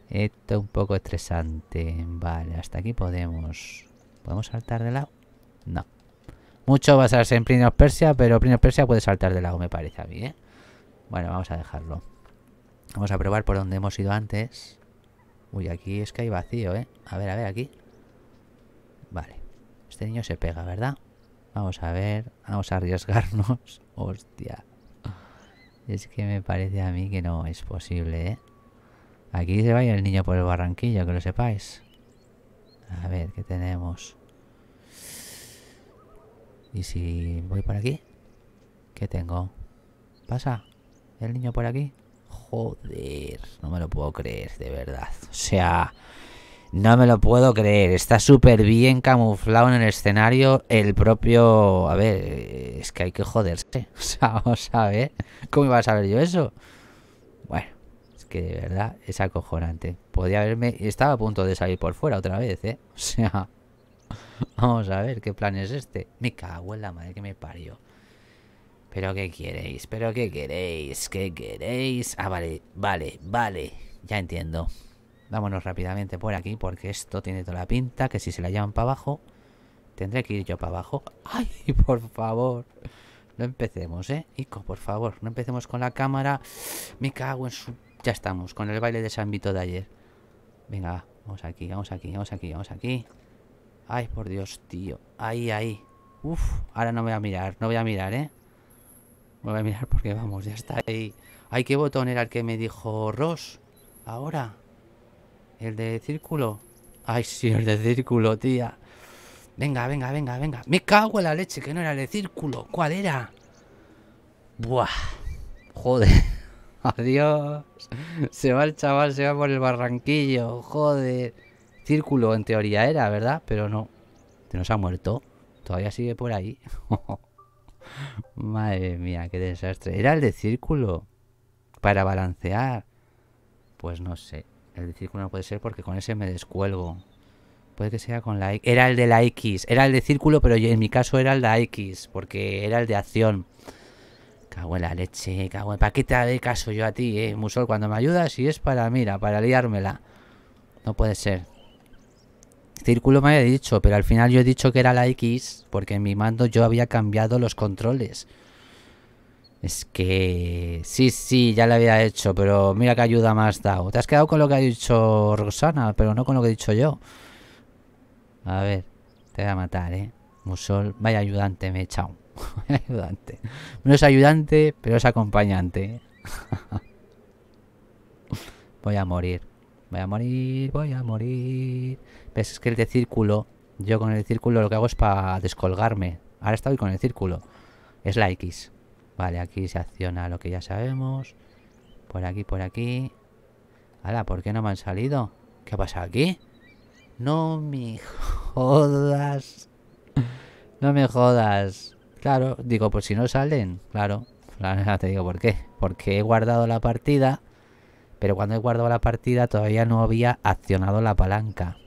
Esto es un poco estresante. Vale, hasta aquí podemos. ¿Podemos saltar de lado? No. Mucho basarse en Príncipe Persia, pero Príncipe Persia puede saltar de lado, me parece a mí, ¿eh? Bueno, vamos a dejarlo. Vamos a probar por donde hemos ido antes. Uy, aquí es que hay vacío, ¿eh? A ver, a ver, aquí. Vale. Este niño se pega, ¿verdad? Vamos a ver. Vamos a arriesgarnos. Hostia. Es que me parece a mí que no es posible, ¿eh? Aquí se va el niño por el barranquillo, que lo sepáis. A ver, ¿qué tenemos? ¿Y si voy por aquí? ¿Qué tengo? ¿Pasa? ¿El niño por aquí? Joder, no me lo puedo creer, de verdad. O sea, no me lo puedo creer. Está súper bien camuflado en el escenario el propio... A ver, es que hay que joderse. O sea, vamos a ver. ¿Cómo iba a saber yo eso? Bueno, es que de verdad es acojonante. Podía haberme... Estaba a punto de salir por fuera otra vez, ¿eh? O sea... Vamos a ver, ¿qué plan es este? Me cago en la madre que me parió. ¿Pero qué queréis? ¿Pero qué queréis? ¿Qué queréis? Ah, vale, vale, vale. Ya entiendo. Vámonos rápidamente por aquí porque esto tiene toda la pinta que si se la llevan para abajo, tendré que ir yo para abajo. ¡Ay, por favor! No empecemos, ¿eh? Ico, por favor, no empecemos con la cámara. Me cago en su... Ya estamos, con el baile de San Vito de ayer. Venga, vamos aquí, vamos aquí, vamos aquí, vamos aquí. Ay, por Dios, tío. Ahí, ahí. Uf, ahora no voy a mirar, no voy a mirar, ¿eh? Voy a mirar porque vamos, ya está ahí. Ay, qué botón era el que me dijo Ross. Ahora. El de círculo. Ay, sí, el de círculo, tía. Venga, venga, venga, venga. Me cago en la leche, que no era el de círculo. ¿Cuál era? Buah. Joder. Adiós. Se va el chaval, se va por el barranquillo. Joder. Círculo en teoría era, ¿verdad? Pero no. Se nos ha muerto. Todavía sigue por ahí. Madre mía, qué desastre. ¿Era el de círculo? Para balancear. Pues no sé. El de círculo no puede ser porque con ese me descuelgo. Puede que sea con la X. Era el de la X. Era el de círculo, pero en mi caso era el de la X. Porque era el de acción. Cago la leche, cago Pa' ¿Para qué te haré caso yo a ti, eh, Musol? Cuando me ayudas y es para, mira, para liármela. No puede ser círculo me había dicho, pero al final yo he dicho que era la X porque en mi mando yo había cambiado los controles. Es que... Sí, sí, ya lo había hecho, pero mira qué ayuda más dado. Te has quedado con lo que ha dicho Rosana pero no con lo que he dicho yo. A ver, te voy a matar, ¿eh? Musol, vaya ayudante me he echado. ayudante. No es ayudante, pero es acompañante. ¿eh? voy a morir. Voy a morir, voy a morir. ¿Ves? es que el de círculo, yo con el círculo lo que hago es para descolgarme. Ahora estoy con el círculo. Es la X. Vale, aquí se acciona lo que ya sabemos. Por aquí, por aquí. Hala, ¿por qué no me han salido? ¿Qué pasa aquí? No me jodas. No me jodas. Claro, digo, pues si no salen, claro. Claro, te digo por qué. Porque he guardado la partida, pero cuando he guardado la partida todavía no había accionado la palanca.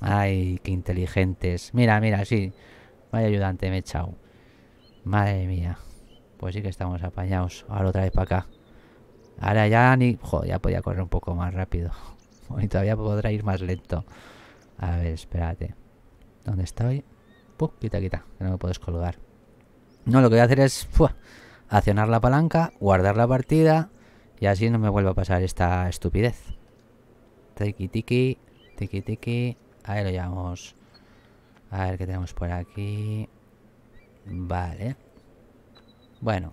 Ay, qué inteligentes. Mira, mira, sí. Vaya ayudante, me he echado. Madre mía. Pues sí que estamos apañados. Ahora otra vez para acá. Ahora ya ni... Joder, ya podía correr un poco más rápido. Y todavía podrá ir más lento. A ver, espérate. ¿Dónde estoy? ¡Puh! quita, quita. Que no me puedes colgar. No, lo que voy a hacer es... accionar la palanca, guardar la partida... Y así no me vuelva a pasar esta estupidez. Tiki tiki, tiki tiki. A lo llevamos. A ver qué tenemos por aquí. Vale. Bueno.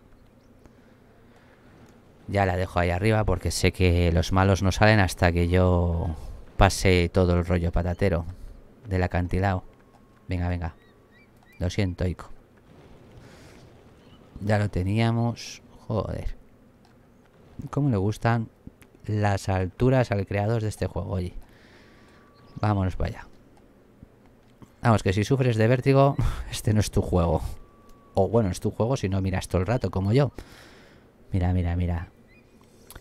Ya la dejo ahí arriba porque sé que los malos no salen hasta que yo pase todo el rollo patatero del acantilado. Venga, venga. Lo siento, Ico. Ya lo teníamos. Joder. ¿Cómo le gustan las alturas al creador de este juego? Oye. Vámonos para allá. Vamos, que si sufres de vértigo, este no es tu juego. O bueno, es tu juego si no miras todo el rato, como yo. Mira, mira, mira.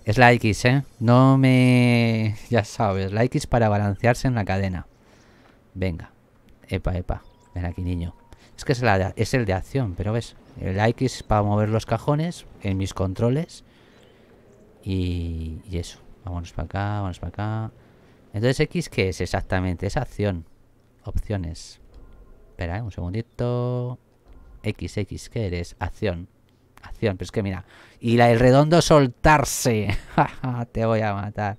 Es la X, ¿eh? No me... Ya sabes, la X para balancearse en la cadena. Venga. Epa, epa. Ven aquí, niño. Es que es, el de acción, pero ves. La X para mover los cajones en mis controles. Y, y eso. Vámonos para acá, vámonos para acá. Entonces X, ¿qué es exactamente? Es acción. Opciones. Espera, ¿eh? un segundito. X, X, ¿qué eres? Acción. Acción, pero es que mira. Y la del redondo soltarse. te voy a matar.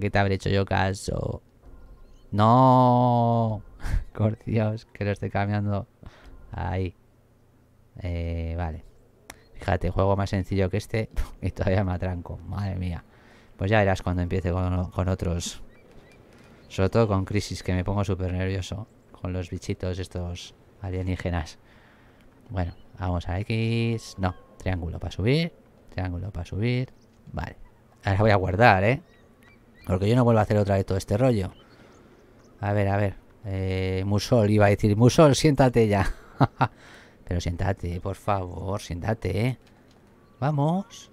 qué te habré hecho yo caso. No. Por Dios, que lo estoy cambiando. Ahí. Eh, vale. Fíjate, juego más sencillo que este. Y todavía me atranco. Madre mía. Pues ya verás cuando empiece con, otros. Sobre todo con Crisis, que me pongo súper nervioso. Con los bichitos estos alienígenas. Bueno, vamos a X. No, triángulo para subir. Triángulo para subir. Vale. Ahora voy a guardar, ¿eh? Porque yo no vuelvo a hacer otra vez todo este rollo. A ver, a ver. Eh, Musol, iba a decir, Musol, siéntate ya. Pero siéntate, por favor, siéntate, ¿eh? Vamos.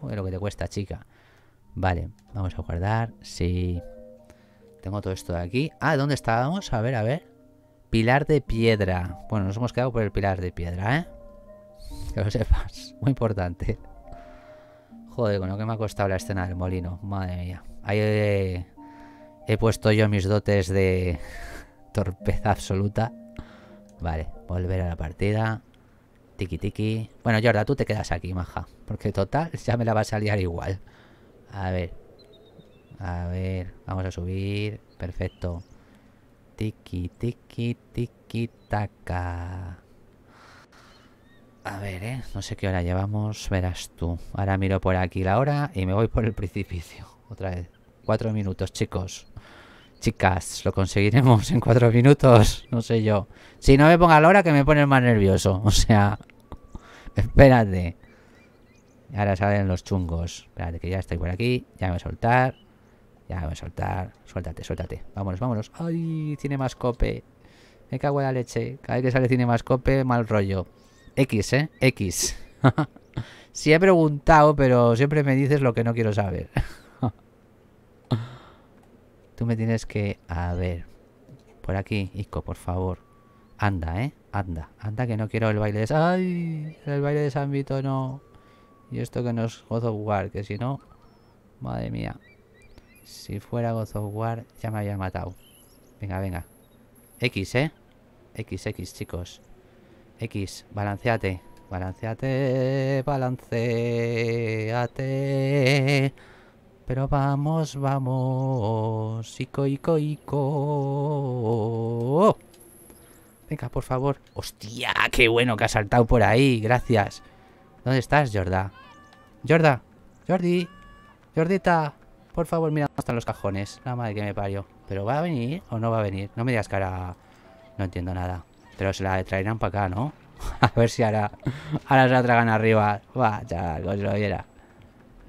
Joder, lo que te cuesta, chica. Vale, vamos a guardar. Sí. Tengo todo esto de aquí. Ah, ¿dónde estábamos? A ver, a ver. Pilar de piedra. Bueno, nos hemos quedado por el pilar de piedra, ¿eh? Que lo sepas. Muy importante. Joder, con lo que me ha costado la escena del molino. Madre mía. Ahí he, he puesto yo mis dotes de torpeza absoluta. Vale, volver a la partida. Tiki tiki. Bueno, Jorda, tú te quedas aquí, maja. Porque total, ya me la vas a liar igual. A ver. A ver. Vamos a subir. Perfecto. Tiki, tiki, tiki, taca. A ver, ¿eh? No sé qué hora llevamos, verás tú. Ahora miro por aquí la hora y me voy por el precipicio. Otra vez. Cuatro minutos, chicos. Chicas, lo conseguiremos en cuatro minutos. No sé yo. Si no me ponga la hora que me pone más nervioso. O sea, espérate. Ahora salen los chungos. Espérate, que ya estoy por aquí. Ya me voy a soltar. Ya me voy a soltar. Suéltate, suéltate. Vámonos, vámonos. ¡Ay! Tiene más cope. Me cago en la leche. Cada vez que sale tiene más cope, mal rollo. X, ¿eh? X. Si he preguntado, pero siempre me dices lo que no quiero saber. Tú me tienes que... A ver. Por aquí, Ico, por favor. Anda, ¿eh? Anda. Anda que no quiero el baile de... ¡Ay! El baile de San Vito no. Y esto que no es God of War, que si no... Madre mía. Si fuera God of War ya me había matado. Venga, venga. X, ¿eh? X, X, chicos. X, balanceate. Balanceate, balanceate. Pero vamos, vamos. Ico, ico, ico. Venga, por favor. ¡Hostia! ¡Qué bueno que ha saltado por ahí! Gracias. ¿Dónde estás, Jorda? Jorda, Jordi, Jordita, por favor, mira dónde están los cajones. La madre que me parió. ¿Pero va a venir o no va a venir? No me digas cara. No entiendo nada. Pero se la traerán para acá, ¿no? a ver si ahora, ahora se la tragan arriba. Va, ya, que lo viera.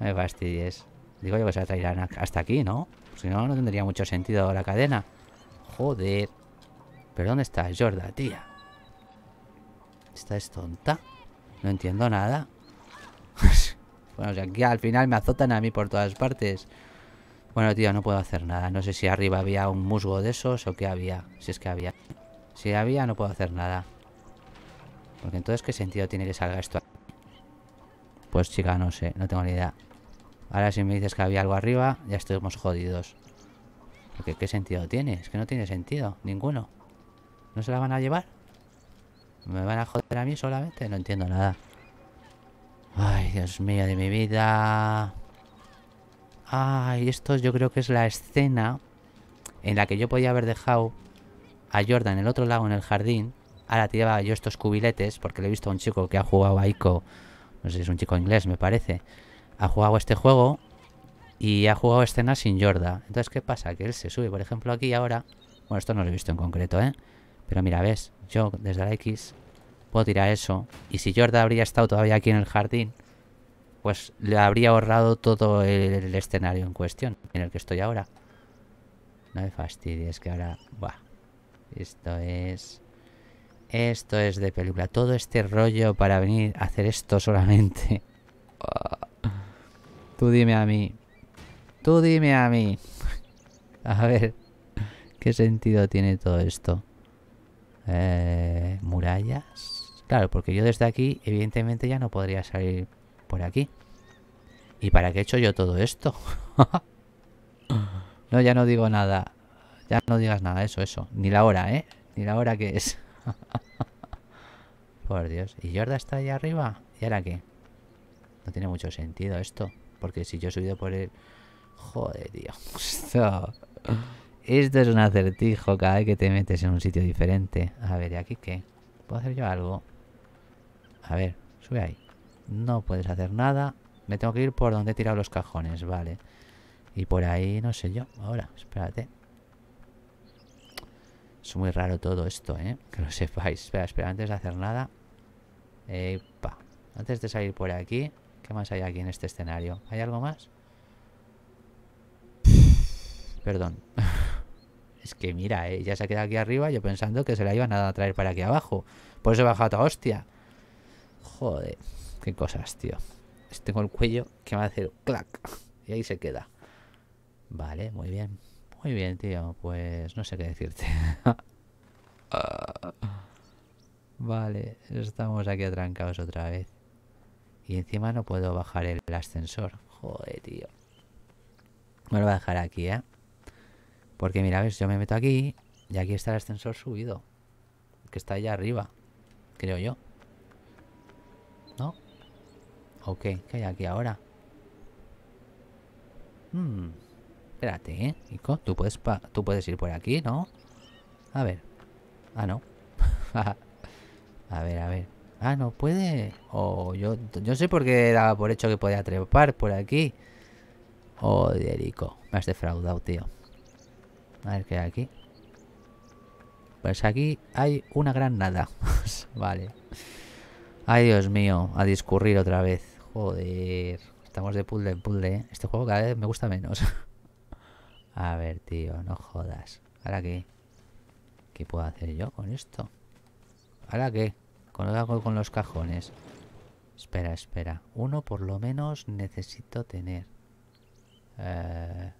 No me fastidies. Digo yo que se la traerán hasta aquí, ¿no? Si no, no tendría mucho sentido la cadena. Joder. ¿Pero dónde estás, Jorda, tía? ¿Esta es tonta? No entiendo nada. bueno, o aquí al final me azotan a mí por todas partes. Bueno, tío, no puedo hacer nada. No sé si arriba había un musgo de esos o qué había. Si es que había. Si había, no puedo hacer nada. Porque entonces, ¿qué sentido tiene que salga esto? Pues chica, no sé. No tengo ni idea. Ahora si me dices que había algo arriba, ya estuvimos jodidos. Porque ¿qué sentido tiene? Es que no tiene sentido. Ninguno. ¿No se la van a llevar? ¿Me van a joder a mí solamente? No entiendo nada. Ay, Dios mío de mi vida. Ay, esto yo creo que es la escena en la que yo podía haber dejado a Jordan en el otro lado en el jardín. Ahora tiraba yo estos cubiletes porque le he visto a un chico que ha jugado a Ico. No sé si es un chico inglés, me parece. Ha jugado este juego y ha jugado escenas sin Jordan. Entonces, ¿qué pasa? Que él se sube, por ejemplo, aquí ahora. Bueno, esto no lo he visto en concreto, ¿eh? Pero mira, ¿ves? Yo desde la X puedo tirar eso. Y si Jordan habría estado todavía aquí en el jardín, pues le habría ahorrado todo el, escenario en cuestión en el que estoy ahora. No me fastidies que ahora... Buah. Esto es... Esto es de película. Todo este rollo para venir a hacer esto solamente. Tú dime a mí. Tú dime a mí. A ver, ¿qué sentido tiene todo esto? Eh, murallas. Claro, porque yo desde aquí, evidentemente, ya no podría salir por aquí. ¿Y para qué he hecho yo todo esto? no, ya no digo nada. Ya no digas nada, eso, eso. Ni la hora, ¿eh? Ni la hora que es. por Dios. ¿Y Yorda está allá arriba? ¿Y ahora qué? No tiene mucho sentido esto. Porque si yo he subido por el... Joder, Dios. Esto es un acertijo cada vez que te metes en un sitio diferente. A ver, ¿y aquí qué? ¿Puedo hacer yo algo? A ver, sube ahí. No puedes hacer nada. Me tengo que ir por donde he tirado los cajones, vale. Y por ahí, no sé yo. Ahora, espérate. Es muy raro todo esto, ¿eh? Que lo sepáis. Espera, espera, antes de hacer nada. Epa. Antes de salir por aquí. ¿Qué más hay aquí en este escenario? ¿Hay algo más? perdón. es que mira, ella ya se ha quedado aquí arriba yo pensando que se la iban a traer para aquí abajo. Por eso he bajado a hostia. Joder, qué cosas, tío. Este tengo el cuello que va a hacer clac. Y ahí se queda. Vale, muy bien. Muy bien, tío. Pues no sé qué decirte. Ah. vale, estamos aquí atrancados otra vez. Y encima no puedo bajar el ascensor. Joder, tío. Me lo voy a dejar aquí, ¿eh? Porque mira, a si yo me meto aquí y aquí está el ascensor subido. Que está allá arriba, creo yo. ¿No? Ok, ¿qué hay aquí ahora? Hmm. Espérate, ¿eh? Nico, ¿tú puedes, tú puedes ir por aquí, ¿no? A ver. Ah, no. a ver, a ver. Ah, no puede. O yo, yo sé por qué daba por hecho que podía trepar por aquí. Joder, Nico! Me has defraudado, tío. A ver qué hay aquí. Pues aquí hay una gran nada. vale. Ay, Dios mío. A discurrir otra vez. Joder. Estamos de puzzle en puzzle, ¿eh? Este juego cada vez me gusta menos. a ver, tío. No jodas. ¿Ahora qué? ¿Qué puedo hacer yo con esto? ¿Ahora qué? Con lo hago con los cajones. Espera, espera. Uno por lo menos necesito tener. Eh...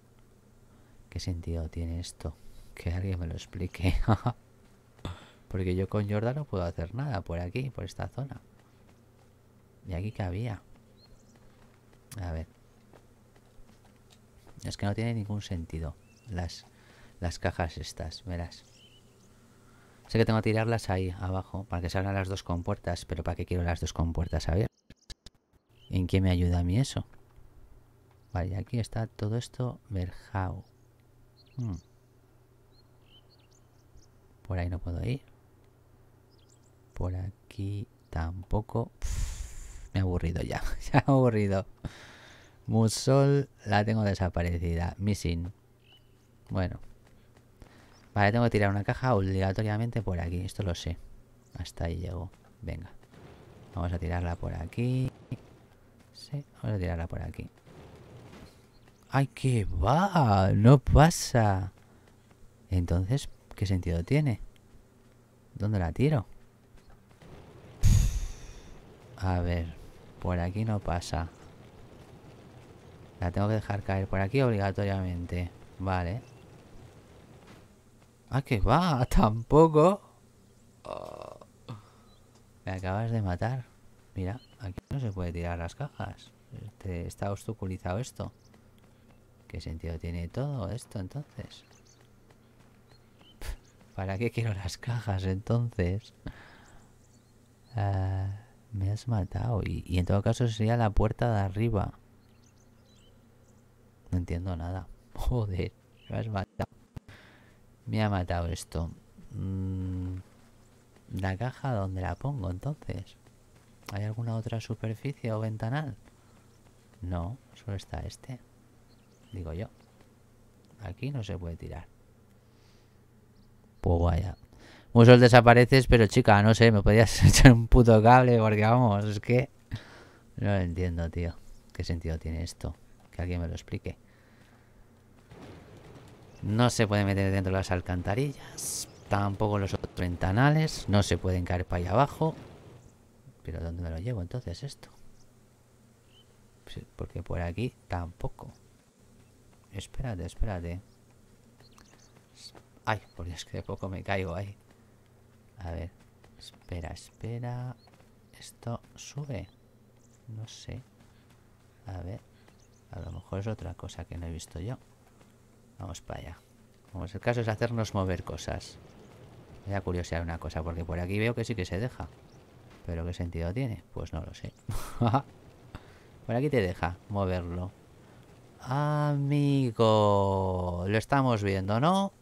¿Qué sentido tiene esto? Que alguien me lo explique. Porque yo con Jordan no puedo hacer nada por aquí, por esta zona. ¿Y aquí qué había? A ver. Es que no tiene ningún sentido las, las cajas estas, verás. Sé que tengo que tirarlas ahí abajo para que se las dos compuertas, pero ¿para qué quiero las dos compuertas abiertas? ¿En qué me ayuda a mí eso? Vale, aquí está todo esto verjao. Hmm. Por ahí no puedo ir. Por aquí tampoco. me he aburrido ya. Me he aburrido. Musol la tengo desaparecida. Missing. Bueno. Vale, tengo que tirar una caja obligatoriamente por aquí. Esto lo sé. Hasta ahí llego. Venga. Vamos a tirarla por aquí. Sí, vamos a tirarla por aquí. ¡Ay, qué va! ¡No pasa! Entonces, ¿qué sentido tiene? ¿Dónde la tiro? A ver, por aquí no pasa. La tengo que dejar caer por aquí obligatoriamente. Vale. ¡Ah, qué va! ¡Tampoco! Oh. Me acabas de matar. Mira, aquí no se puede tirar las cajas. Este, está obstaculizado esto. ¿Qué sentido tiene todo esto entonces? ¿Para qué quiero las cajas entonces? Ah, me has matado. Y, en todo caso sería la puerta de arriba. No entiendo nada. Joder, me has matado. Me ha matado esto. Mm, ¿La caja dónde la pongo entonces? ¿Hay alguna otra superficie o ventanal? No, solo está este digo yo. Aquí no se puede tirar. Pues allá. muchos desapareces, pero chica, no sé, me podías echar un puto cable porque vamos, es que... No lo entiendo, tío. ¿Qué sentido tiene esto? Que alguien me lo explique. No se puede meter dentro de las alcantarillas. Tampoco los otros ventanales. No se pueden caer para allá abajo. Pero ¿dónde me lo llevo entonces esto? Porque por aquí tampoco. Espérate, espérate. Ay, por Dios, que de poco me caigo ahí. A ver. Espera, espera. Esto sube. No sé. A ver. A lo mejor es otra cosa que no he visto yo. Vamos para allá. es el caso es hacernos mover cosas. Me da curiosidad una cosa, porque por aquí veo que sí que se deja. ¿Pero qué sentido tiene? Pues no lo sé. por aquí te deja moverlo. Amigo, lo estamos viendo, ¿no?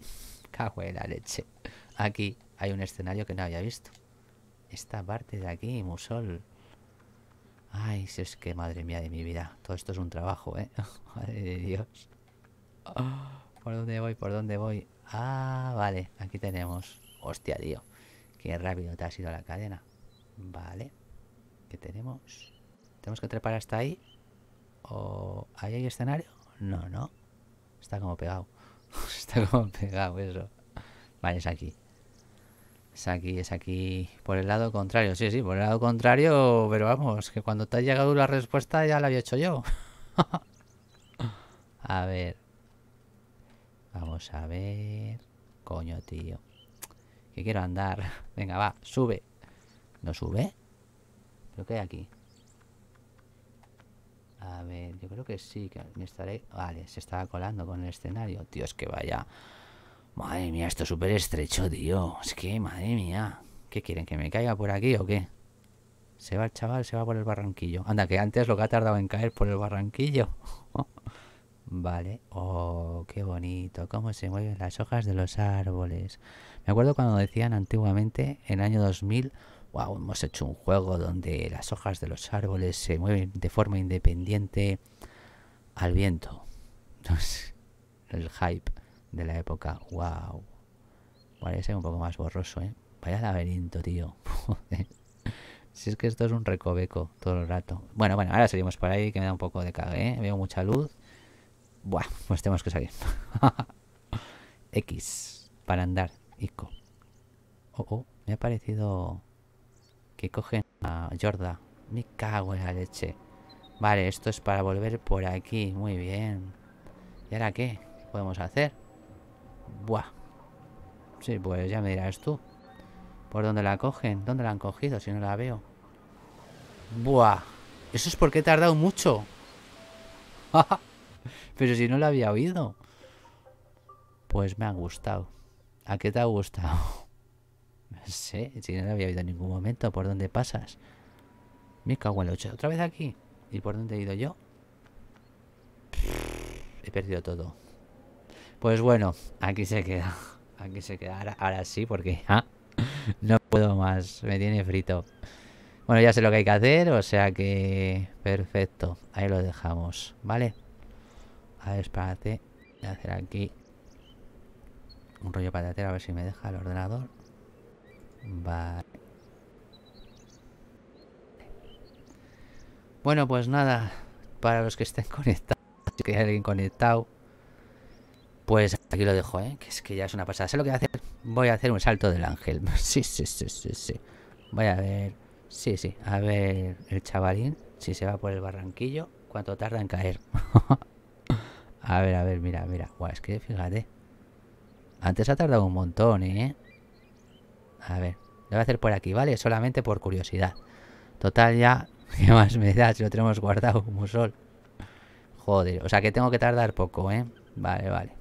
Cago la leche. Aquí hay un escenario que no había visto. Esta parte de aquí, Musol. Ay, si es que madre mía de mi vida. Todo esto es un trabajo, ¿eh? madre de Dios. ¿Por dónde voy? ¿Por dónde voy? Ah, vale. Aquí tenemos. Hostia, tío. Qué rápido te ha sido la cadena. Vale. ¿Qué tenemos? Tenemos que trepar hasta ahí ahí hay escenario? No, no. Está como pegado. Está como pegado eso. Vale, es aquí. Es aquí, es aquí. Por el lado contrario. Sí, sí, por el lado contrario. Pero vamos, que cuando te ha llegado la respuesta ya la había hecho yo. a ver. Vamos a ver. Coño, tío. Que quiero andar. Venga, va, sube. ¿No sube? Creo que hay aquí? A ver, yo creo que sí, que me estaré... Vale, se estaba colando con el escenario. Tío, que vaya... Madre mía, esto es súper estrecho, tío. Es que, madre mía. ¿Qué quieren? ¿Que me caiga por aquí o qué? Se va el chaval, se va por el barranquillo. Anda, que antes lo que ha tardado en caer por el barranquillo. vale. Oh, qué bonito. Cómo se mueven las hojas de los árboles. Me acuerdo cuando decían antiguamente, en el año 2000 wow, hemos hecho un juego donde las hojas de los árboles se mueven de forma independiente al viento. el hype de la época, wow. Parece un poco más borroso, ¿eh? Vaya laberinto, tío. si es que esto es un recoveco todo el rato. Bueno, bueno, ahora salimos por ahí que me da un poco de cague, ¿eh? Veo mucha luz. Buah, pues tenemos que salir. X, para andar, Ico. Oh, oh, me ha parecido que cogen a Jorda. Me cago en la leche. Vale, esto es para volver por aquí. Muy bien. ¿Y ahora qué? ¿Qué podemos hacer? Buah. Sí, pues ya me dirás tú. ¿Por dónde la cogen? ¿Dónde la han cogido si no la veo? Buah. Eso es porque he tardado mucho. Pero si no la había oído. Pues me ha gustado. ¿A qué te ha gustado? sé, si no lo había oído en ningún momento. ¿Por dónde pasas? Me cago en la ¿Otra vez aquí? ¿Y por dónde he ido yo? He perdido todo. Pues bueno, aquí se queda. Aquí se queda. Ahora, sí, porque ah, no puedo más. Me tiene frito. Bueno, ya sé lo que hay que hacer, o sea que... Perfecto. Ahí lo dejamos, ¿vale? A ver, espérate. Voy a hacer aquí un rollo para patatero a ver si me deja el ordenador. Vale. Bueno, pues nada. Para los que estén conectados, si hay alguien conectado, pues aquí lo dejo, ¿eh? Que es que ya es una pasada. Sé lo que voy a hacer. Voy a hacer un salto del ángel. Sí, sí, sí, sí, sí. Voy a ver. Sí, sí. A ver el chavalín. Si se va por el barranquillo. ¿Cuánto tarda en caer? a ver, a ver, mira, mira. Guau, es que fíjate. Antes ha tardado un montón, ¿eh? A ver, lo voy a hacer por aquí, ¿vale? Solamente por curiosidad. Total, ya, ¿qué más me da si lo tenemos guardado como sol? Joder, o sea que tengo que tardar poco, ¿eh? Vale, vale.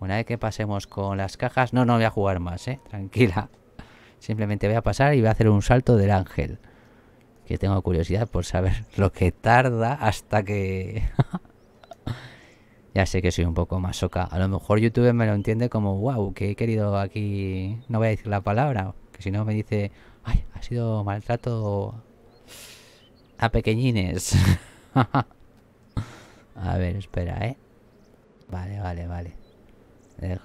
Una vez que pasemos con las cajas... No, no voy a jugar más, ¿eh? Tranquila. Simplemente voy a pasar y voy a hacer un salto del ángel. Que tengo curiosidad por saber lo que tarda hasta que... Ya sé que soy un poco más soca. A lo mejor YouTube me lo entiende como, wow, que he querido aquí. No voy a decir la palabra, que si no me dice, ay, ha sido maltrato a pequeñines. a ver, espera, ¿eh? Vale, vale, vale.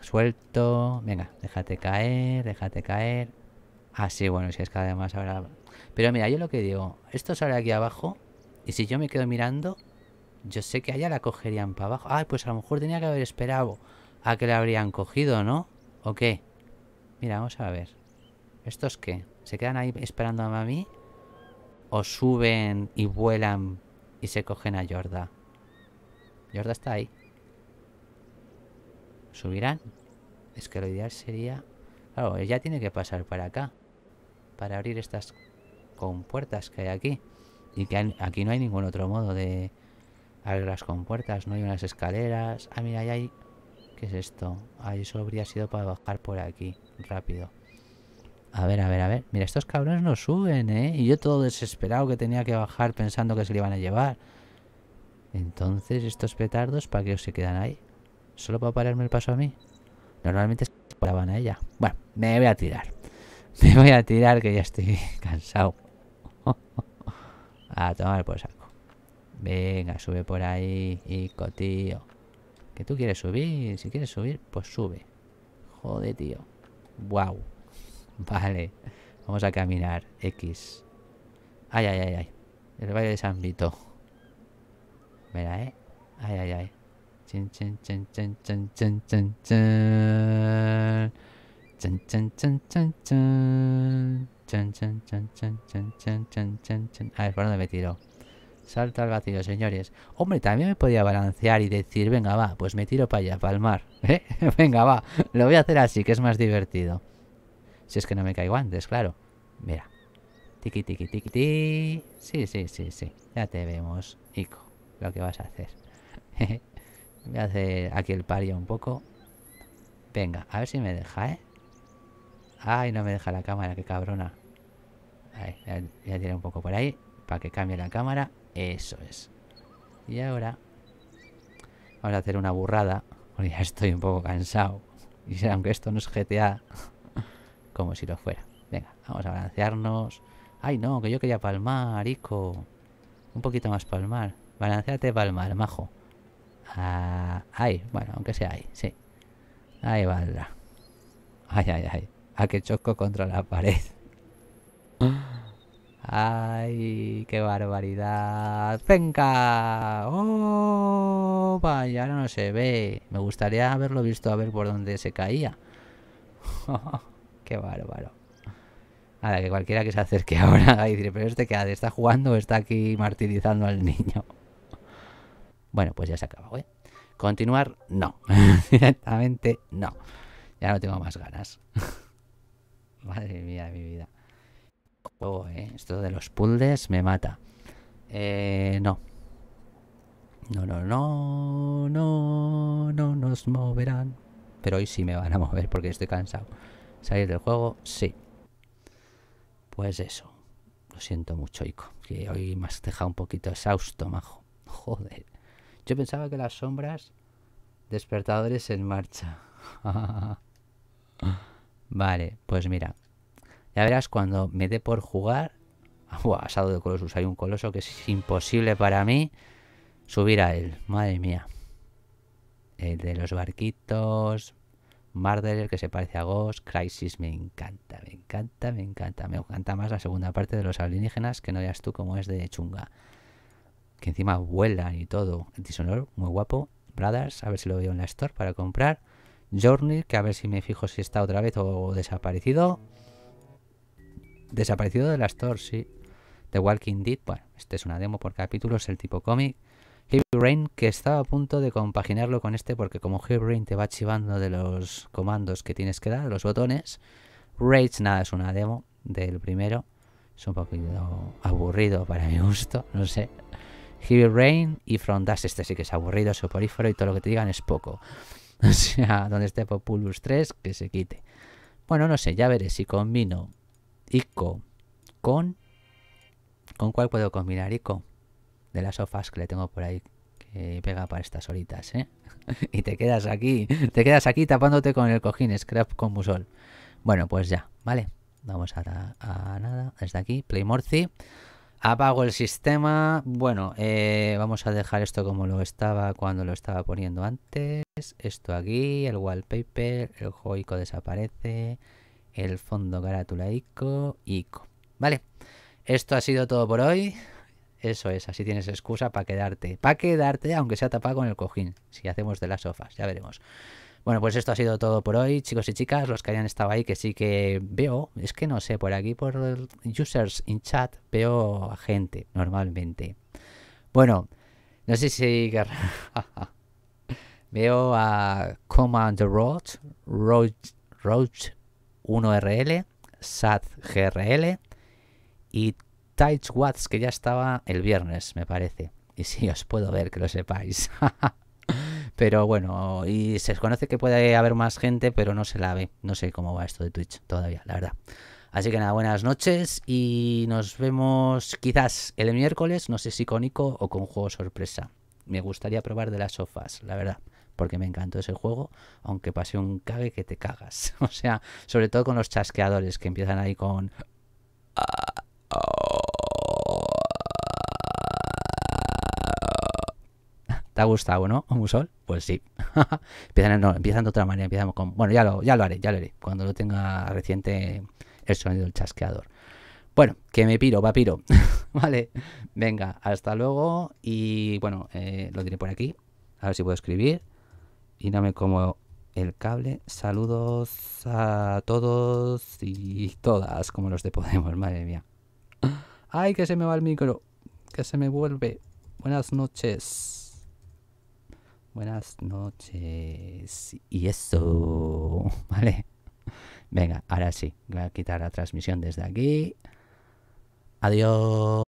suelto. Venga, déjate caer, déjate caer. Así, ah, sí. bueno, si es que además ahora... Pero mira, yo lo que digo, esto sale aquí abajo y si yo me quedo mirando, yo sé que allá la cogerían para abajo. Ay, pues a lo mejor tenía que haber esperado a que la habrían cogido, ¿no? ¿O qué? Mira, vamos a ver. ¿Estos qué? ¿Se quedan ahí esperando a mami? ¿O suben y vuelan y se cogen a Yorda? Yorda está ahí. ¿Subirán? Es que lo ideal sería... Claro, ella tiene que pasar para acá. Para abrir estas compuertas que hay aquí. Y que aquí no hay ningún otro modo de ver, las compuertas, no hay unas escaleras. Ah, mira, ahí hay... ¿Qué es esto? Ah, eso habría sido para bajar por aquí. Rápido. A ver, a ver, a ver. Mira, estos cabrones no suben, ¿eh? Y yo todo desesperado que tenía que bajar pensando que se le iban a llevar. Entonces, ¿estos petardos para qué se quedan ahí? ¿Solo para pararme el paso a mí? Normalmente se paraban a ella. Bueno, me voy a tirar. Me voy a tirar que ya estoy cansado. a tomar por saco. Venga, sube por ahí, hico, tío. Que tú quieres subir, si quieres subir, pues sube. Joder, tío. Wow. Vale. Vamos a caminar. X. Ay, ay, ay, ay. El valle de San Vito. Mira, eh. Ay, ay, ay. Chin, chin, chin, chin, chin, chin, chin, chin. chan, chan, chan. ¿por dónde me tiro? Salta al vacío, señores. Hombre, también me podía balancear y decir, venga, va, pues me tiro para allá, para el mar. ¿eh? venga, va, lo voy a hacer así, que es más divertido. Si es que no me caigo antes, claro. Mira. Tiki, tiki, tiki, ti. Sí, sí, sí, sí. Ya te vemos, Ico, lo que vas a hacer. voy a hacer aquí el pario un poco. Venga, a ver si me deja, ¿eh? Ay, no me deja la cámara, qué cabrona. Ahí, voy a un poco por ahí para que cambie la cámara. Eso es. Y ahora vamos a hacer una burrada, porque ya estoy un poco cansado. Y aunque esto no es GTA, como si lo fuera. Venga, vamos a balancearnos. Ay, no, que yo quería palmar, Ico. Un poquito más palmar. Balanceate palmar, majo. ay, ah, bueno, aunque sea ahí, sí. Ahí valdrá. Ay, ay, ay. A ah, que choco contra la pared. ¡Ay, qué barbaridad! ¡Zenka! ¡Oh! Vaya, no se ve. Me gustaría haberlo visto a ver por dónde se caía. ¡Qué bárbaro! Ahora que cualquiera que se acerque ahora Y a decir, pero este que está jugando o está aquí martirizando al niño. Bueno, pues ya se acabó, ¿eh? Continuar, no. Directamente, no. Ya no tengo más ganas. Madre mía de mi vida. Oh, eh, esto de los puldes me mata. Eh, no. No, no, no, no, no nos moverán. Pero hoy sí me van a mover porque estoy cansado. ¿Salir del juego? Sí. Pues eso. Lo siento mucho, Ico. Que hoy me has dejado un poquito exhausto, majo. Joder. Yo pensaba que las sombras... Despertadores en marcha. vale, pues mira. Ya verás cuando me dé por jugar. Buah, asado de Colossus. Hay un coloso que es imposible para mí subir a él. Madre mía. El de los barquitos. Marder, que se parece a Ghost. Crisis, me encanta, me encanta, me encanta. Me encanta más la segunda parte de los alienígenas, que no veas tú cómo es de chunga. Que encima vuelan y todo. Dishonor, muy guapo. Brothers, a ver si lo veo en la store para comprar. Journey, que a ver si me fijo si está otra vez o desaparecido. Desaparecido de las torres, sí. The Walking Dead, bueno, este es una demo por capítulos, el tipo cómic. Heavy Rain, que estaba a punto de compaginarlo con este, porque como Heavy Rain te va chivando de los comandos que tienes que dar, los botones. Rage, nada, es una demo del primero. Es un poquito aburrido para mi gusto, no sé. Heavy Rain y From este sí que es aburrido, soporífero y todo lo que te digan es poco. O sea, donde esté Populus 3, que se quite. Bueno, no sé, ya veré si combino Ico. Con. ¿Con cuál puedo combinar Ico? De las sofás que le tengo por ahí. Que pega para estas horitas, ¿eh? y te quedas aquí. Te quedas aquí tapándote con el cojín. Scrap con musol. Bueno, pues ya, ¿vale? Vamos a, a nada. Desde aquí. Playmorcy. Apago el sistema. Bueno, eh, vamos a dejar esto como lo estaba cuando lo estaba poniendo antes. Esto aquí, el wallpaper, el joico desaparece el fondo carátula ICO, Vale, esto ha sido todo por hoy. Eso es, así tienes excusa para quedarte. Para quedarte, aunque sea tapado con el cojín. Si hacemos de las sofas, ya veremos. Bueno, pues esto ha sido todo por hoy, chicos y chicas. Los que hayan estado ahí, que sí que veo, es que no sé, por aquí, por users in chat, veo a gente normalmente. Bueno, no sé si. veo a Command roach. Road, 1RL, SAT GRL y Tight que ya estaba el viernes, me parece. Y si os puedo ver, que lo sepáis. pero bueno, y se conoce que puede haber más gente, pero no se la ve. No sé cómo va esto de Twitch todavía, la verdad. Así que nada, buenas noches y nos vemos quizás el miércoles, no sé si con Ico o con juego sorpresa. Me gustaría probar de las sofas, la verdad porque me encantó ese juego, aunque pase un cague que te cagas. O sea, sobre todo con los chasqueadores que empiezan ahí con... ¿Te ha gustado, no, Musol? Pues sí. empiezan, no, empiezan de otra manera, empiezan con... Bueno, ya lo, ya lo haré, ya lo haré, cuando lo tenga reciente el sonido del chasqueador. Bueno, que me piro, va piro. vale, venga, hasta luego. Y bueno, eh, lo diré por aquí. A ver si puedo escribir y no me como el cable. Saludos a todos y todas, como los de Podemos, madre mía. ¡Ay, que se me va el micro! ¡Que se me vuelve! Buenas noches. Buenas noches. Y eso, ¿vale? Venga, ahora sí, voy a quitar la transmisión desde aquí. Adiós.